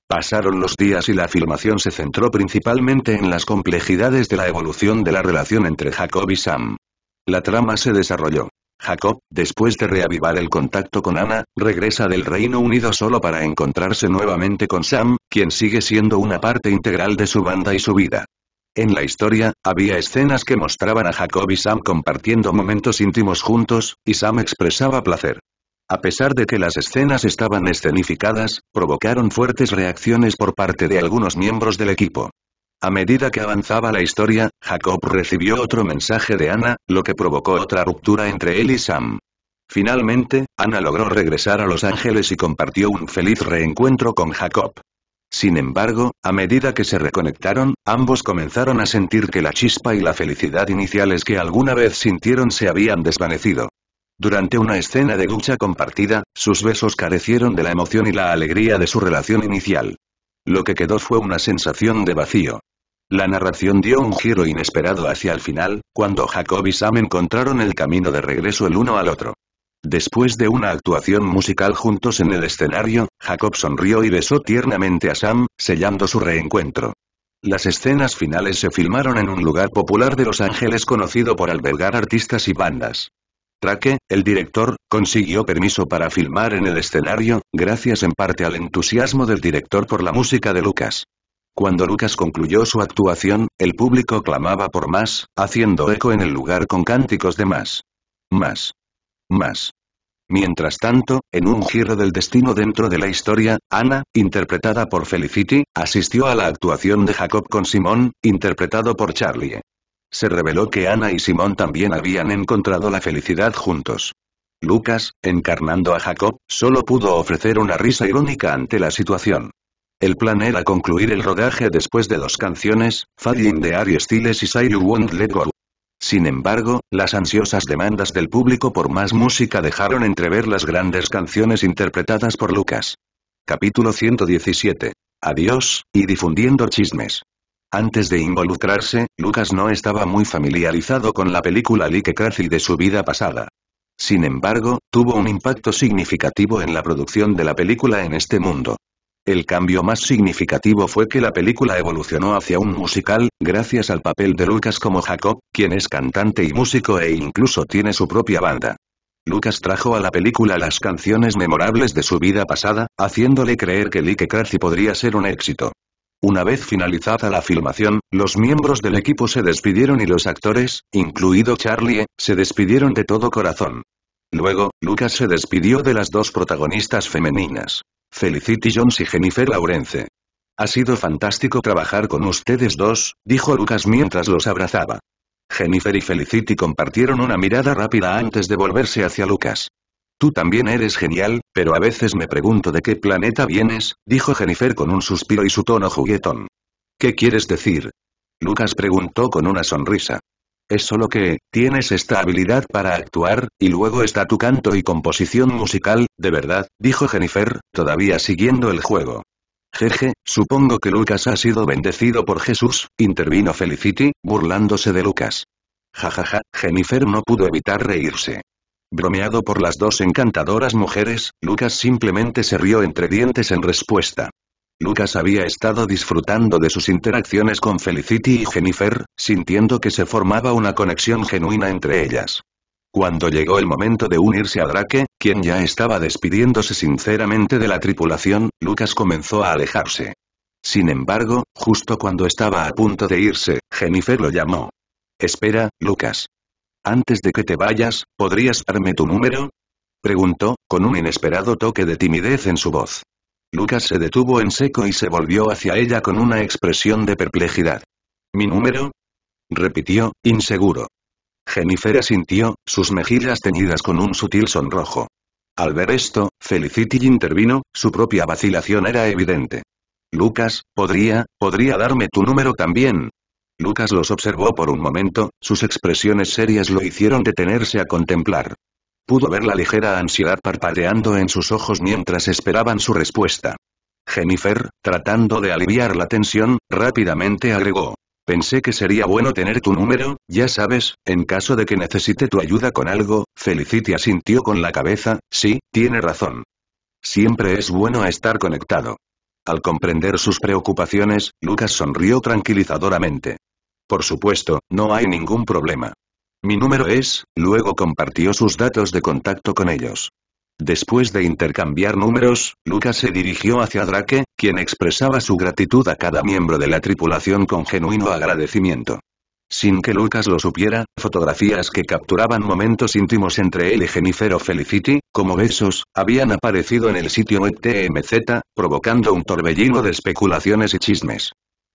Pasaron los días y la filmación se centró principalmente en las complejidades de la evolución de la relación entre Jacob y Sam. La trama se desarrolló. Jacob, después de reavivar el contacto con Ana, regresa del Reino Unido solo para encontrarse nuevamente con Sam, quien sigue siendo una parte integral de su banda y su vida. En la historia, había escenas que mostraban a Jacob y Sam compartiendo momentos íntimos juntos, y Sam expresaba placer. A pesar de que las escenas estaban escenificadas, provocaron fuertes reacciones por parte de algunos miembros del equipo. A medida que avanzaba la historia, Jacob recibió otro mensaje de Ana, lo que provocó otra ruptura entre él y Sam. Finalmente, Ana logró regresar a Los Ángeles y compartió un feliz reencuentro con Jacob. Sin embargo, a medida que se reconectaron, ambos comenzaron a sentir que la chispa y la felicidad iniciales que alguna vez sintieron se habían desvanecido. Durante una escena de ducha compartida, sus besos carecieron de la emoción y la alegría de su relación inicial. Lo que quedó fue una sensación de vacío. La narración dio un giro inesperado hacia el final, cuando Jacob y Sam encontraron el camino de regreso el uno al otro. Después de una actuación musical juntos en el escenario, Jacob sonrió y besó tiernamente a Sam, sellando su reencuentro. Las escenas finales se filmaron en un lugar popular de Los Ángeles conocido por albergar artistas y bandas. Traque, el director, consiguió permiso para filmar en el escenario, gracias en parte al entusiasmo del director por la música de Lucas. Cuando Lucas concluyó su actuación, el público clamaba por más, haciendo eco en el lugar con cánticos de más. Más. Más. Mientras tanto, en un giro del destino dentro de la historia, Ana, interpretada por Felicity, asistió a la actuación de Jacob con Simón, interpretado por Charlie. Se reveló que Ana y Simón también habían encontrado la felicidad juntos. Lucas, encarnando a Jacob, solo pudo ofrecer una risa irónica ante la situación. El plan era concluir el rodaje después de dos canciones, Falling de Ari Stiles y Say You Won't Let Go. Sin embargo, las ansiosas demandas del público por más música dejaron entrever las grandes canciones interpretadas por Lucas. Capítulo 117. Adiós, y difundiendo chismes. Antes de involucrarse, Lucas no estaba muy familiarizado con la película Like Crazy de su vida pasada. Sin embargo, tuvo un impacto significativo en la producción de la película en este mundo. El cambio más significativo fue que la película evolucionó hacia un musical, gracias al papel de Lucas como Jacob, quien es cantante y músico e incluso tiene su propia banda. Lucas trajo a la película las canciones memorables de su vida pasada, haciéndole creer que Like Crazy podría ser un éxito. Una vez finalizada la filmación, los miembros del equipo se despidieron y los actores, incluido Charlie, e, se despidieron de todo corazón. Luego, Lucas se despidió de las dos protagonistas femeninas. Felicity Jones y Jennifer Lawrence. Ha sido fantástico trabajar con ustedes dos, dijo Lucas mientras los abrazaba. Jennifer y Felicity compartieron una mirada rápida antes de volverse hacia Lucas. Tú también eres genial, pero a veces me pregunto de qué planeta vienes, dijo Jennifer con un suspiro y su tono juguetón. ¿Qué quieres decir? Lucas preguntó con una sonrisa. Es solo que, tienes esta habilidad para actuar, y luego está tu canto y composición musical, de verdad, dijo Jennifer, todavía siguiendo el juego. Jeje, supongo que Lucas ha sido bendecido por Jesús, intervino Felicity, burlándose de Lucas. Jajaja, ja, ja, Jennifer no pudo evitar reírse. Bromeado por las dos encantadoras mujeres, Lucas simplemente se rió entre dientes en respuesta. Lucas había estado disfrutando de sus interacciones con Felicity y Jennifer, sintiendo que se formaba una conexión genuina entre ellas. Cuando llegó el momento de unirse a Drake, quien ya estaba despidiéndose sinceramente de la tripulación, Lucas comenzó a alejarse. Sin embargo, justo cuando estaba a punto de irse, Jennifer lo llamó. Espera, Lucas. Antes de que te vayas, ¿podrías darme tu número? preguntó, con un inesperado toque de timidez en su voz. Lucas se detuvo en seco y se volvió hacia ella con una expresión de perplejidad. ¿Mi número? repitió, inseguro. Jennifer asintió, sus mejillas teñidas con un sutil sonrojo. Al ver esto, Felicity intervino, su propia vacilación era evidente. Lucas, ¿podría, podría darme tu número también? Lucas los observó por un momento, sus expresiones serias lo hicieron detenerse a contemplar. Pudo ver la ligera ansiedad parpadeando en sus ojos mientras esperaban su respuesta. Jennifer, tratando de aliviar la tensión, rápidamente agregó. Pensé que sería bueno tener tu número, ya sabes, en caso de que necesite tu ayuda con algo, Felicity asintió con la cabeza, sí, tiene razón. Siempre es bueno estar conectado. Al comprender sus preocupaciones, Lucas sonrió tranquilizadoramente. Por supuesto, no hay ningún problema. Mi número es, luego compartió sus datos de contacto con ellos. Después de intercambiar números, Lucas se dirigió hacia Drake, quien expresaba su gratitud a cada miembro de la tripulación con genuino agradecimiento. Sin que Lucas lo supiera, fotografías que capturaban momentos íntimos entre él y Jennifer Felicity, como besos, habían aparecido en el sitio web TMZ, provocando un torbellino de especulaciones y chismes.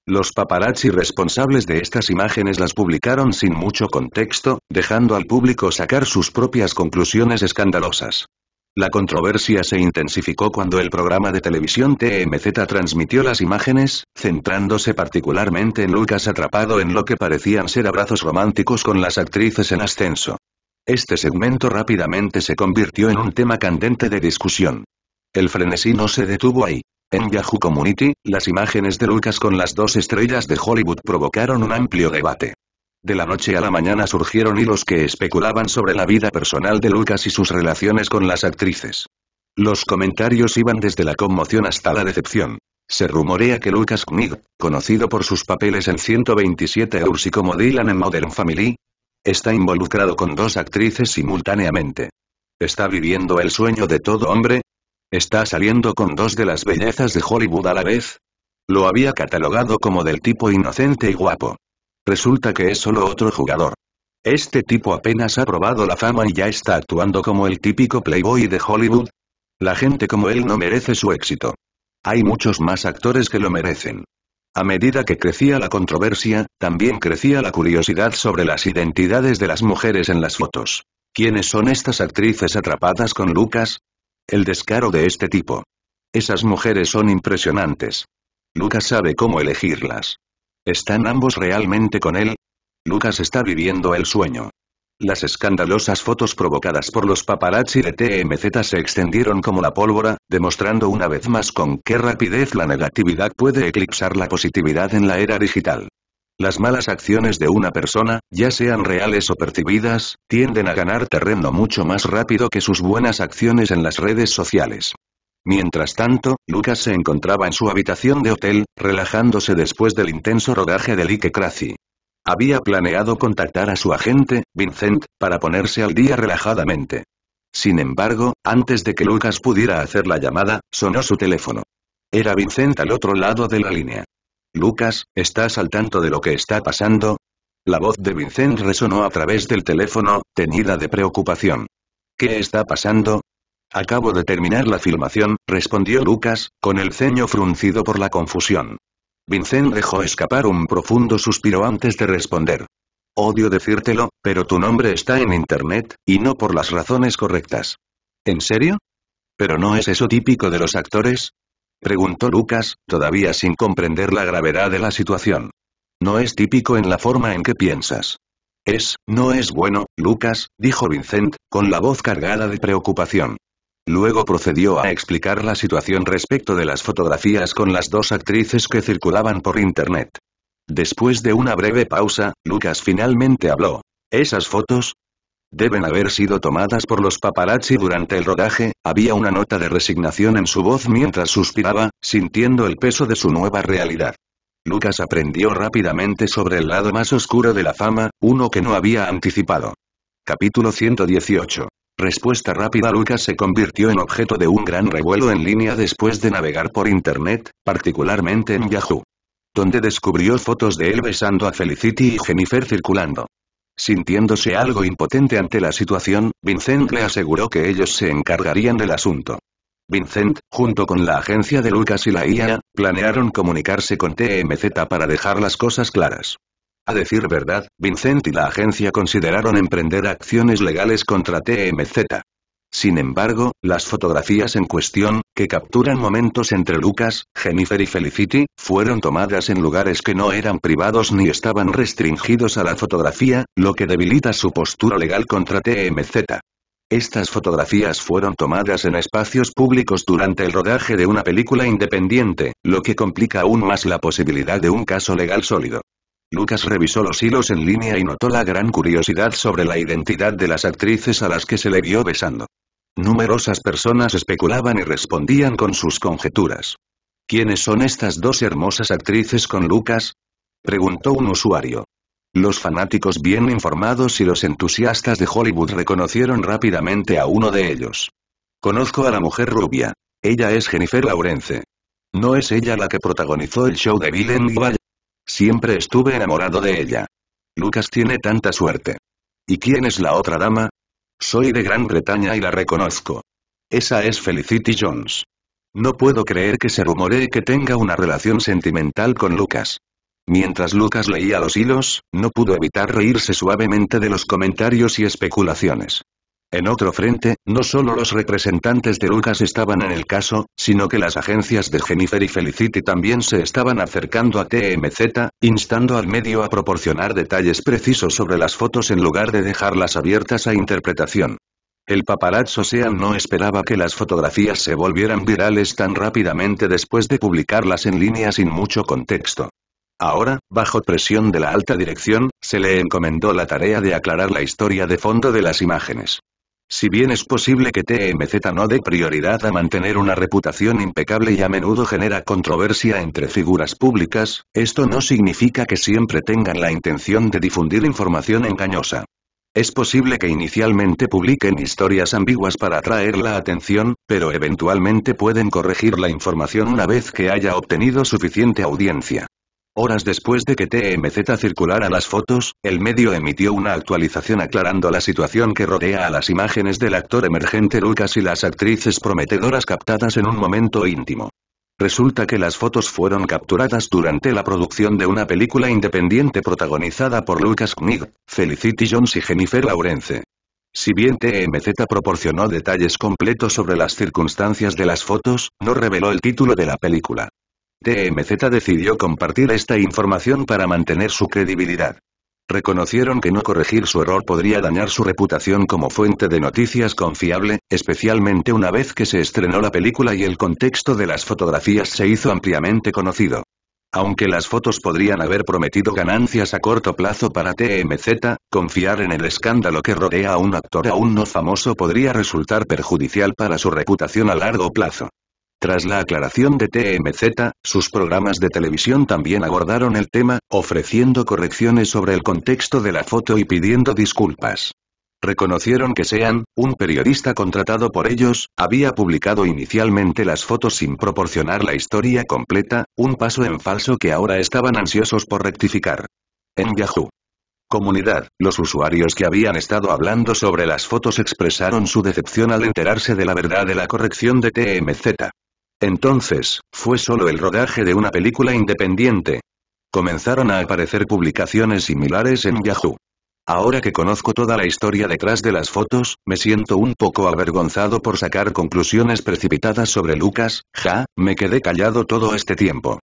Los paparazzi responsables de estas imágenes las publicaron sin mucho contexto, dejando al público sacar sus propias conclusiones escandalosas. La controversia se intensificó cuando el programa de televisión TMZ transmitió las imágenes, centrándose particularmente en Lucas atrapado en lo que parecían ser abrazos románticos con las actrices en ascenso. Este segmento rápidamente se convirtió en un tema candente de discusión. El frenesí no se detuvo ahí. En Yahoo Community, las imágenes de Lucas con las dos estrellas de Hollywood provocaron un amplio debate. De la noche a la mañana surgieron hilos que especulaban sobre la vida personal de Lucas y sus relaciones con las actrices. Los comentarios iban desde la conmoción hasta la decepción. Se rumorea que Lucas Knig, conocido por sus papeles en 127 Hours y como Dylan en Modern Family, está involucrado con dos actrices simultáneamente. ¿Está viviendo el sueño de todo hombre? ¿Está saliendo con dos de las bellezas de Hollywood a la vez? Lo había catalogado como del tipo inocente y guapo. Resulta que es solo otro jugador. Este tipo apenas ha probado la fama y ya está actuando como el típico playboy de Hollywood. La gente como él no merece su éxito. Hay muchos más actores que lo merecen. A medida que crecía la controversia, también crecía la curiosidad sobre las identidades de las mujeres en las fotos. ¿Quiénes son estas actrices atrapadas con Lucas? El descaro de este tipo. Esas mujeres son impresionantes. Lucas sabe cómo elegirlas. ¿Están ambos realmente con él? Lucas está viviendo el sueño. Las escandalosas fotos provocadas por los paparazzi de TMZ se extendieron como la pólvora, demostrando una vez más con qué rapidez la negatividad puede eclipsar la positividad en la era digital. Las malas acciones de una persona, ya sean reales o percibidas, tienden a ganar terreno mucho más rápido que sus buenas acciones en las redes sociales. Mientras tanto, Lucas se encontraba en su habitación de hotel, relajándose después del intenso rodaje de Ike Crazy. Había planeado contactar a su agente, Vincent, para ponerse al día relajadamente. Sin embargo, antes de que Lucas pudiera hacer la llamada, sonó su teléfono. Era Vincent al otro lado de la línea. Lucas, ¿estás al tanto de lo que está pasando? La voz de Vincent resonó a través del teléfono, teñida de preocupación. ¿Qué está pasando? Acabo de terminar la filmación, respondió Lucas, con el ceño fruncido por la confusión. Vincent dejó escapar un profundo suspiro antes de responder. Odio decírtelo, pero tu nombre está en Internet, y no por las razones correctas. ¿En serio? ¿Pero no es eso típico de los actores? Preguntó Lucas, todavía sin comprender la gravedad de la situación. No es típico en la forma en que piensas. Es, no es bueno, Lucas, dijo Vincent, con la voz cargada de preocupación. Luego procedió a explicar la situación respecto de las fotografías con las dos actrices que circulaban por Internet. Después de una breve pausa, Lucas finalmente habló. ¿Esas fotos? Deben haber sido tomadas por los paparazzi durante el rodaje, había una nota de resignación en su voz mientras suspiraba, sintiendo el peso de su nueva realidad. Lucas aprendió rápidamente sobre el lado más oscuro de la fama, uno que no había anticipado. Capítulo 118 Respuesta rápida Lucas se convirtió en objeto de un gran revuelo en línea después de navegar por Internet, particularmente en Yahoo. Donde descubrió fotos de él besando a Felicity y Jennifer circulando. Sintiéndose algo impotente ante la situación, Vincent le aseguró que ellos se encargarían del asunto. Vincent, junto con la agencia de Lucas y la IA, planearon comunicarse con TMZ para dejar las cosas claras. A decir verdad, Vincent y la agencia consideraron emprender acciones legales contra TMZ. Sin embargo, las fotografías en cuestión, que capturan momentos entre Lucas, Jennifer y Felicity, fueron tomadas en lugares que no eran privados ni estaban restringidos a la fotografía, lo que debilita su postura legal contra TMZ. Estas fotografías fueron tomadas en espacios públicos durante el rodaje de una película independiente, lo que complica aún más la posibilidad de un caso legal sólido. Lucas revisó los hilos en línea y notó la gran curiosidad sobre la identidad de las actrices a las que se le vio besando. Numerosas personas especulaban y respondían con sus conjeturas. ¿Quiénes son estas dos hermosas actrices con Lucas? preguntó un usuario. Los fanáticos bien informados y los entusiastas de Hollywood reconocieron rápidamente a uno de ellos. Conozco a la mujer rubia. Ella es Jennifer Laurence. ¿No es ella la que protagonizó el show de Bill and Siempre estuve enamorado de ella. Lucas tiene tanta suerte. ¿Y quién es la otra dama? Soy de Gran Bretaña y la reconozco. Esa es Felicity Jones. No puedo creer que se rumoree que tenga una relación sentimental con Lucas. Mientras Lucas leía los hilos, no pudo evitar reírse suavemente de los comentarios y especulaciones. En otro frente, no solo los representantes de Lucas estaban en el caso, sino que las agencias de Jennifer y Felicity también se estaban acercando a TMZ, instando al medio a proporcionar detalles precisos sobre las fotos en lugar de dejarlas abiertas a interpretación. El paparazzo Sean no esperaba que las fotografías se volvieran virales tan rápidamente después de publicarlas en línea sin mucho contexto. Ahora, bajo presión de la alta dirección, se le encomendó la tarea de aclarar la historia de fondo de las imágenes. Si bien es posible que TMZ no dé prioridad a mantener una reputación impecable y a menudo genera controversia entre figuras públicas, esto no significa que siempre tengan la intención de difundir información engañosa. Es posible que inicialmente publiquen historias ambiguas para atraer la atención, pero eventualmente pueden corregir la información una vez que haya obtenido suficiente audiencia. Horas después de que TMZ circulara las fotos, el medio emitió una actualización aclarando la situación que rodea a las imágenes del actor emergente Lucas y las actrices prometedoras captadas en un momento íntimo. Resulta que las fotos fueron capturadas durante la producción de una película independiente protagonizada por Lucas Knig, Felicity Jones y Jennifer Lawrence. Si bien TMZ proporcionó detalles completos sobre las circunstancias de las fotos, no reveló el título de la película. TMZ decidió compartir esta información para mantener su credibilidad. Reconocieron que no corregir su error podría dañar su reputación como fuente de noticias confiable, especialmente una vez que se estrenó la película y el contexto de las fotografías se hizo ampliamente conocido. Aunque las fotos podrían haber prometido ganancias a corto plazo para TMZ, confiar en el escándalo que rodea a un actor aún no famoso podría resultar perjudicial para su reputación a largo plazo. Tras la aclaración de TMZ, sus programas de televisión también abordaron el tema, ofreciendo correcciones sobre el contexto de la foto y pidiendo disculpas. Reconocieron que Sean, un periodista contratado por ellos, había publicado inicialmente las fotos sin proporcionar la historia completa, un paso en falso que ahora estaban ansiosos por rectificar. En Yahoo! comunidad, los usuarios que habían estado hablando sobre las fotos expresaron su decepción al enterarse de la verdad de la corrección de TMZ. Entonces, fue solo el rodaje de una película independiente. Comenzaron a aparecer publicaciones similares en Yahoo. Ahora que conozco toda la historia detrás de las fotos, me siento un poco avergonzado por sacar conclusiones precipitadas sobre Lucas, ja, me quedé callado todo este tiempo.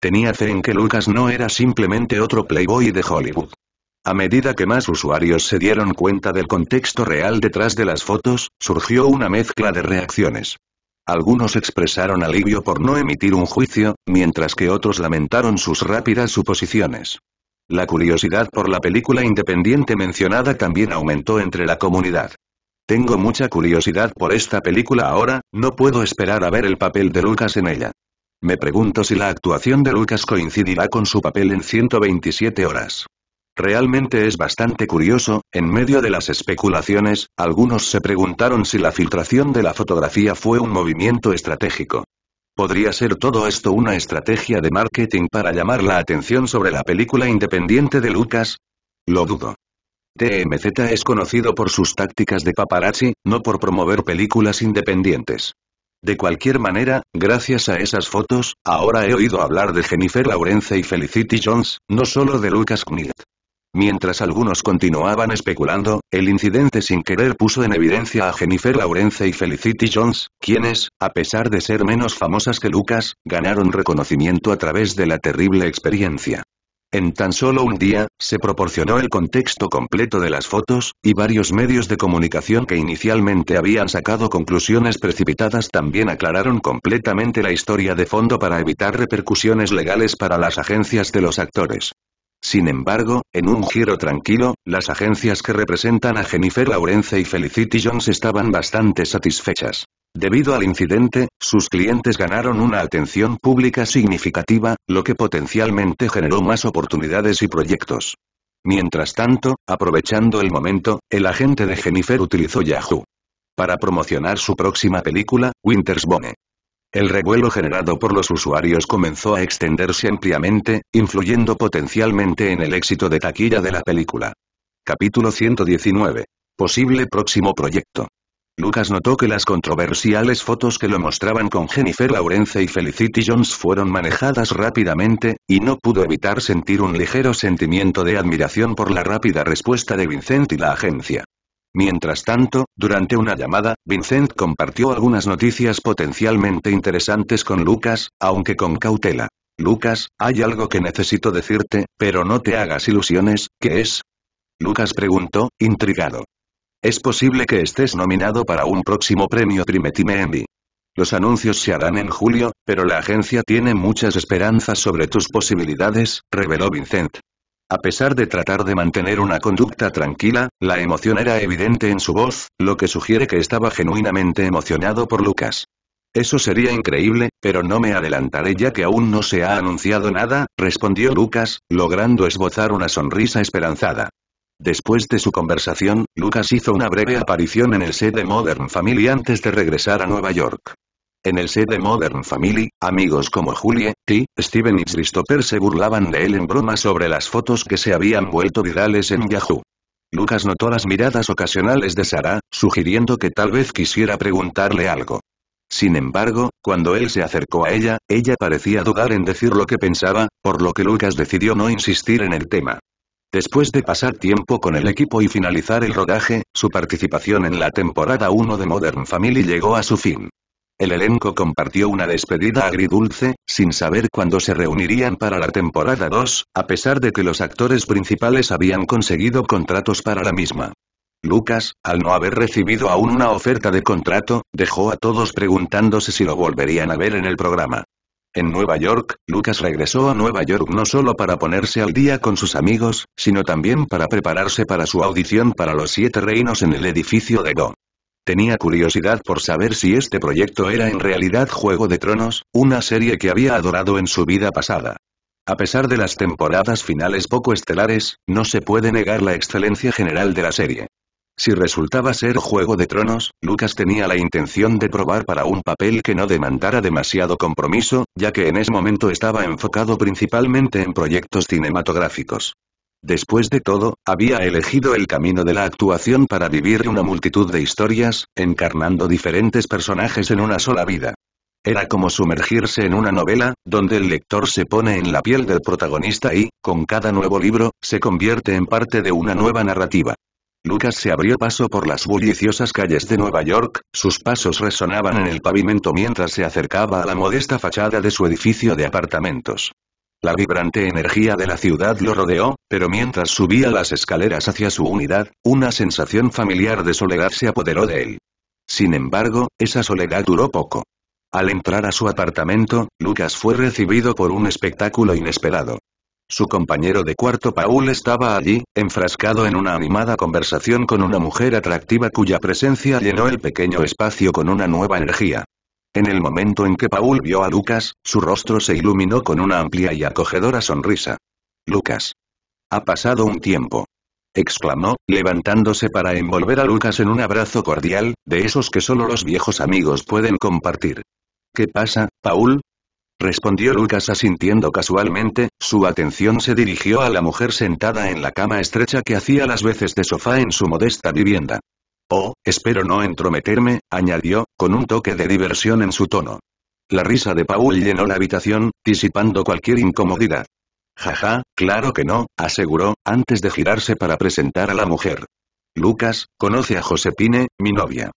Tenía fe en que Lucas no era simplemente otro playboy de Hollywood. A medida que más usuarios se dieron cuenta del contexto real detrás de las fotos, surgió una mezcla de reacciones. Algunos expresaron alivio por no emitir un juicio, mientras que otros lamentaron sus rápidas suposiciones. La curiosidad por la película independiente mencionada también aumentó entre la comunidad. Tengo mucha curiosidad por esta película ahora, no puedo esperar a ver el papel de Lucas en ella. Me pregunto si la actuación de Lucas coincidirá con su papel en 127 horas. Realmente es bastante curioso, en medio de las especulaciones, algunos se preguntaron si la filtración de la fotografía fue un movimiento estratégico. ¿Podría ser todo esto una estrategia de marketing para llamar la atención sobre la película independiente de Lucas? Lo dudo. TMZ es conocido por sus tácticas de paparazzi, no por promover películas independientes. De cualquier manera, gracias a esas fotos, ahora he oído hablar de Jennifer Lawrence y Felicity Jones, no solo de Lucas Knight. Mientras algunos continuaban especulando, el incidente sin querer puso en evidencia a Jennifer Lawrence y Felicity Jones, quienes, a pesar de ser menos famosas que Lucas, ganaron reconocimiento a través de la terrible experiencia. En tan solo un día, se proporcionó el contexto completo de las fotos, y varios medios de comunicación que inicialmente habían sacado conclusiones precipitadas también aclararon completamente la historia de fondo para evitar repercusiones legales para las agencias de los actores. Sin embargo, en un giro tranquilo, las agencias que representan a Jennifer Lawrence y Felicity Jones estaban bastante satisfechas. Debido al incidente, sus clientes ganaron una atención pública significativa, lo que potencialmente generó más oportunidades y proyectos. Mientras tanto, aprovechando el momento, el agente de Jennifer utilizó Yahoo! para promocionar su próxima película, Winter's Bone. El revuelo generado por los usuarios comenzó a extenderse ampliamente, influyendo potencialmente en el éxito de taquilla de la película. Capítulo 119. Posible próximo proyecto. Lucas notó que las controversiales fotos que lo mostraban con Jennifer Lawrence y Felicity Jones fueron manejadas rápidamente, y no pudo evitar sentir un ligero sentimiento de admiración por la rápida respuesta de Vincent y la agencia. Mientras tanto, durante una llamada, Vincent compartió algunas noticias potencialmente interesantes con Lucas, aunque con cautela. Lucas, hay algo que necesito decirte, pero no te hagas ilusiones, ¿qué es? Lucas preguntó, intrigado. Es posible que estés nominado para un próximo premio Primetime Envy. Los anuncios se harán en julio, pero la agencia tiene muchas esperanzas sobre tus posibilidades, reveló Vincent. A pesar de tratar de mantener una conducta tranquila, la emoción era evidente en su voz, lo que sugiere que estaba genuinamente emocionado por Lucas. Eso sería increíble, pero no me adelantaré ya que aún no se ha anunciado nada, respondió Lucas, logrando esbozar una sonrisa esperanzada. Después de su conversación, Lucas hizo una breve aparición en el set de Modern Family antes de regresar a Nueva York. En el set de Modern Family, amigos como Julie, T, Steven y Christopher se burlaban de él en broma sobre las fotos que se habían vuelto virales en Yahoo. Lucas notó las miradas ocasionales de Sara, sugiriendo que tal vez quisiera preguntarle algo. Sin embargo, cuando él se acercó a ella, ella parecía dudar en decir lo que pensaba, por lo que Lucas decidió no insistir en el tema. Después de pasar tiempo con el equipo y finalizar el rodaje, su participación en la temporada 1 de Modern Family llegó a su fin. El elenco compartió una despedida agridulce, sin saber cuándo se reunirían para la temporada 2, a pesar de que los actores principales habían conseguido contratos para la misma. Lucas, al no haber recibido aún una oferta de contrato, dejó a todos preguntándose si lo volverían a ver en el programa. En Nueva York, Lucas regresó a Nueva York no solo para ponerse al día con sus amigos, sino también para prepararse para su audición para los siete reinos en el edificio de Go. Tenía curiosidad por saber si este proyecto era en realidad Juego de Tronos, una serie que había adorado en su vida pasada. A pesar de las temporadas finales poco estelares, no se puede negar la excelencia general de la serie. Si resultaba ser Juego de Tronos, Lucas tenía la intención de probar para un papel que no demandara demasiado compromiso, ya que en ese momento estaba enfocado principalmente en proyectos cinematográficos. Después de todo, había elegido el camino de la actuación para vivir una multitud de historias, encarnando diferentes personajes en una sola vida. Era como sumergirse en una novela, donde el lector se pone en la piel del protagonista y, con cada nuevo libro, se convierte en parte de una nueva narrativa. Lucas se abrió paso por las bulliciosas calles de Nueva York, sus pasos resonaban en el pavimento mientras se acercaba a la modesta fachada de su edificio de apartamentos. La vibrante energía de la ciudad lo rodeó, pero mientras subía las escaleras hacia su unidad, una sensación familiar de soledad se apoderó de él. Sin embargo, esa soledad duró poco. Al entrar a su apartamento, Lucas fue recibido por un espectáculo inesperado. Su compañero de cuarto Paul estaba allí, enfrascado en una animada conversación con una mujer atractiva cuya presencia llenó el pequeño espacio con una nueva energía. En el momento en que Paul vio a Lucas, su rostro se iluminó con una amplia y acogedora sonrisa. Lucas. Ha pasado un tiempo. Exclamó, levantándose para envolver a Lucas en un abrazo cordial, de esos que solo los viejos amigos pueden compartir. ¿Qué pasa, Paul? Respondió Lucas asintiendo casualmente, su atención se dirigió a la mujer sentada en la cama estrecha que hacía las veces de sofá en su modesta vivienda. Oh, espero no entrometerme, añadió, con un toque de diversión en su tono. La risa de Paul llenó la habitación, disipando cualquier incomodidad. Jaja, claro que no, aseguró, antes de girarse para presentar a la mujer. Lucas, conoce a Josepine, mi novia.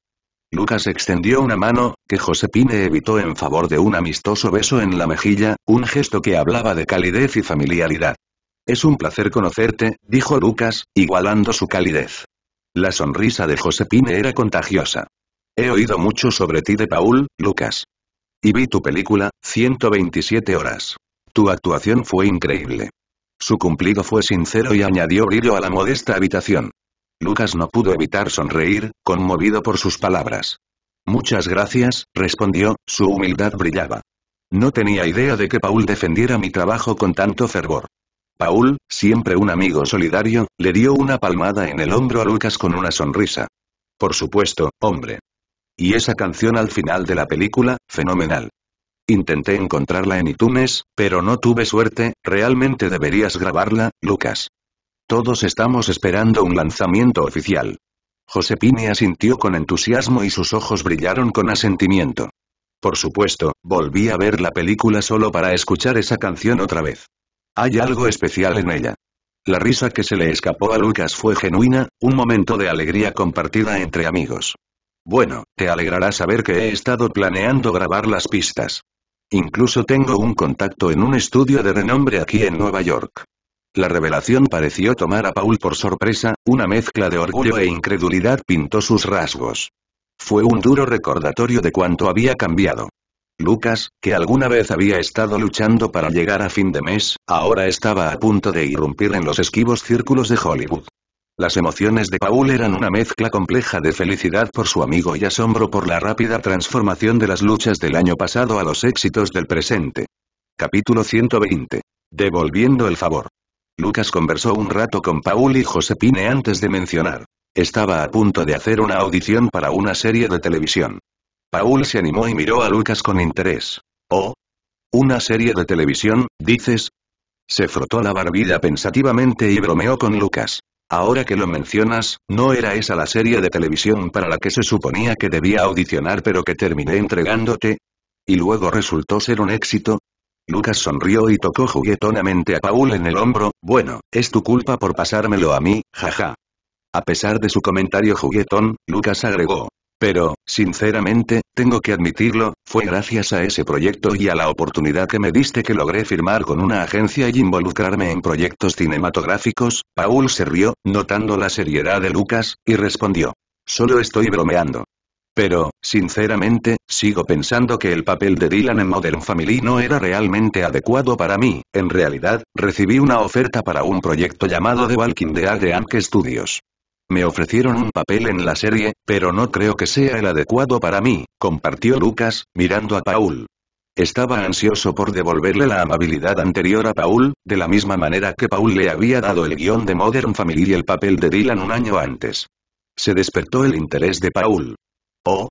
Lucas extendió una mano, que Josepine evitó en favor de un amistoso beso en la mejilla, un gesto que hablaba de calidez y familiaridad. Es un placer conocerte, dijo Lucas, igualando su calidez. La sonrisa de Josepine era contagiosa. He oído mucho sobre ti de Paul, Lucas. Y vi tu película, 127 horas. Tu actuación fue increíble. Su cumplido fue sincero y añadió brillo a la modesta habitación. Lucas no pudo evitar sonreír, conmovido por sus palabras. Muchas gracias, respondió, su humildad brillaba. No tenía idea de que Paul defendiera mi trabajo con tanto fervor. Paul, siempre un amigo solidario, le dio una palmada en el hombro a Lucas con una sonrisa. Por supuesto, hombre. Y esa canción al final de la película, fenomenal. Intenté encontrarla en iTunes, pero no tuve suerte, realmente deberías grabarla, Lucas. Todos estamos esperando un lanzamiento oficial. Josepine asintió con entusiasmo y sus ojos brillaron con asentimiento. Por supuesto, volví a ver la película solo para escuchar esa canción otra vez. Hay algo especial en ella. La risa que se le escapó a Lucas fue genuina, un momento de alegría compartida entre amigos. Bueno, te alegrará saber que he estado planeando grabar las pistas. Incluso tengo un contacto en un estudio de renombre aquí en Nueva York. La revelación pareció tomar a Paul por sorpresa, una mezcla de orgullo e incredulidad pintó sus rasgos. Fue un duro recordatorio de cuánto había cambiado. Lucas, que alguna vez había estado luchando para llegar a fin de mes, ahora estaba a punto de irrumpir en los esquivos círculos de Hollywood. Las emociones de Paul eran una mezcla compleja de felicidad por su amigo y asombro por la rápida transformación de las luchas del año pasado a los éxitos del presente. Capítulo 120. Devolviendo el favor. Lucas conversó un rato con Paul y Josepine antes de mencionar. Estaba a punto de hacer una audición para una serie de televisión. Paul se animó y miró a Lucas con interés. ¿Oh? ¿Una serie de televisión, dices? Se frotó la barbilla pensativamente y bromeó con Lucas. Ahora que lo mencionas, no era esa la serie de televisión para la que se suponía que debía audicionar pero que terminé entregándote. Y luego resultó ser un éxito. Lucas sonrió y tocó juguetonamente a Paul en el hombro, bueno, es tu culpa por pasármelo a mí, jaja. A pesar de su comentario juguetón, Lucas agregó, pero, sinceramente, tengo que admitirlo, fue gracias a ese proyecto y a la oportunidad que me diste que logré firmar con una agencia y involucrarme en proyectos cinematográficos, Paul se rió, notando la seriedad de Lucas, y respondió. Solo estoy bromeando. Pero, sinceramente, sigo pensando que el papel de Dylan en Modern Family no era realmente adecuado para mí. En realidad, recibí una oferta para un proyecto llamado The Walking Dead de AMC Studios. Me ofrecieron un papel en la serie, pero no creo que sea el adecuado para mí, compartió Lucas, mirando a Paul. Estaba ansioso por devolverle la amabilidad anterior a Paul, de la misma manera que Paul le había dado el guión de Modern Family y el papel de Dylan un año antes. Se despertó el interés de Paul. Oh.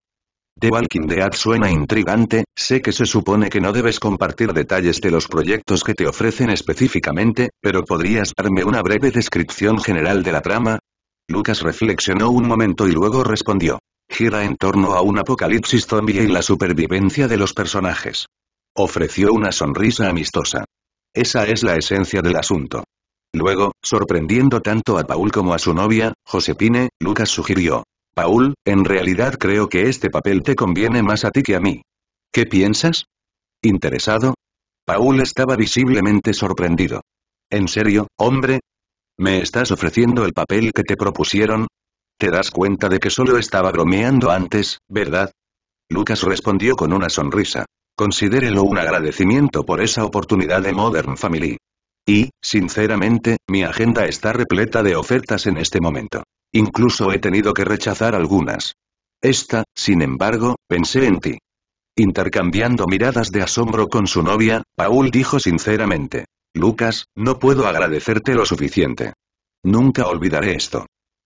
The Walking Dead suena intrigante, sé que se supone que no debes compartir detalles de los proyectos que te ofrecen específicamente, pero podrías darme una breve descripción general de la trama, Lucas reflexionó un momento y luego respondió. Gira en torno a un apocalipsis zombie y la supervivencia de los personajes. Ofreció una sonrisa amistosa. Esa es la esencia del asunto. Luego, sorprendiendo tanto a Paul como a su novia, Josepine, Lucas sugirió. Paul, en realidad creo que este papel te conviene más a ti que a mí. ¿Qué piensas? ¿Interesado? Paul estaba visiblemente sorprendido. En serio, hombre, ¿Me estás ofreciendo el papel que te propusieron? ¿Te das cuenta de que solo estaba bromeando antes, verdad? Lucas respondió con una sonrisa. Considérelo un agradecimiento por esa oportunidad de Modern Family. Y, sinceramente, mi agenda está repleta de ofertas en este momento. Incluso he tenido que rechazar algunas. Esta, sin embargo, pensé en ti. Intercambiando miradas de asombro con su novia, Paul dijo sinceramente. Lucas, no puedo agradecerte lo suficiente. Nunca olvidaré esto.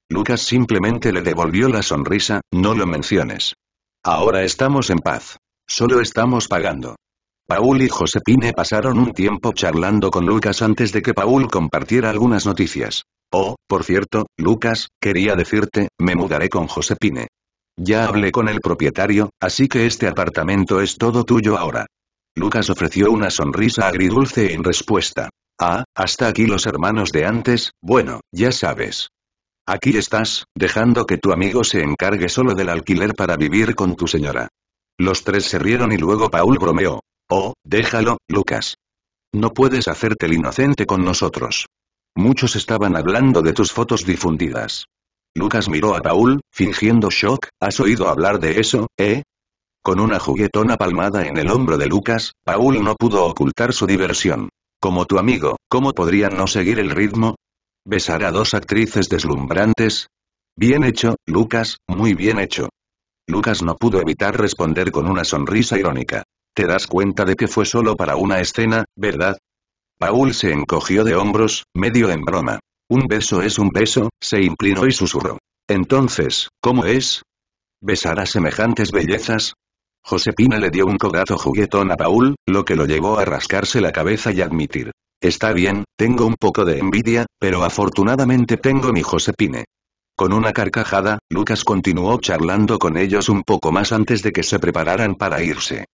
Lucas simplemente le devolvió la sonrisa, no lo menciones. Ahora estamos en paz. Solo estamos pagando. Paul y Josepine pasaron un tiempo charlando con Lucas antes de que Paul compartiera algunas noticias. Oh, por cierto, Lucas, quería decirte, me mudaré con Josepine. Ya hablé con el propietario, así que este apartamento es todo tuyo ahora. Lucas ofreció una sonrisa agridulce en respuesta. Ah, hasta aquí los hermanos de antes, bueno, ya sabes. Aquí estás, dejando que tu amigo se encargue solo del alquiler para vivir con tu señora. Los tres se rieron y luego Paul bromeó. Oh, déjalo, Lucas. No puedes hacerte el inocente con nosotros. Muchos estaban hablando de tus fotos difundidas. Lucas miró a Paul, fingiendo shock, ¿has oído hablar de eso, eh? Con una juguetona palmada en el hombro de Lucas, Paul no pudo ocultar su diversión. Como tu amigo, ¿cómo podrían no seguir el ritmo? Besar a dos actrices deslumbrantes, Bien hecho, Lucas, muy bien hecho. Lucas no pudo evitar responder con una sonrisa irónica. ¿Te das cuenta de que fue solo para una escena, verdad? Paul se encogió de hombros, medio en broma. Un beso es un beso, se inclinó y susurró. Entonces, ¿cómo es? ¿Besar a semejantes bellezas? Josepina le dio un codazo juguetón a Paul, lo que lo llevó a rascarse la cabeza y admitir. Está bien, tengo un poco de envidia, pero afortunadamente tengo mi Josepine. Con una carcajada, Lucas continuó charlando con ellos un poco más antes de que se prepararan para irse.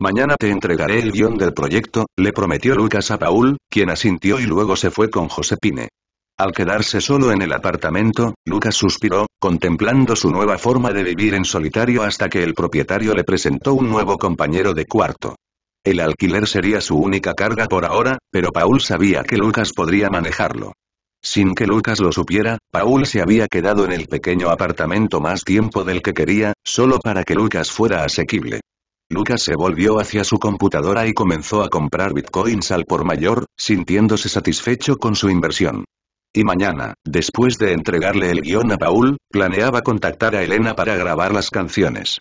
Mañana te entregaré el guión del proyecto, le prometió Lucas a Paul, quien asintió y luego se fue con Josepine. Al quedarse solo en el apartamento, Lucas suspiró, contemplando su nueva forma de vivir en solitario hasta que el propietario le presentó un nuevo compañero de cuarto. El alquiler sería su única carga por ahora, pero Paul sabía que Lucas podría manejarlo. Sin que Lucas lo supiera, Paul se había quedado en el pequeño apartamento más tiempo del que quería, solo para que Lucas fuera asequible. Lucas se volvió hacia su computadora y comenzó a comprar bitcoins al por mayor, sintiéndose satisfecho con su inversión. Y mañana, después de entregarle el guión a Paul, planeaba contactar a Elena para grabar las canciones.